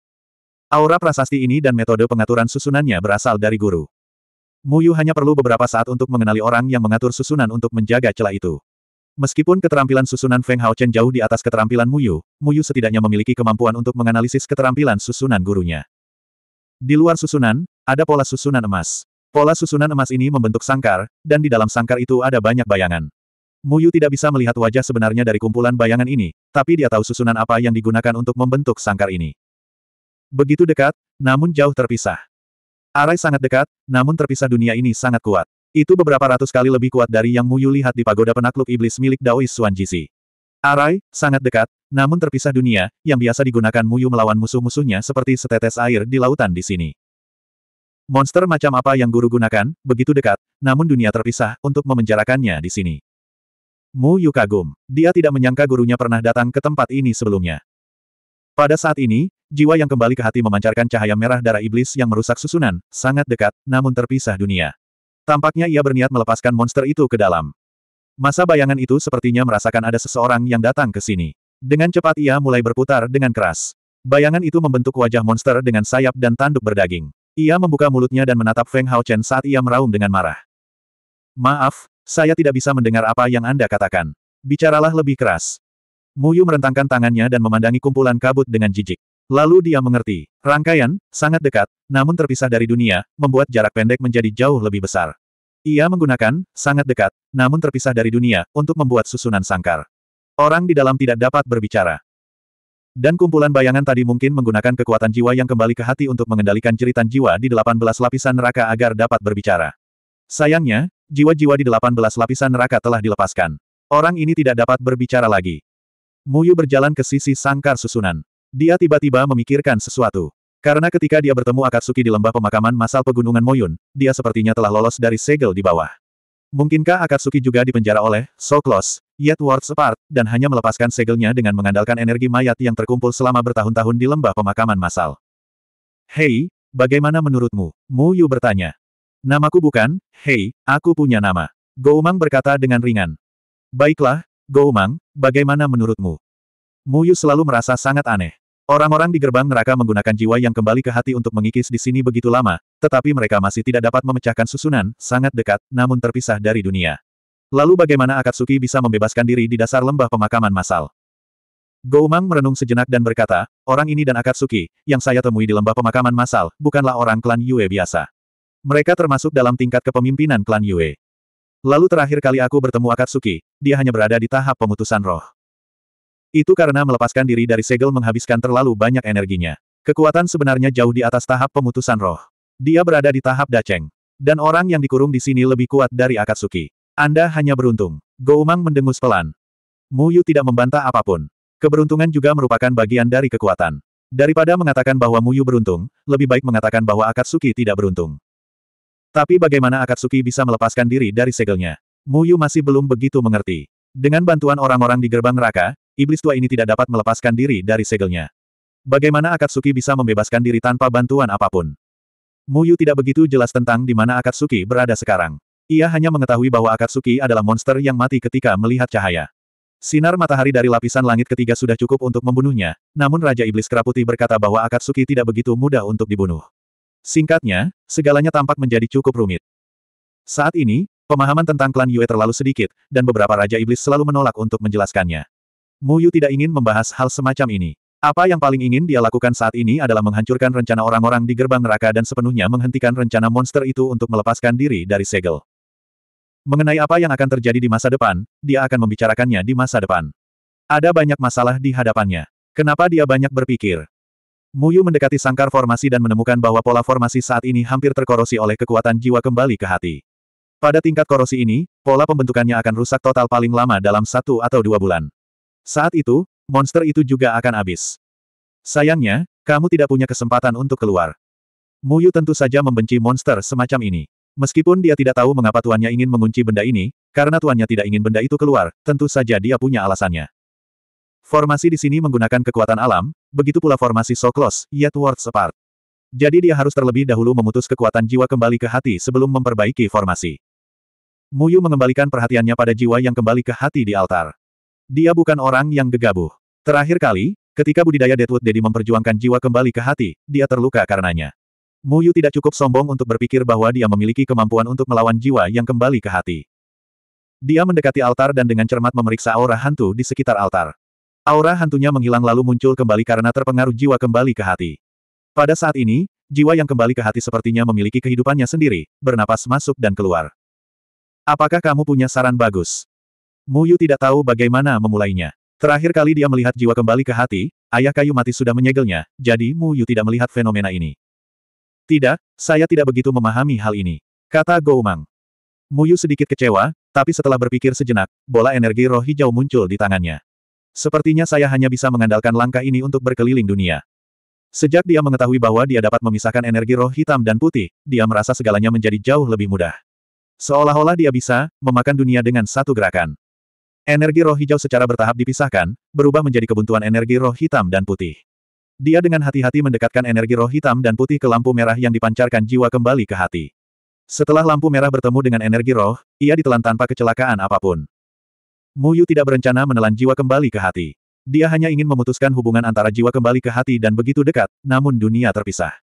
S1: Aura prasasti ini dan metode pengaturan susunannya berasal dari guru. Muyu hanya perlu beberapa saat untuk mengenali orang yang mengatur susunan untuk menjaga celah itu. Meskipun keterampilan susunan Feng Haochen jauh di atas keterampilan Mu Yu, Mu Yu setidaknya memiliki kemampuan untuk menganalisis keterampilan susunan gurunya. Di luar susunan, ada pola susunan emas. Pola susunan emas ini membentuk sangkar, dan di dalam sangkar itu ada banyak bayangan. Mu Yu tidak bisa melihat wajah sebenarnya dari kumpulan bayangan ini, tapi dia tahu susunan apa yang digunakan untuk membentuk sangkar ini. Begitu dekat, namun jauh terpisah. Arai sangat dekat, namun terpisah dunia ini sangat kuat. Itu beberapa ratus kali lebih kuat dari yang Mu Yu lihat di pagoda penakluk iblis milik Daois Xuan Jisi. Arai, sangat dekat, namun terpisah dunia, yang biasa digunakan Mu Yu melawan musuh-musuhnya seperti setetes air di lautan di sini. Monster macam apa yang guru gunakan, begitu dekat, namun dunia terpisah, untuk memenjarakannya di sini. Mu Yu kagum. Dia tidak menyangka gurunya pernah datang ke tempat ini sebelumnya. Pada saat ini, jiwa yang kembali ke hati memancarkan cahaya merah darah iblis yang merusak susunan, sangat dekat, namun terpisah dunia. Tampaknya ia berniat melepaskan monster itu ke dalam. Masa bayangan itu sepertinya merasakan ada seseorang yang datang ke sini. Dengan cepat ia mulai berputar dengan keras. Bayangan itu membentuk wajah monster dengan sayap dan tanduk berdaging. Ia membuka mulutnya dan menatap Feng Haochen saat ia meraung dengan marah. Maaf, saya tidak bisa mendengar apa yang Anda katakan. Bicaralah lebih keras. Muyu merentangkan tangannya dan memandangi kumpulan kabut dengan jijik. Lalu dia mengerti, rangkaian, sangat dekat, namun terpisah dari dunia, membuat jarak pendek menjadi jauh lebih besar. Ia menggunakan, sangat dekat, namun terpisah dari dunia, untuk membuat susunan sangkar. Orang di dalam tidak dapat berbicara. Dan kumpulan bayangan tadi mungkin menggunakan kekuatan jiwa yang kembali ke hati untuk mengendalikan jeritan jiwa di delapan belas lapisan neraka agar dapat berbicara. Sayangnya, jiwa-jiwa di delapan belas lapisan neraka telah dilepaskan. Orang ini tidak dapat berbicara lagi. Muyu berjalan ke sisi sangkar susunan. Dia tiba-tiba memikirkan sesuatu. Karena ketika dia bertemu Akatsuki di lembah pemakaman masal pegunungan Moyun, dia sepertinya telah lolos dari segel di bawah. Mungkinkah Akatsuki juga dipenjara oleh So Close, Yet Worlds Apart, dan hanya melepaskan segelnya dengan mengandalkan energi mayat yang terkumpul selama bertahun-tahun di lembah pemakaman masal? Hei, bagaimana menurutmu? Mu Yu bertanya. Namaku bukan, hei, aku punya nama. Goumang berkata dengan ringan. Baiklah, Goumang, bagaimana menurutmu? Mu Yu selalu merasa sangat aneh. Orang-orang di gerbang neraka menggunakan jiwa yang kembali ke hati untuk mengikis di sini begitu lama, tetapi mereka masih tidak dapat memecahkan susunan, sangat dekat, namun terpisah dari dunia. Lalu bagaimana Akatsuki bisa membebaskan diri di dasar lembah pemakaman massal? Goumang merenung sejenak dan berkata, orang ini dan Akatsuki, yang saya temui di lembah pemakaman massal, bukanlah orang klan Yue biasa. Mereka termasuk dalam tingkat kepemimpinan klan Yue. Lalu terakhir kali aku bertemu Akatsuki, dia hanya berada di tahap pemutusan roh. Itu karena melepaskan diri dari segel menghabiskan terlalu banyak energinya. Kekuatan sebenarnya jauh di atas tahap pemutusan roh. Dia berada di tahap daceng. Dan orang yang dikurung di sini lebih kuat dari Akatsuki. Anda hanya beruntung. Goumang mendengus pelan. Muyu tidak membantah apapun. Keberuntungan juga merupakan bagian dari kekuatan. Daripada mengatakan bahwa Muyu beruntung, lebih baik mengatakan bahwa Akatsuki tidak beruntung. Tapi bagaimana Akatsuki bisa melepaskan diri dari segelnya? Muyu masih belum begitu mengerti. Dengan bantuan orang-orang di gerbang neraka, iblis tua ini tidak dapat melepaskan diri dari segelnya. Bagaimana Akatsuki bisa membebaskan diri tanpa bantuan apapun? Muyu tidak begitu jelas tentang di mana Akatsuki berada sekarang. Ia hanya mengetahui bahwa Akatsuki adalah monster yang mati ketika melihat cahaya. Sinar matahari dari lapisan langit ketiga sudah cukup untuk membunuhnya, namun Raja Iblis Keraputi berkata bahwa Akatsuki tidak begitu mudah untuk dibunuh. Singkatnya, segalanya tampak menjadi cukup rumit. Saat ini, pemahaman tentang klan Yue terlalu sedikit, dan beberapa Raja Iblis selalu menolak untuk menjelaskannya. Muyu tidak ingin membahas hal semacam ini. Apa yang paling ingin dia lakukan saat ini adalah menghancurkan rencana orang-orang di gerbang neraka dan sepenuhnya menghentikan rencana monster itu untuk melepaskan diri dari segel. Mengenai apa yang akan terjadi di masa depan, dia akan membicarakannya di masa depan. Ada banyak masalah di hadapannya. Kenapa dia banyak berpikir? Muyu mendekati sangkar formasi dan menemukan bahwa pola formasi saat ini hampir terkorosi oleh kekuatan jiwa kembali ke hati. Pada tingkat korosi ini, pola pembentukannya akan rusak total paling lama dalam satu atau dua bulan. Saat itu, monster itu juga akan habis. Sayangnya, kamu tidak punya kesempatan untuk keluar. Muyu tentu saja membenci monster semacam ini. Meskipun dia tidak tahu mengapa tuannya ingin mengunci benda ini, karena tuannya tidak ingin benda itu keluar, tentu saja dia punya alasannya. Formasi di sini menggunakan kekuatan alam, begitu pula formasi so close, yet worlds apart. Jadi dia harus terlebih dahulu memutus kekuatan jiwa kembali ke hati sebelum memperbaiki formasi. Muyu mengembalikan perhatiannya pada jiwa yang kembali ke hati di altar. Dia bukan orang yang gegabah. Terakhir kali, ketika budidaya Deadwood Dedi memperjuangkan jiwa kembali ke hati, dia terluka karenanya. Mu Yu tidak cukup sombong untuk berpikir bahwa dia memiliki kemampuan untuk melawan jiwa yang kembali ke hati. Dia mendekati altar dan dengan cermat memeriksa aura hantu di sekitar altar. Aura hantunya menghilang lalu muncul kembali karena terpengaruh jiwa kembali ke hati. Pada saat ini, jiwa yang kembali ke hati sepertinya memiliki kehidupannya sendiri, bernapas masuk dan keluar. Apakah kamu punya saran bagus? Muyu tidak tahu bagaimana memulainya. Terakhir kali dia melihat jiwa kembali ke hati, ayah kayu mati sudah menyegelnya, jadi Muyu tidak melihat fenomena ini. Tidak, saya tidak begitu memahami hal ini. Kata Goumang. Muyu sedikit kecewa, tapi setelah berpikir sejenak, bola energi roh hijau muncul di tangannya. Sepertinya saya hanya bisa mengandalkan langkah ini untuk berkeliling dunia. Sejak dia mengetahui bahwa dia dapat memisahkan energi roh hitam dan putih, dia merasa segalanya menjadi jauh lebih mudah. Seolah-olah dia bisa memakan dunia dengan satu gerakan. Energi roh hijau secara bertahap dipisahkan, berubah menjadi kebuntuan energi roh hitam dan putih. Dia dengan hati-hati mendekatkan energi roh hitam dan putih ke lampu merah yang dipancarkan jiwa kembali ke hati. Setelah lampu merah bertemu dengan energi roh, ia ditelan tanpa kecelakaan apapun. Muyu tidak berencana menelan jiwa kembali ke hati. Dia hanya ingin memutuskan hubungan antara jiwa kembali ke hati dan begitu dekat, namun dunia terpisah.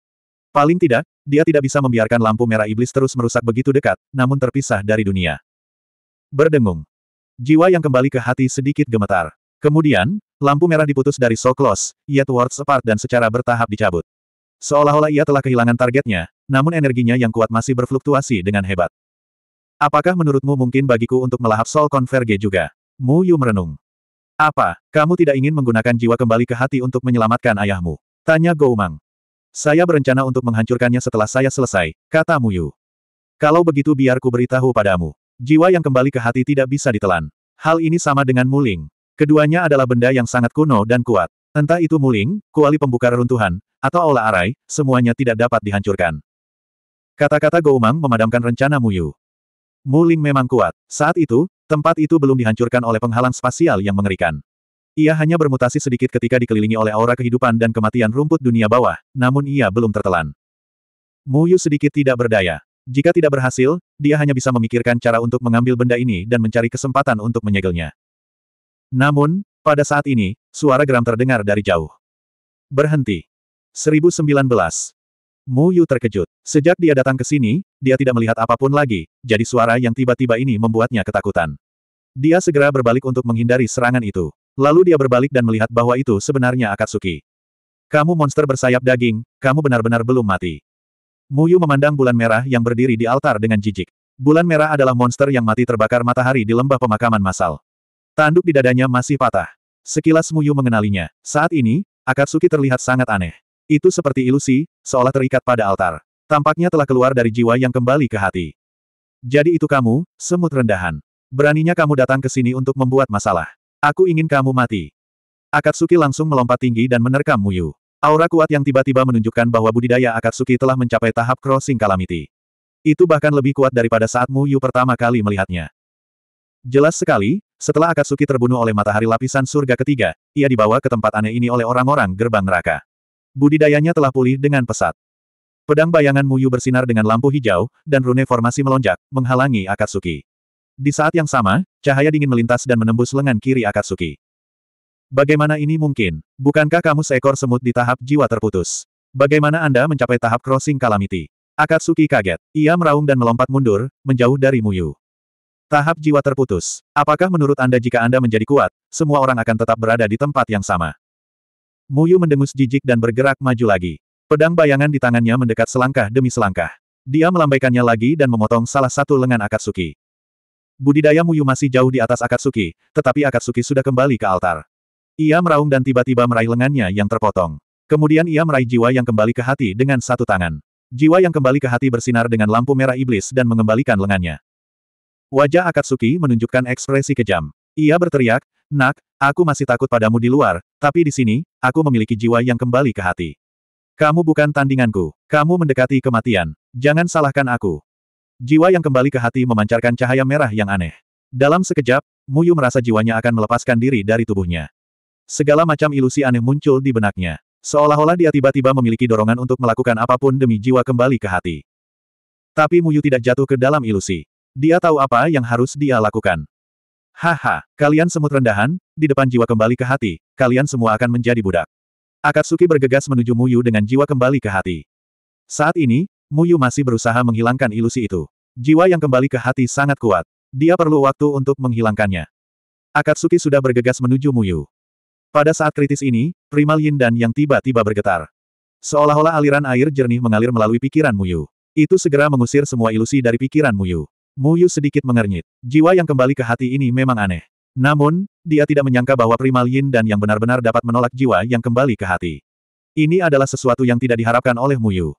S1: Paling tidak, dia tidak bisa membiarkan lampu merah iblis terus merusak begitu dekat, namun terpisah dari dunia. Berdengung, Jiwa yang kembali ke hati sedikit gemetar. Kemudian, lampu merah diputus dari so close, yet words apart dan secara bertahap dicabut. Seolah-olah ia telah kehilangan targetnya, namun energinya yang kuat masih berfluktuasi dengan hebat. Apakah menurutmu mungkin bagiku untuk melahap Soul Converge juga? Mu Yu merenung. Apa, kamu tidak ingin menggunakan jiwa kembali ke hati untuk menyelamatkan ayahmu? Tanya Gou Mang. Saya berencana untuk menghancurkannya setelah saya selesai, kata Mu Yu. Kalau begitu biar ku beritahu padamu. Jiwa yang kembali ke hati tidak bisa ditelan. Hal ini sama dengan muling. Keduanya adalah benda yang sangat kuno dan kuat. Entah itu muling, kuali pembuka reruntuhan, atau olah arai, semuanya tidak dapat dihancurkan. Kata-kata Goumang memadamkan rencana Muyu. Muling memang kuat. Saat itu, tempat itu belum dihancurkan oleh penghalang spasial yang mengerikan. Ia hanya bermutasi sedikit ketika dikelilingi oleh aura kehidupan dan kematian rumput dunia bawah, namun ia belum tertelan. Muyu sedikit tidak berdaya. Jika tidak berhasil, dia hanya bisa memikirkan cara untuk mengambil benda ini dan mencari kesempatan untuk menyegelnya. Namun, pada saat ini, suara geram terdengar dari jauh. Berhenti. 1019. Mu Yu terkejut. Sejak dia datang ke sini, dia tidak melihat apapun lagi, jadi suara yang tiba-tiba ini membuatnya ketakutan. Dia segera berbalik untuk menghindari serangan itu. Lalu dia berbalik dan melihat bahwa itu sebenarnya Akatsuki. Kamu monster bersayap daging, kamu benar-benar belum mati. Muyu memandang bulan merah yang berdiri di altar dengan jijik. Bulan merah adalah monster yang mati terbakar matahari di lembah pemakaman massal. Tanduk di dadanya masih patah. Sekilas Muyu mengenalinya. Saat ini, Akatsuki terlihat sangat aneh. Itu seperti ilusi, seolah terikat pada altar. Tampaknya telah keluar dari jiwa yang kembali ke hati. Jadi itu kamu, semut rendahan. Beraninya kamu datang ke sini untuk membuat masalah. Aku ingin kamu mati. Akatsuki langsung melompat tinggi dan menerkam Muyu. Aura kuat yang tiba-tiba menunjukkan bahwa budidaya Akatsuki telah mencapai tahap crossing calamity. Itu bahkan lebih kuat daripada saat Mu Yu pertama kali melihatnya. Jelas sekali, setelah Akatsuki terbunuh oleh matahari lapisan surga ketiga, ia dibawa ke tempat aneh ini oleh orang-orang gerbang neraka. Budidayanya telah pulih dengan pesat. Pedang bayangan Mu Yu bersinar dengan lampu hijau, dan rune formasi melonjak, menghalangi Akatsuki. Di saat yang sama, cahaya dingin melintas dan menembus lengan kiri Akatsuki. Bagaimana ini mungkin? Bukankah kamu seekor semut di tahap jiwa terputus? Bagaimana Anda mencapai tahap crossing calamity? Akatsuki kaget. Ia meraung dan melompat mundur, menjauh dari Muyu. Tahap jiwa terputus. Apakah menurut Anda jika Anda menjadi kuat, semua orang akan tetap berada di tempat yang sama? Muyu mendengus jijik dan bergerak maju lagi. Pedang bayangan di tangannya mendekat selangkah demi selangkah. Dia melambaikannya lagi dan memotong salah satu lengan Akatsuki. Budidaya Muyu masih jauh di atas Akatsuki, tetapi Akatsuki sudah kembali ke altar. Ia meraung dan tiba-tiba meraih lengannya yang terpotong. Kemudian ia meraih jiwa yang kembali ke hati dengan satu tangan. Jiwa yang kembali ke hati bersinar dengan lampu merah iblis dan mengembalikan lengannya. Wajah Akatsuki menunjukkan ekspresi kejam. Ia berteriak, Nak, aku masih takut padamu di luar, tapi di sini, aku memiliki jiwa yang kembali ke hati. Kamu bukan tandinganku. Kamu mendekati kematian. Jangan salahkan aku. Jiwa yang kembali ke hati memancarkan cahaya merah yang aneh. Dalam sekejap, Muyu merasa jiwanya akan melepaskan diri dari tubuhnya. Segala macam ilusi aneh muncul di benaknya. Seolah-olah dia tiba-tiba memiliki dorongan untuk melakukan apapun demi jiwa kembali ke hati. Tapi Muyu tidak jatuh ke dalam ilusi. Dia tahu apa yang harus dia lakukan. Haha, kalian semut rendahan, di depan jiwa kembali ke hati, kalian semua akan menjadi budak. Akatsuki bergegas menuju Muyu dengan jiwa kembali ke hati. Saat ini, Muyu masih berusaha menghilangkan ilusi itu. Jiwa yang kembali ke hati sangat kuat. Dia perlu waktu untuk menghilangkannya. Akatsuki sudah bergegas menuju Muyu. Pada saat kritis ini, primal yin dan yang tiba-tiba bergetar. Seolah-olah aliran air jernih mengalir melalui pikiran Muyu. Itu segera mengusir semua ilusi dari pikiran Muyu. Muyu sedikit mengernyit. Jiwa yang kembali ke hati ini memang aneh. Namun, dia tidak menyangka bahwa primal yin dan yang benar-benar dapat menolak jiwa yang kembali ke hati. Ini adalah sesuatu yang tidak diharapkan oleh Muyu.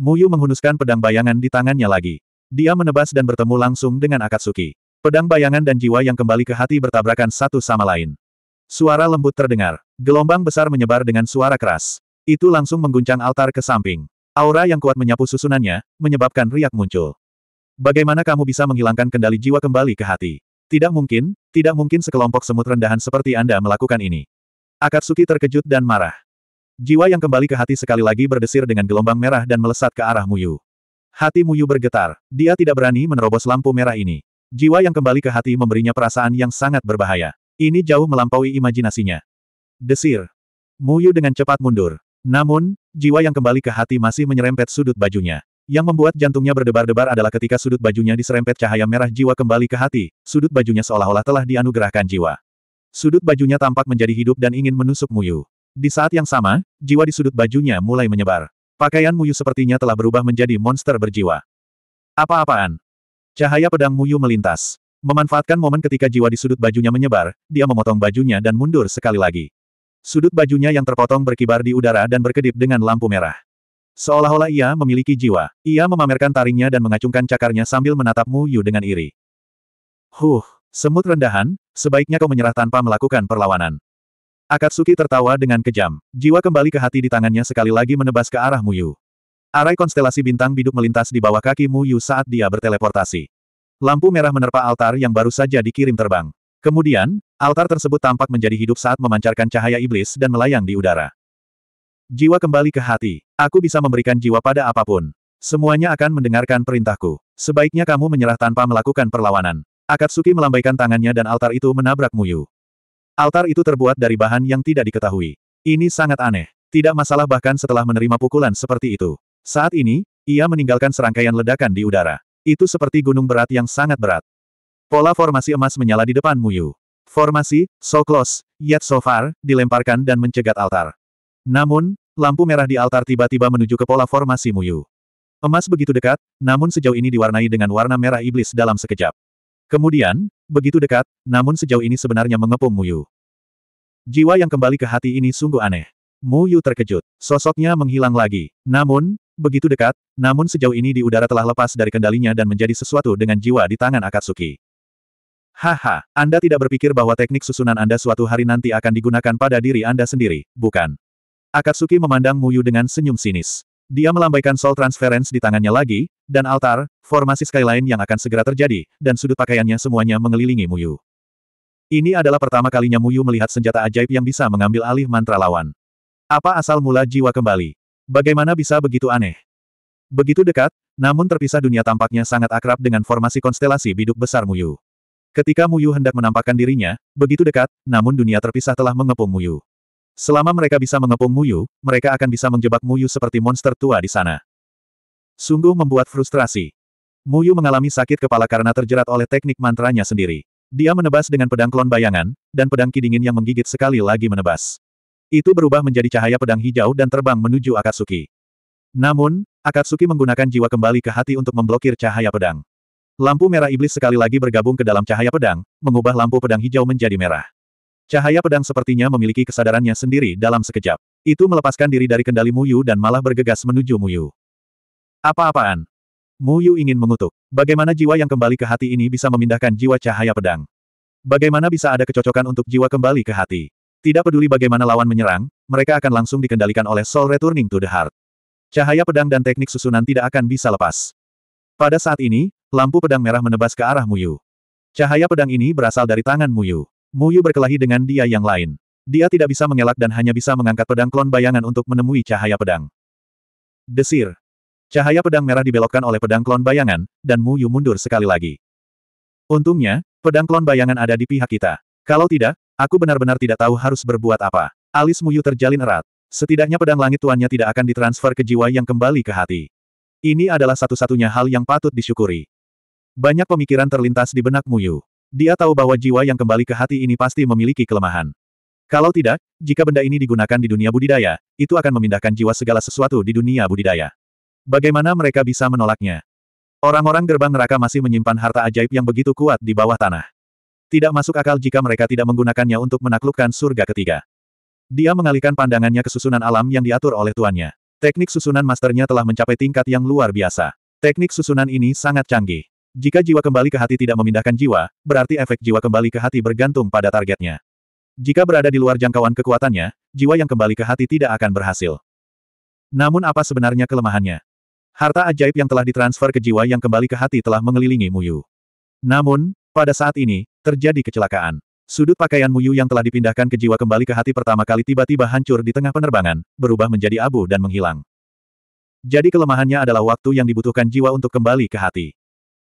S1: Muyu menghunuskan pedang bayangan di tangannya lagi. Dia menebas dan bertemu langsung dengan Akatsuki. Pedang bayangan dan jiwa yang kembali ke hati bertabrakan satu sama lain. Suara lembut terdengar. Gelombang besar menyebar dengan suara keras. Itu langsung mengguncang altar ke samping. Aura yang kuat menyapu susunannya, menyebabkan riak muncul. Bagaimana kamu bisa menghilangkan kendali jiwa kembali ke hati? Tidak mungkin, tidak mungkin sekelompok semut rendahan seperti Anda melakukan ini. Akatsuki terkejut dan marah. Jiwa yang kembali ke hati sekali lagi berdesir dengan gelombang merah dan melesat ke arah Muyu. Hati Muyu bergetar, dia tidak berani menerobos lampu merah ini. Jiwa yang kembali ke hati memberinya perasaan yang sangat berbahaya. Ini jauh melampaui imajinasinya. Desir. Muyu dengan cepat mundur. Namun, jiwa yang kembali ke hati masih menyerempet sudut bajunya. Yang membuat jantungnya berdebar-debar adalah ketika sudut bajunya diserempet cahaya merah jiwa kembali ke hati, sudut bajunya seolah-olah telah dianugerahkan jiwa. Sudut bajunya tampak menjadi hidup dan ingin menusuk Muyu. Di saat yang sama, jiwa di sudut bajunya mulai menyebar. Pakaian Muyu sepertinya telah berubah menjadi monster berjiwa. Apa-apaan? Cahaya pedang Muyu melintas. Memanfaatkan momen ketika jiwa di sudut bajunya menyebar, dia memotong bajunya dan mundur sekali lagi. Sudut bajunya yang terpotong berkibar di udara dan berkedip dengan lampu merah. Seolah-olah ia memiliki jiwa, ia memamerkan taringnya dan mengacungkan cakarnya sambil menatap Mu Yu dengan iri. Huh, semut rendahan, sebaiknya kau menyerah tanpa melakukan perlawanan. Akatsuki tertawa dengan kejam, jiwa kembali ke hati di tangannya sekali lagi menebas ke arah Mu Yu. Arai konstelasi bintang biduk melintas di bawah kaki Mu Yu saat dia berteleportasi. Lampu merah menerpa altar yang baru saja dikirim terbang. Kemudian, altar tersebut tampak menjadi hidup saat memancarkan cahaya iblis dan melayang di udara. Jiwa kembali ke hati. Aku bisa memberikan jiwa pada apapun. Semuanya akan mendengarkan perintahku. Sebaiknya kamu menyerah tanpa melakukan perlawanan. Akatsuki melambaikan tangannya dan altar itu menabrak Muyu. Altar itu terbuat dari bahan yang tidak diketahui. Ini sangat aneh. Tidak masalah bahkan setelah menerima pukulan seperti itu. Saat ini, ia meninggalkan serangkaian ledakan di udara. Itu seperti gunung berat yang sangat berat. Pola formasi emas menyala di depan Muyu. Formasi, so close, yet so far, dilemparkan dan mencegat altar. Namun, lampu merah di altar tiba-tiba menuju ke pola formasi Muyu. Emas begitu dekat, namun sejauh ini diwarnai dengan warna merah iblis dalam sekejap. Kemudian, begitu dekat, namun sejauh ini sebenarnya mengepung Muyu. Jiwa yang kembali ke hati ini sungguh aneh. Mu terkejut. Sosoknya menghilang lagi. Namun, Begitu dekat, namun sejauh ini di udara telah lepas dari kendalinya dan menjadi sesuatu dengan jiwa di tangan Akatsuki. Haha, Anda tidak berpikir bahwa teknik susunan Anda suatu hari nanti akan digunakan pada diri Anda sendiri, bukan? Akatsuki memandang Muyu dengan senyum sinis. Dia melambaikan soul transference di tangannya lagi, dan altar, formasi skyline yang akan segera terjadi, dan sudut pakaiannya semuanya mengelilingi Muyu. Ini adalah pertama kalinya Muyu melihat senjata ajaib yang bisa mengambil alih mantra lawan. Apa asal mula jiwa kembali? Bagaimana bisa begitu aneh? Begitu dekat, namun terpisah dunia tampaknya sangat akrab dengan formasi konstelasi biduk besar Muyu. Ketika Muyu hendak menampakkan dirinya, begitu dekat, namun dunia terpisah telah mengepung Muyu. Selama mereka bisa mengepung Muyu, mereka akan bisa menjebak Muyu seperti monster tua di sana. Sungguh membuat frustrasi. Muyu mengalami sakit kepala karena terjerat oleh teknik mantranya sendiri. Dia menebas dengan pedang klon bayangan, dan pedang kidingin yang menggigit sekali lagi menebas. Itu berubah menjadi cahaya pedang hijau dan terbang menuju Akatsuki. Namun, Akatsuki menggunakan jiwa kembali ke hati untuk memblokir cahaya pedang. Lampu merah iblis sekali lagi bergabung ke dalam cahaya pedang, mengubah lampu pedang hijau menjadi merah. Cahaya pedang sepertinya memiliki kesadarannya sendiri dalam sekejap. Itu melepaskan diri dari kendali Muyu dan malah bergegas menuju Muyu. Apa-apaan? Muyu ingin mengutuk. Bagaimana jiwa yang kembali ke hati ini bisa memindahkan jiwa cahaya pedang? Bagaimana bisa ada kecocokan untuk jiwa kembali ke hati? Tidak peduli bagaimana lawan menyerang, mereka akan langsung dikendalikan oleh Soul Returning to the Heart. Cahaya pedang dan teknik susunan tidak akan bisa lepas. Pada saat ini, lampu pedang merah menebas ke arah Muyu. Cahaya pedang ini berasal dari tangan Muyu. Muyu berkelahi dengan dia yang lain. Dia tidak bisa mengelak dan hanya bisa mengangkat pedang klon bayangan untuk menemui cahaya pedang. Desir. Cahaya pedang merah dibelokkan oleh pedang klon bayangan, dan Muyu mundur sekali lagi. Untungnya, pedang klon bayangan ada di pihak kita. Kalau tidak, Aku benar-benar tidak tahu harus berbuat apa. Alis Muyu terjalin erat. Setidaknya pedang langit tuannya tidak akan ditransfer ke jiwa yang kembali ke hati. Ini adalah satu-satunya hal yang patut disyukuri. Banyak pemikiran terlintas di benak Muyu. Dia tahu bahwa jiwa yang kembali ke hati ini pasti memiliki kelemahan. Kalau tidak, jika benda ini digunakan di dunia budidaya, itu akan memindahkan jiwa segala sesuatu di dunia budidaya. Bagaimana mereka bisa menolaknya? Orang-orang gerbang neraka masih menyimpan harta ajaib yang begitu kuat di bawah tanah. Tidak masuk akal jika mereka tidak menggunakannya untuk menaklukkan surga ketiga. Dia mengalihkan pandangannya ke susunan alam yang diatur oleh tuannya. Teknik susunan masternya telah mencapai tingkat yang luar biasa. Teknik susunan ini sangat canggih. Jika jiwa kembali ke hati tidak memindahkan jiwa, berarti efek jiwa kembali ke hati bergantung pada targetnya. Jika berada di luar jangkauan kekuatannya, jiwa yang kembali ke hati tidak akan berhasil. Namun apa sebenarnya kelemahannya? Harta ajaib yang telah ditransfer ke jiwa yang kembali ke hati telah mengelilingi Muyu. Namun, pada saat ini, terjadi kecelakaan. Sudut pakaian Muyu yang telah dipindahkan ke jiwa kembali ke hati pertama kali tiba-tiba hancur di tengah penerbangan, berubah menjadi abu dan menghilang. Jadi kelemahannya adalah waktu yang dibutuhkan jiwa untuk kembali ke hati.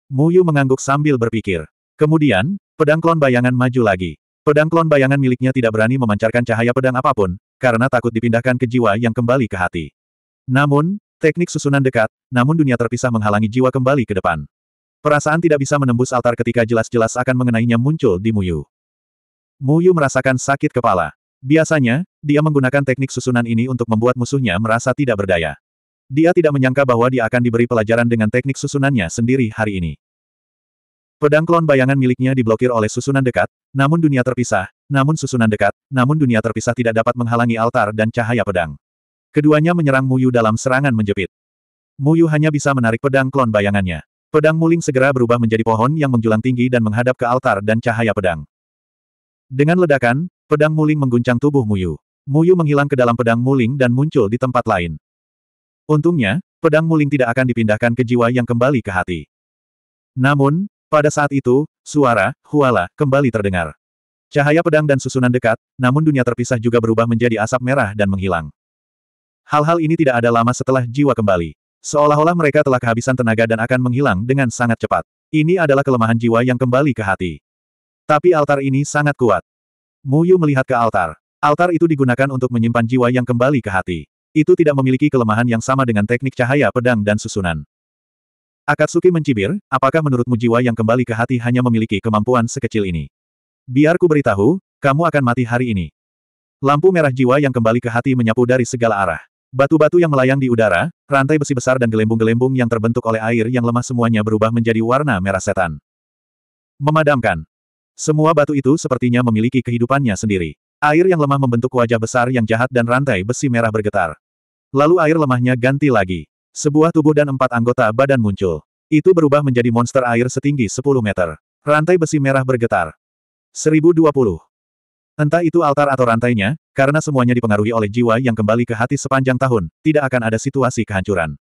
S1: Muyu mengangguk sambil berpikir. Kemudian, pedang klon bayangan maju lagi. Pedang klon bayangan miliknya tidak berani memancarkan cahaya pedang apapun, karena takut dipindahkan ke jiwa yang kembali ke hati. Namun, teknik susunan dekat, namun dunia terpisah menghalangi jiwa kembali ke depan. Perasaan tidak bisa menembus altar ketika jelas-jelas akan mengenainya muncul di Muyu. Muyu merasakan sakit kepala. Biasanya, dia menggunakan teknik susunan ini untuk membuat musuhnya merasa tidak berdaya. Dia tidak menyangka bahwa dia akan diberi pelajaran dengan teknik susunannya sendiri hari ini. Pedang klon bayangan miliknya diblokir oleh susunan dekat, namun dunia terpisah, namun susunan dekat, namun dunia terpisah tidak dapat menghalangi altar dan cahaya pedang. Keduanya menyerang Muyu dalam serangan menjepit. Muyu hanya bisa menarik pedang klon bayangannya. Pedang muling segera berubah menjadi pohon yang menjulang tinggi dan menghadap ke altar dan cahaya pedang. Dengan ledakan, pedang muling mengguncang tubuh Muyu. Muyu menghilang ke dalam pedang muling dan muncul di tempat lain. Untungnya, pedang muling tidak akan dipindahkan ke jiwa yang kembali ke hati. Namun, pada saat itu, suara, huala, kembali terdengar. Cahaya pedang dan susunan dekat, namun dunia terpisah juga berubah menjadi asap merah dan menghilang. Hal-hal ini tidak ada lama setelah jiwa kembali. Seolah-olah mereka telah kehabisan tenaga dan akan menghilang dengan sangat cepat. Ini adalah kelemahan jiwa yang kembali ke hati. Tapi altar ini sangat kuat. Muyu melihat ke altar. Altar itu digunakan untuk menyimpan jiwa yang kembali ke hati. Itu tidak memiliki kelemahan yang sama dengan teknik cahaya pedang dan susunan. Akatsuki mencibir, apakah menurutmu jiwa yang kembali ke hati hanya memiliki kemampuan sekecil ini? Biar ku beritahu, kamu akan mati hari ini. Lampu merah jiwa yang kembali ke hati menyapu dari segala arah. Batu-batu yang melayang di udara, rantai besi besar dan gelembung-gelembung yang terbentuk oleh air yang lemah semuanya berubah menjadi warna merah setan. Memadamkan. Semua batu itu sepertinya memiliki kehidupannya sendiri. Air yang lemah membentuk wajah besar yang jahat dan rantai besi merah bergetar. Lalu air lemahnya ganti lagi. Sebuah tubuh dan empat anggota badan muncul. Itu berubah menjadi monster air setinggi 10 meter. Rantai besi merah bergetar. 1020. Entah itu altar atau rantainya, karena semuanya dipengaruhi oleh jiwa yang kembali ke hati sepanjang tahun, tidak akan ada situasi kehancuran.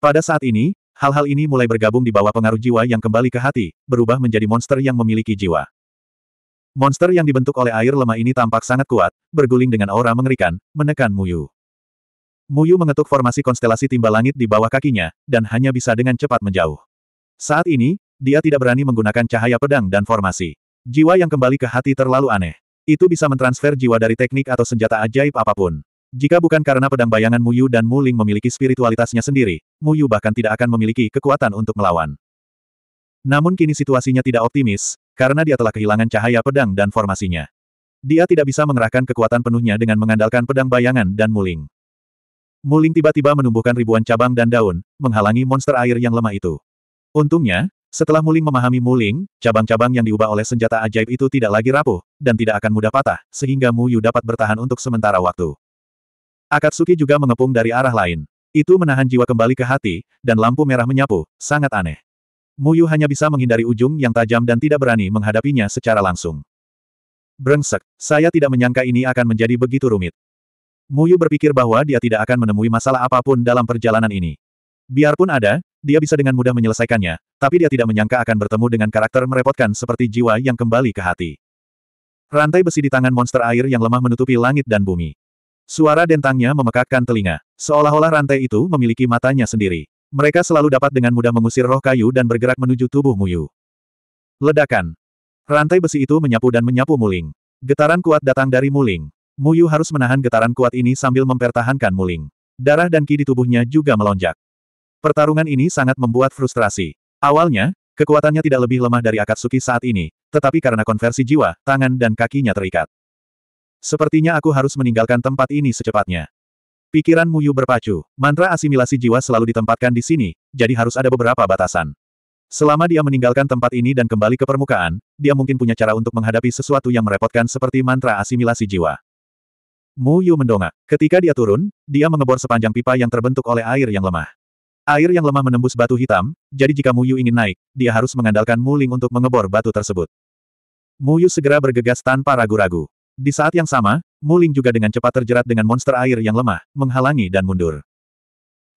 S1: Pada saat ini, hal-hal ini mulai bergabung di bawah pengaruh jiwa yang kembali ke hati, berubah menjadi monster yang memiliki jiwa. Monster yang dibentuk oleh air lemah ini tampak sangat kuat, berguling dengan aura mengerikan, menekan Muyu. Muyu mengetuk formasi konstelasi timbal langit di bawah kakinya, dan hanya bisa dengan cepat menjauh. Saat ini, dia tidak berani menggunakan cahaya pedang dan formasi. Jiwa yang kembali ke hati terlalu aneh. Itu bisa mentransfer jiwa dari teknik atau senjata ajaib apapun. Jika bukan karena pedang bayangan Muyu dan Muling memiliki spiritualitasnya sendiri, Muyu bahkan tidak akan memiliki kekuatan untuk melawan. Namun kini situasinya tidak optimis, karena dia telah kehilangan cahaya pedang dan formasinya. Dia tidak bisa mengerahkan kekuatan penuhnya dengan mengandalkan pedang bayangan dan Muling. Muling tiba-tiba menumbuhkan ribuan cabang dan daun, menghalangi monster air yang lemah itu. Untungnya, setelah Muling memahami Muling, cabang-cabang yang diubah oleh senjata ajaib itu tidak lagi rapuh, dan tidak akan mudah patah, sehingga Mu Yu dapat bertahan untuk sementara waktu. Akatsuki juga mengepung dari arah lain. Itu menahan jiwa kembali ke hati, dan lampu merah menyapu, sangat aneh. Mu Yu hanya bisa menghindari ujung yang tajam dan tidak berani menghadapinya secara langsung. Brengsek, saya tidak menyangka ini akan menjadi begitu rumit. Mu Yu berpikir bahwa dia tidak akan menemui masalah apapun dalam perjalanan ini. Biarpun ada, dia bisa dengan mudah menyelesaikannya, tapi dia tidak menyangka akan bertemu dengan karakter merepotkan seperti jiwa yang kembali ke hati. Rantai besi di tangan monster air yang lemah menutupi langit dan bumi. Suara dentangnya memekakkan telinga, seolah-olah rantai itu memiliki matanya sendiri. Mereka selalu dapat dengan mudah mengusir roh kayu dan bergerak menuju tubuh Muyu. Ledakan. Rantai besi itu menyapu dan menyapu Muling. Getaran kuat datang dari Muling. Muyu harus menahan getaran kuat ini sambil mempertahankan Muling. Darah dan ki di tubuhnya juga melonjak. Pertarungan ini sangat membuat frustrasi. Awalnya, kekuatannya tidak lebih lemah dari Akatsuki saat ini, tetapi karena konversi jiwa, tangan dan kakinya terikat. Sepertinya aku harus meninggalkan tempat ini secepatnya. Pikiran Muyu berpacu, mantra asimilasi jiwa selalu ditempatkan di sini, jadi harus ada beberapa batasan. Selama dia meninggalkan tempat ini dan kembali ke permukaan, dia mungkin punya cara untuk menghadapi sesuatu yang merepotkan seperti mantra asimilasi jiwa. Muyu mendongak. Ketika dia turun, dia mengebor sepanjang pipa yang terbentuk oleh air yang lemah. Air yang lemah menembus batu hitam, jadi jika Mu Yu ingin naik, dia harus mengandalkan Mu Ling untuk mengebor batu tersebut. Mu Yu segera bergegas tanpa ragu-ragu. Di saat yang sama, Mu Ling juga dengan cepat terjerat dengan monster air yang lemah, menghalangi dan mundur.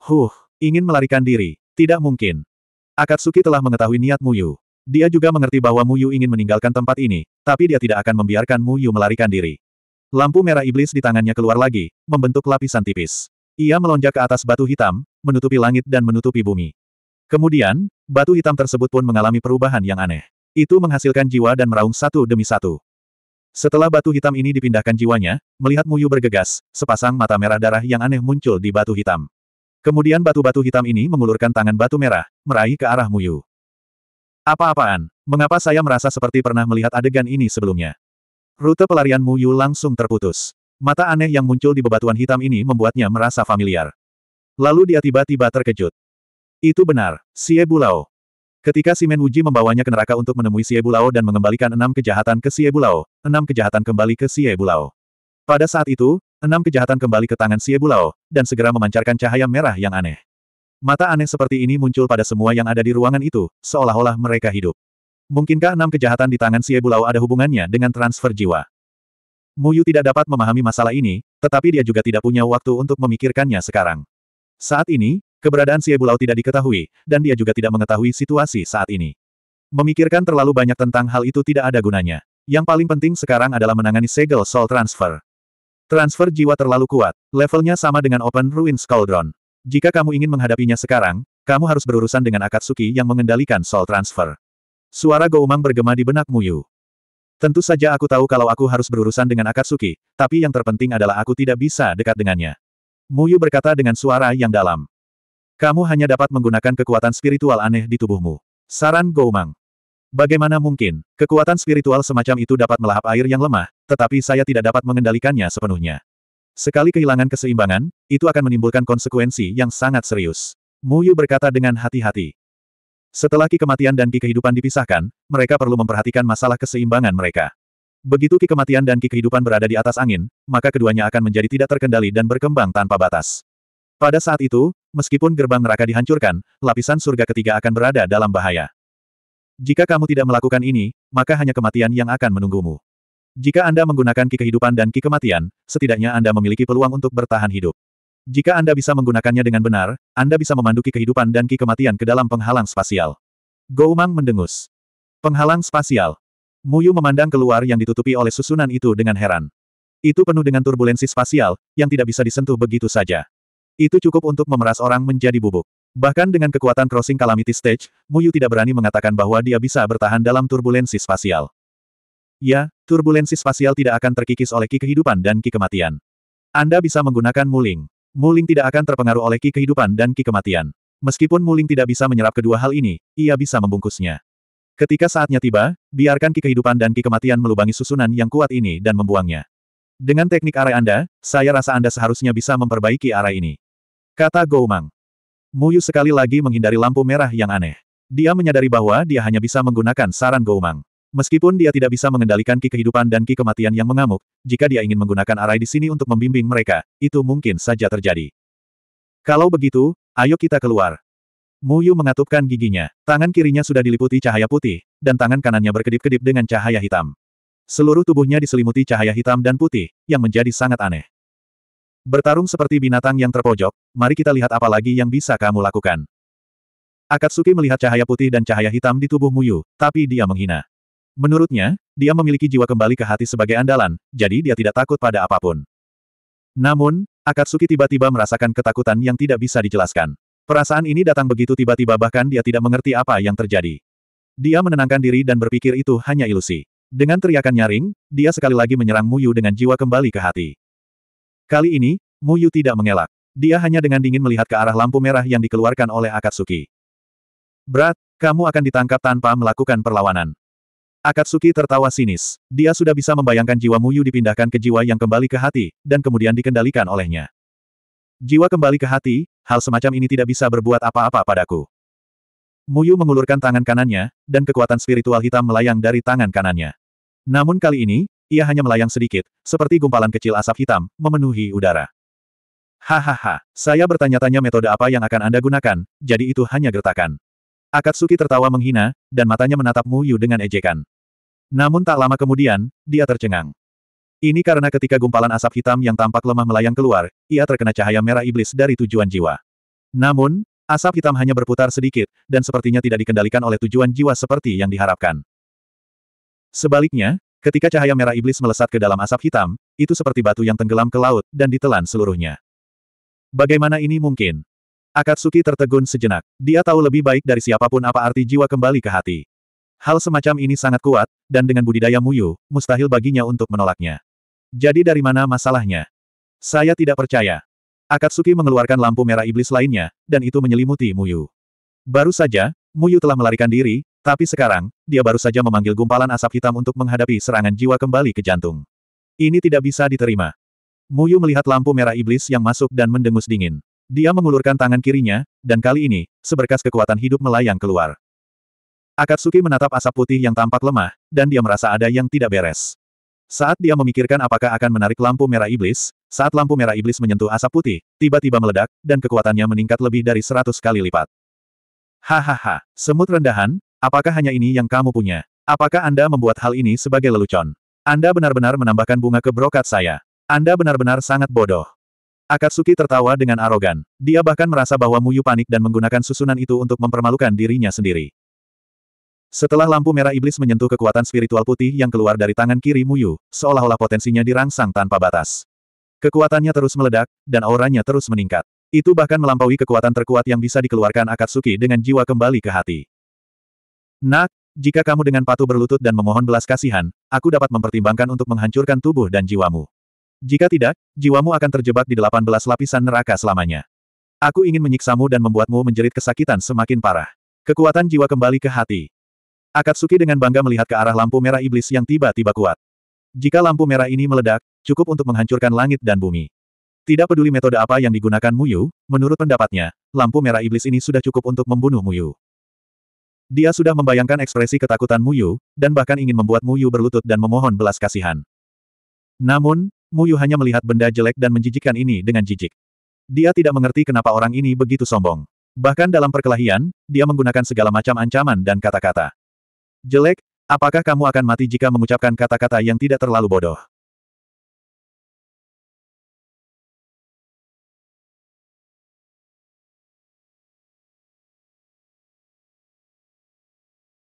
S1: Huh, ingin melarikan diri, tidak mungkin. Akatsuki telah mengetahui niat Mu Yu. Dia juga mengerti bahwa Mu Yu ingin meninggalkan tempat ini, tapi dia tidak akan membiarkan Mu Yu melarikan diri. Lampu merah iblis di tangannya keluar lagi, membentuk lapisan tipis. Ia melonjak ke atas batu hitam, menutupi langit dan menutupi bumi. Kemudian, batu hitam tersebut pun mengalami perubahan yang aneh. Itu menghasilkan jiwa dan meraung satu demi satu. Setelah batu hitam ini dipindahkan jiwanya, melihat Muyu bergegas, sepasang mata merah darah yang aneh muncul di batu hitam. Kemudian batu-batu hitam ini mengulurkan tangan batu merah, meraih ke arah Muyu. Apa-apaan? Mengapa saya merasa seperti pernah melihat adegan ini sebelumnya? Rute pelarian Muyu langsung terputus. Mata aneh yang muncul di bebatuan hitam ini membuatnya merasa familiar. Lalu dia tiba-tiba terkejut. Itu benar, Xie Bulao. Ketika Simen Wuji membawanya ke neraka untuk menemui Xie Bulao dan mengembalikan enam kejahatan ke Xie Bulao, enam kejahatan kembali ke Xie Bulao. Pada saat itu, enam kejahatan kembali ke tangan Xie Bulao, dan segera memancarkan cahaya merah yang aneh. Mata aneh seperti ini muncul pada semua yang ada di ruangan itu, seolah-olah mereka hidup. Mungkinkah enam kejahatan di tangan Xie Bulao ada hubungannya dengan transfer jiwa? Muyu tidak dapat memahami masalah ini, tetapi dia juga tidak punya waktu untuk memikirkannya sekarang. Saat ini, keberadaan Xie Bulau tidak diketahui, dan dia juga tidak mengetahui situasi saat ini. Memikirkan terlalu banyak tentang hal itu tidak ada gunanya. Yang paling penting sekarang adalah menangani segel soul transfer. Transfer jiwa terlalu kuat, levelnya sama dengan Open Ruins Cauldron. Jika kamu ingin menghadapinya sekarang, kamu harus berurusan dengan Akatsuki yang mengendalikan soul transfer. Suara Goumang bergema di benak Muyu. Tentu saja aku tahu kalau aku harus berurusan dengan Akatsuki, tapi yang terpenting adalah aku tidak bisa dekat dengannya. Muyu berkata dengan suara yang dalam. Kamu hanya dapat menggunakan kekuatan spiritual aneh di tubuhmu. Saran Goumang. Bagaimana mungkin, kekuatan spiritual semacam itu dapat melahap air yang lemah, tetapi saya tidak dapat mengendalikannya sepenuhnya. Sekali kehilangan keseimbangan, itu akan menimbulkan konsekuensi yang sangat serius. Muyu berkata dengan hati-hati. Setelah Ki kematian dan Ki kehidupan dipisahkan, mereka perlu memperhatikan masalah keseimbangan mereka. Begitu Ki kematian dan Ki kehidupan berada di atas angin, maka keduanya akan menjadi tidak terkendali dan berkembang tanpa batas. Pada saat itu, meskipun gerbang neraka dihancurkan, lapisan surga ketiga akan berada dalam bahaya. Jika kamu tidak melakukan ini, maka hanya kematian yang akan menunggumu. Jika Anda menggunakan Ki kehidupan dan Ki kematian, setidaknya Anda memiliki peluang untuk bertahan hidup. Jika Anda bisa menggunakannya dengan benar, Anda bisa memandu kehidupan dan ki kematian ke dalam penghalang spasial. Goumang mendengus. Penghalang spasial. Muyu memandang keluar yang ditutupi oleh susunan itu dengan heran. Itu penuh dengan turbulensi spasial, yang tidak bisa disentuh begitu saja. Itu cukup untuk memeras orang menjadi bubuk. Bahkan dengan kekuatan crossing calamity stage, Muyu tidak berani mengatakan bahwa dia bisa bertahan dalam turbulensi spasial. Ya, turbulensi spasial tidak akan terkikis oleh ki kehidupan dan ki kematian. Anda bisa menggunakan muling. Muling tidak akan terpengaruh oleh ki kehidupan dan ki kematian. Meskipun Muling tidak bisa menyerap kedua hal ini, ia bisa membungkusnya. Ketika saatnya tiba, biarkan ki kehidupan dan ki kematian melubangi susunan yang kuat ini dan membuangnya. Dengan teknik arah Anda, saya rasa Anda seharusnya bisa memperbaiki arah ini. Kata Goumang. Muyu sekali lagi menghindari lampu merah yang aneh. Dia menyadari bahwa dia hanya bisa menggunakan saran Goumang. Meskipun dia tidak bisa mengendalikan ki kehidupan dan ki kematian yang mengamuk, jika dia ingin menggunakan arai di sini untuk membimbing mereka, itu mungkin saja terjadi. Kalau begitu, ayo kita keluar. Mu Yu mengatupkan giginya. Tangan kirinya sudah diliputi cahaya putih, dan tangan kanannya berkedip-kedip dengan cahaya hitam. Seluruh tubuhnya diselimuti cahaya hitam dan putih, yang menjadi sangat aneh. Bertarung seperti binatang yang terpojok, mari kita lihat apa lagi yang bisa kamu lakukan. Akatsuki melihat cahaya putih dan cahaya hitam di tubuh Muyu, tapi dia menghina. Menurutnya, dia memiliki jiwa kembali ke hati sebagai andalan, jadi dia tidak takut pada apapun. Namun, Akatsuki tiba-tiba merasakan ketakutan yang tidak bisa dijelaskan. Perasaan ini datang begitu tiba-tiba bahkan dia tidak mengerti apa yang terjadi. Dia menenangkan diri dan berpikir itu hanya ilusi. Dengan teriakan nyaring, dia sekali lagi menyerang Muyu dengan jiwa kembali ke hati. Kali ini, Muyu tidak mengelak. Dia hanya dengan dingin melihat ke arah lampu merah yang dikeluarkan oleh Akatsuki. Berat, kamu akan ditangkap tanpa melakukan perlawanan. Akatsuki tertawa sinis. Dia sudah bisa membayangkan jiwa Muyu dipindahkan ke jiwa yang kembali ke hati, dan kemudian dikendalikan olehnya. Jiwa kembali ke hati, hal semacam ini tidak bisa berbuat apa-apa padaku. Muyu mengulurkan tangan kanannya, dan kekuatan spiritual hitam melayang dari tangan kanannya. Namun kali ini, ia hanya melayang sedikit, seperti gumpalan kecil asap hitam, memenuhi udara. Hahaha, saya bertanya-tanya metode apa yang akan Anda gunakan, jadi itu hanya gertakan. Akatsuki tertawa menghina, dan matanya menatap Mu Yu dengan ejekan. Namun tak lama kemudian, dia tercengang. Ini karena ketika gumpalan asap hitam yang tampak lemah melayang keluar, ia terkena cahaya merah iblis dari tujuan jiwa. Namun, asap hitam hanya berputar sedikit, dan sepertinya tidak dikendalikan oleh tujuan jiwa seperti yang diharapkan. Sebaliknya, ketika cahaya merah iblis melesat ke dalam asap hitam, itu seperti batu yang tenggelam ke laut, dan ditelan seluruhnya. Bagaimana ini mungkin? Akatsuki tertegun sejenak. Dia tahu lebih baik dari siapapun apa arti jiwa kembali ke hati. Hal semacam ini sangat kuat, dan dengan budidaya Muyu, mustahil baginya untuk menolaknya. Jadi dari mana masalahnya? Saya tidak percaya. Akatsuki mengeluarkan lampu merah iblis lainnya, dan itu menyelimuti Muyu. Baru saja, Muyu telah melarikan diri, tapi sekarang, dia baru saja memanggil gumpalan asap hitam untuk menghadapi serangan jiwa kembali ke jantung. Ini tidak bisa diterima. Muyu melihat lampu merah iblis yang masuk dan mendengus dingin. Dia mengulurkan tangan kirinya, dan kali ini, seberkas kekuatan hidup melayang keluar. Akatsuki menatap asap putih yang tampak lemah, dan dia merasa ada yang tidak beres. Saat dia memikirkan apakah akan menarik lampu merah iblis, saat lampu merah iblis menyentuh asap putih, tiba-tiba meledak, dan kekuatannya meningkat lebih dari seratus kali lipat. Hahaha, semut rendahan, apakah hanya ini yang kamu punya? Apakah Anda membuat hal ini sebagai lelucon? Anda benar-benar menambahkan bunga ke brokat saya. Anda benar-benar sangat bodoh. Akatsuki tertawa dengan arogan. Dia bahkan merasa bahwa Muyu panik dan menggunakan susunan itu untuk mempermalukan dirinya sendiri. Setelah lampu merah iblis menyentuh kekuatan spiritual putih yang keluar dari tangan kiri Muyu, seolah-olah potensinya dirangsang tanpa batas. Kekuatannya terus meledak, dan auranya terus meningkat. Itu bahkan melampaui kekuatan terkuat yang bisa dikeluarkan Akatsuki dengan jiwa kembali ke hati. Nak, jika kamu dengan patuh berlutut dan memohon belas kasihan, aku dapat mempertimbangkan untuk menghancurkan tubuh dan jiwamu. Jika tidak, jiwamu akan terjebak di delapan belas lapisan neraka selamanya. Aku ingin menyiksamu dan membuatmu menjerit kesakitan semakin parah. Kekuatan jiwa kembali ke hati. Akatsuki dengan bangga melihat ke arah lampu merah iblis yang tiba-tiba kuat. Jika lampu merah ini meledak, cukup untuk menghancurkan langit dan bumi. Tidak peduli metode apa yang digunakan Muyu, menurut pendapatnya, lampu merah iblis ini sudah cukup untuk membunuh Muyu. Dia sudah membayangkan ekspresi ketakutan Muyu, dan bahkan ingin membuat Muyu berlutut dan memohon belas kasihan. Namun, Muyu hanya melihat benda jelek dan menjijikkan ini dengan jijik. Dia tidak mengerti kenapa orang ini begitu sombong. Bahkan dalam perkelahian, dia menggunakan segala macam ancaman dan kata-kata. Jelek, apakah kamu akan mati jika mengucapkan kata-kata yang tidak terlalu bodoh?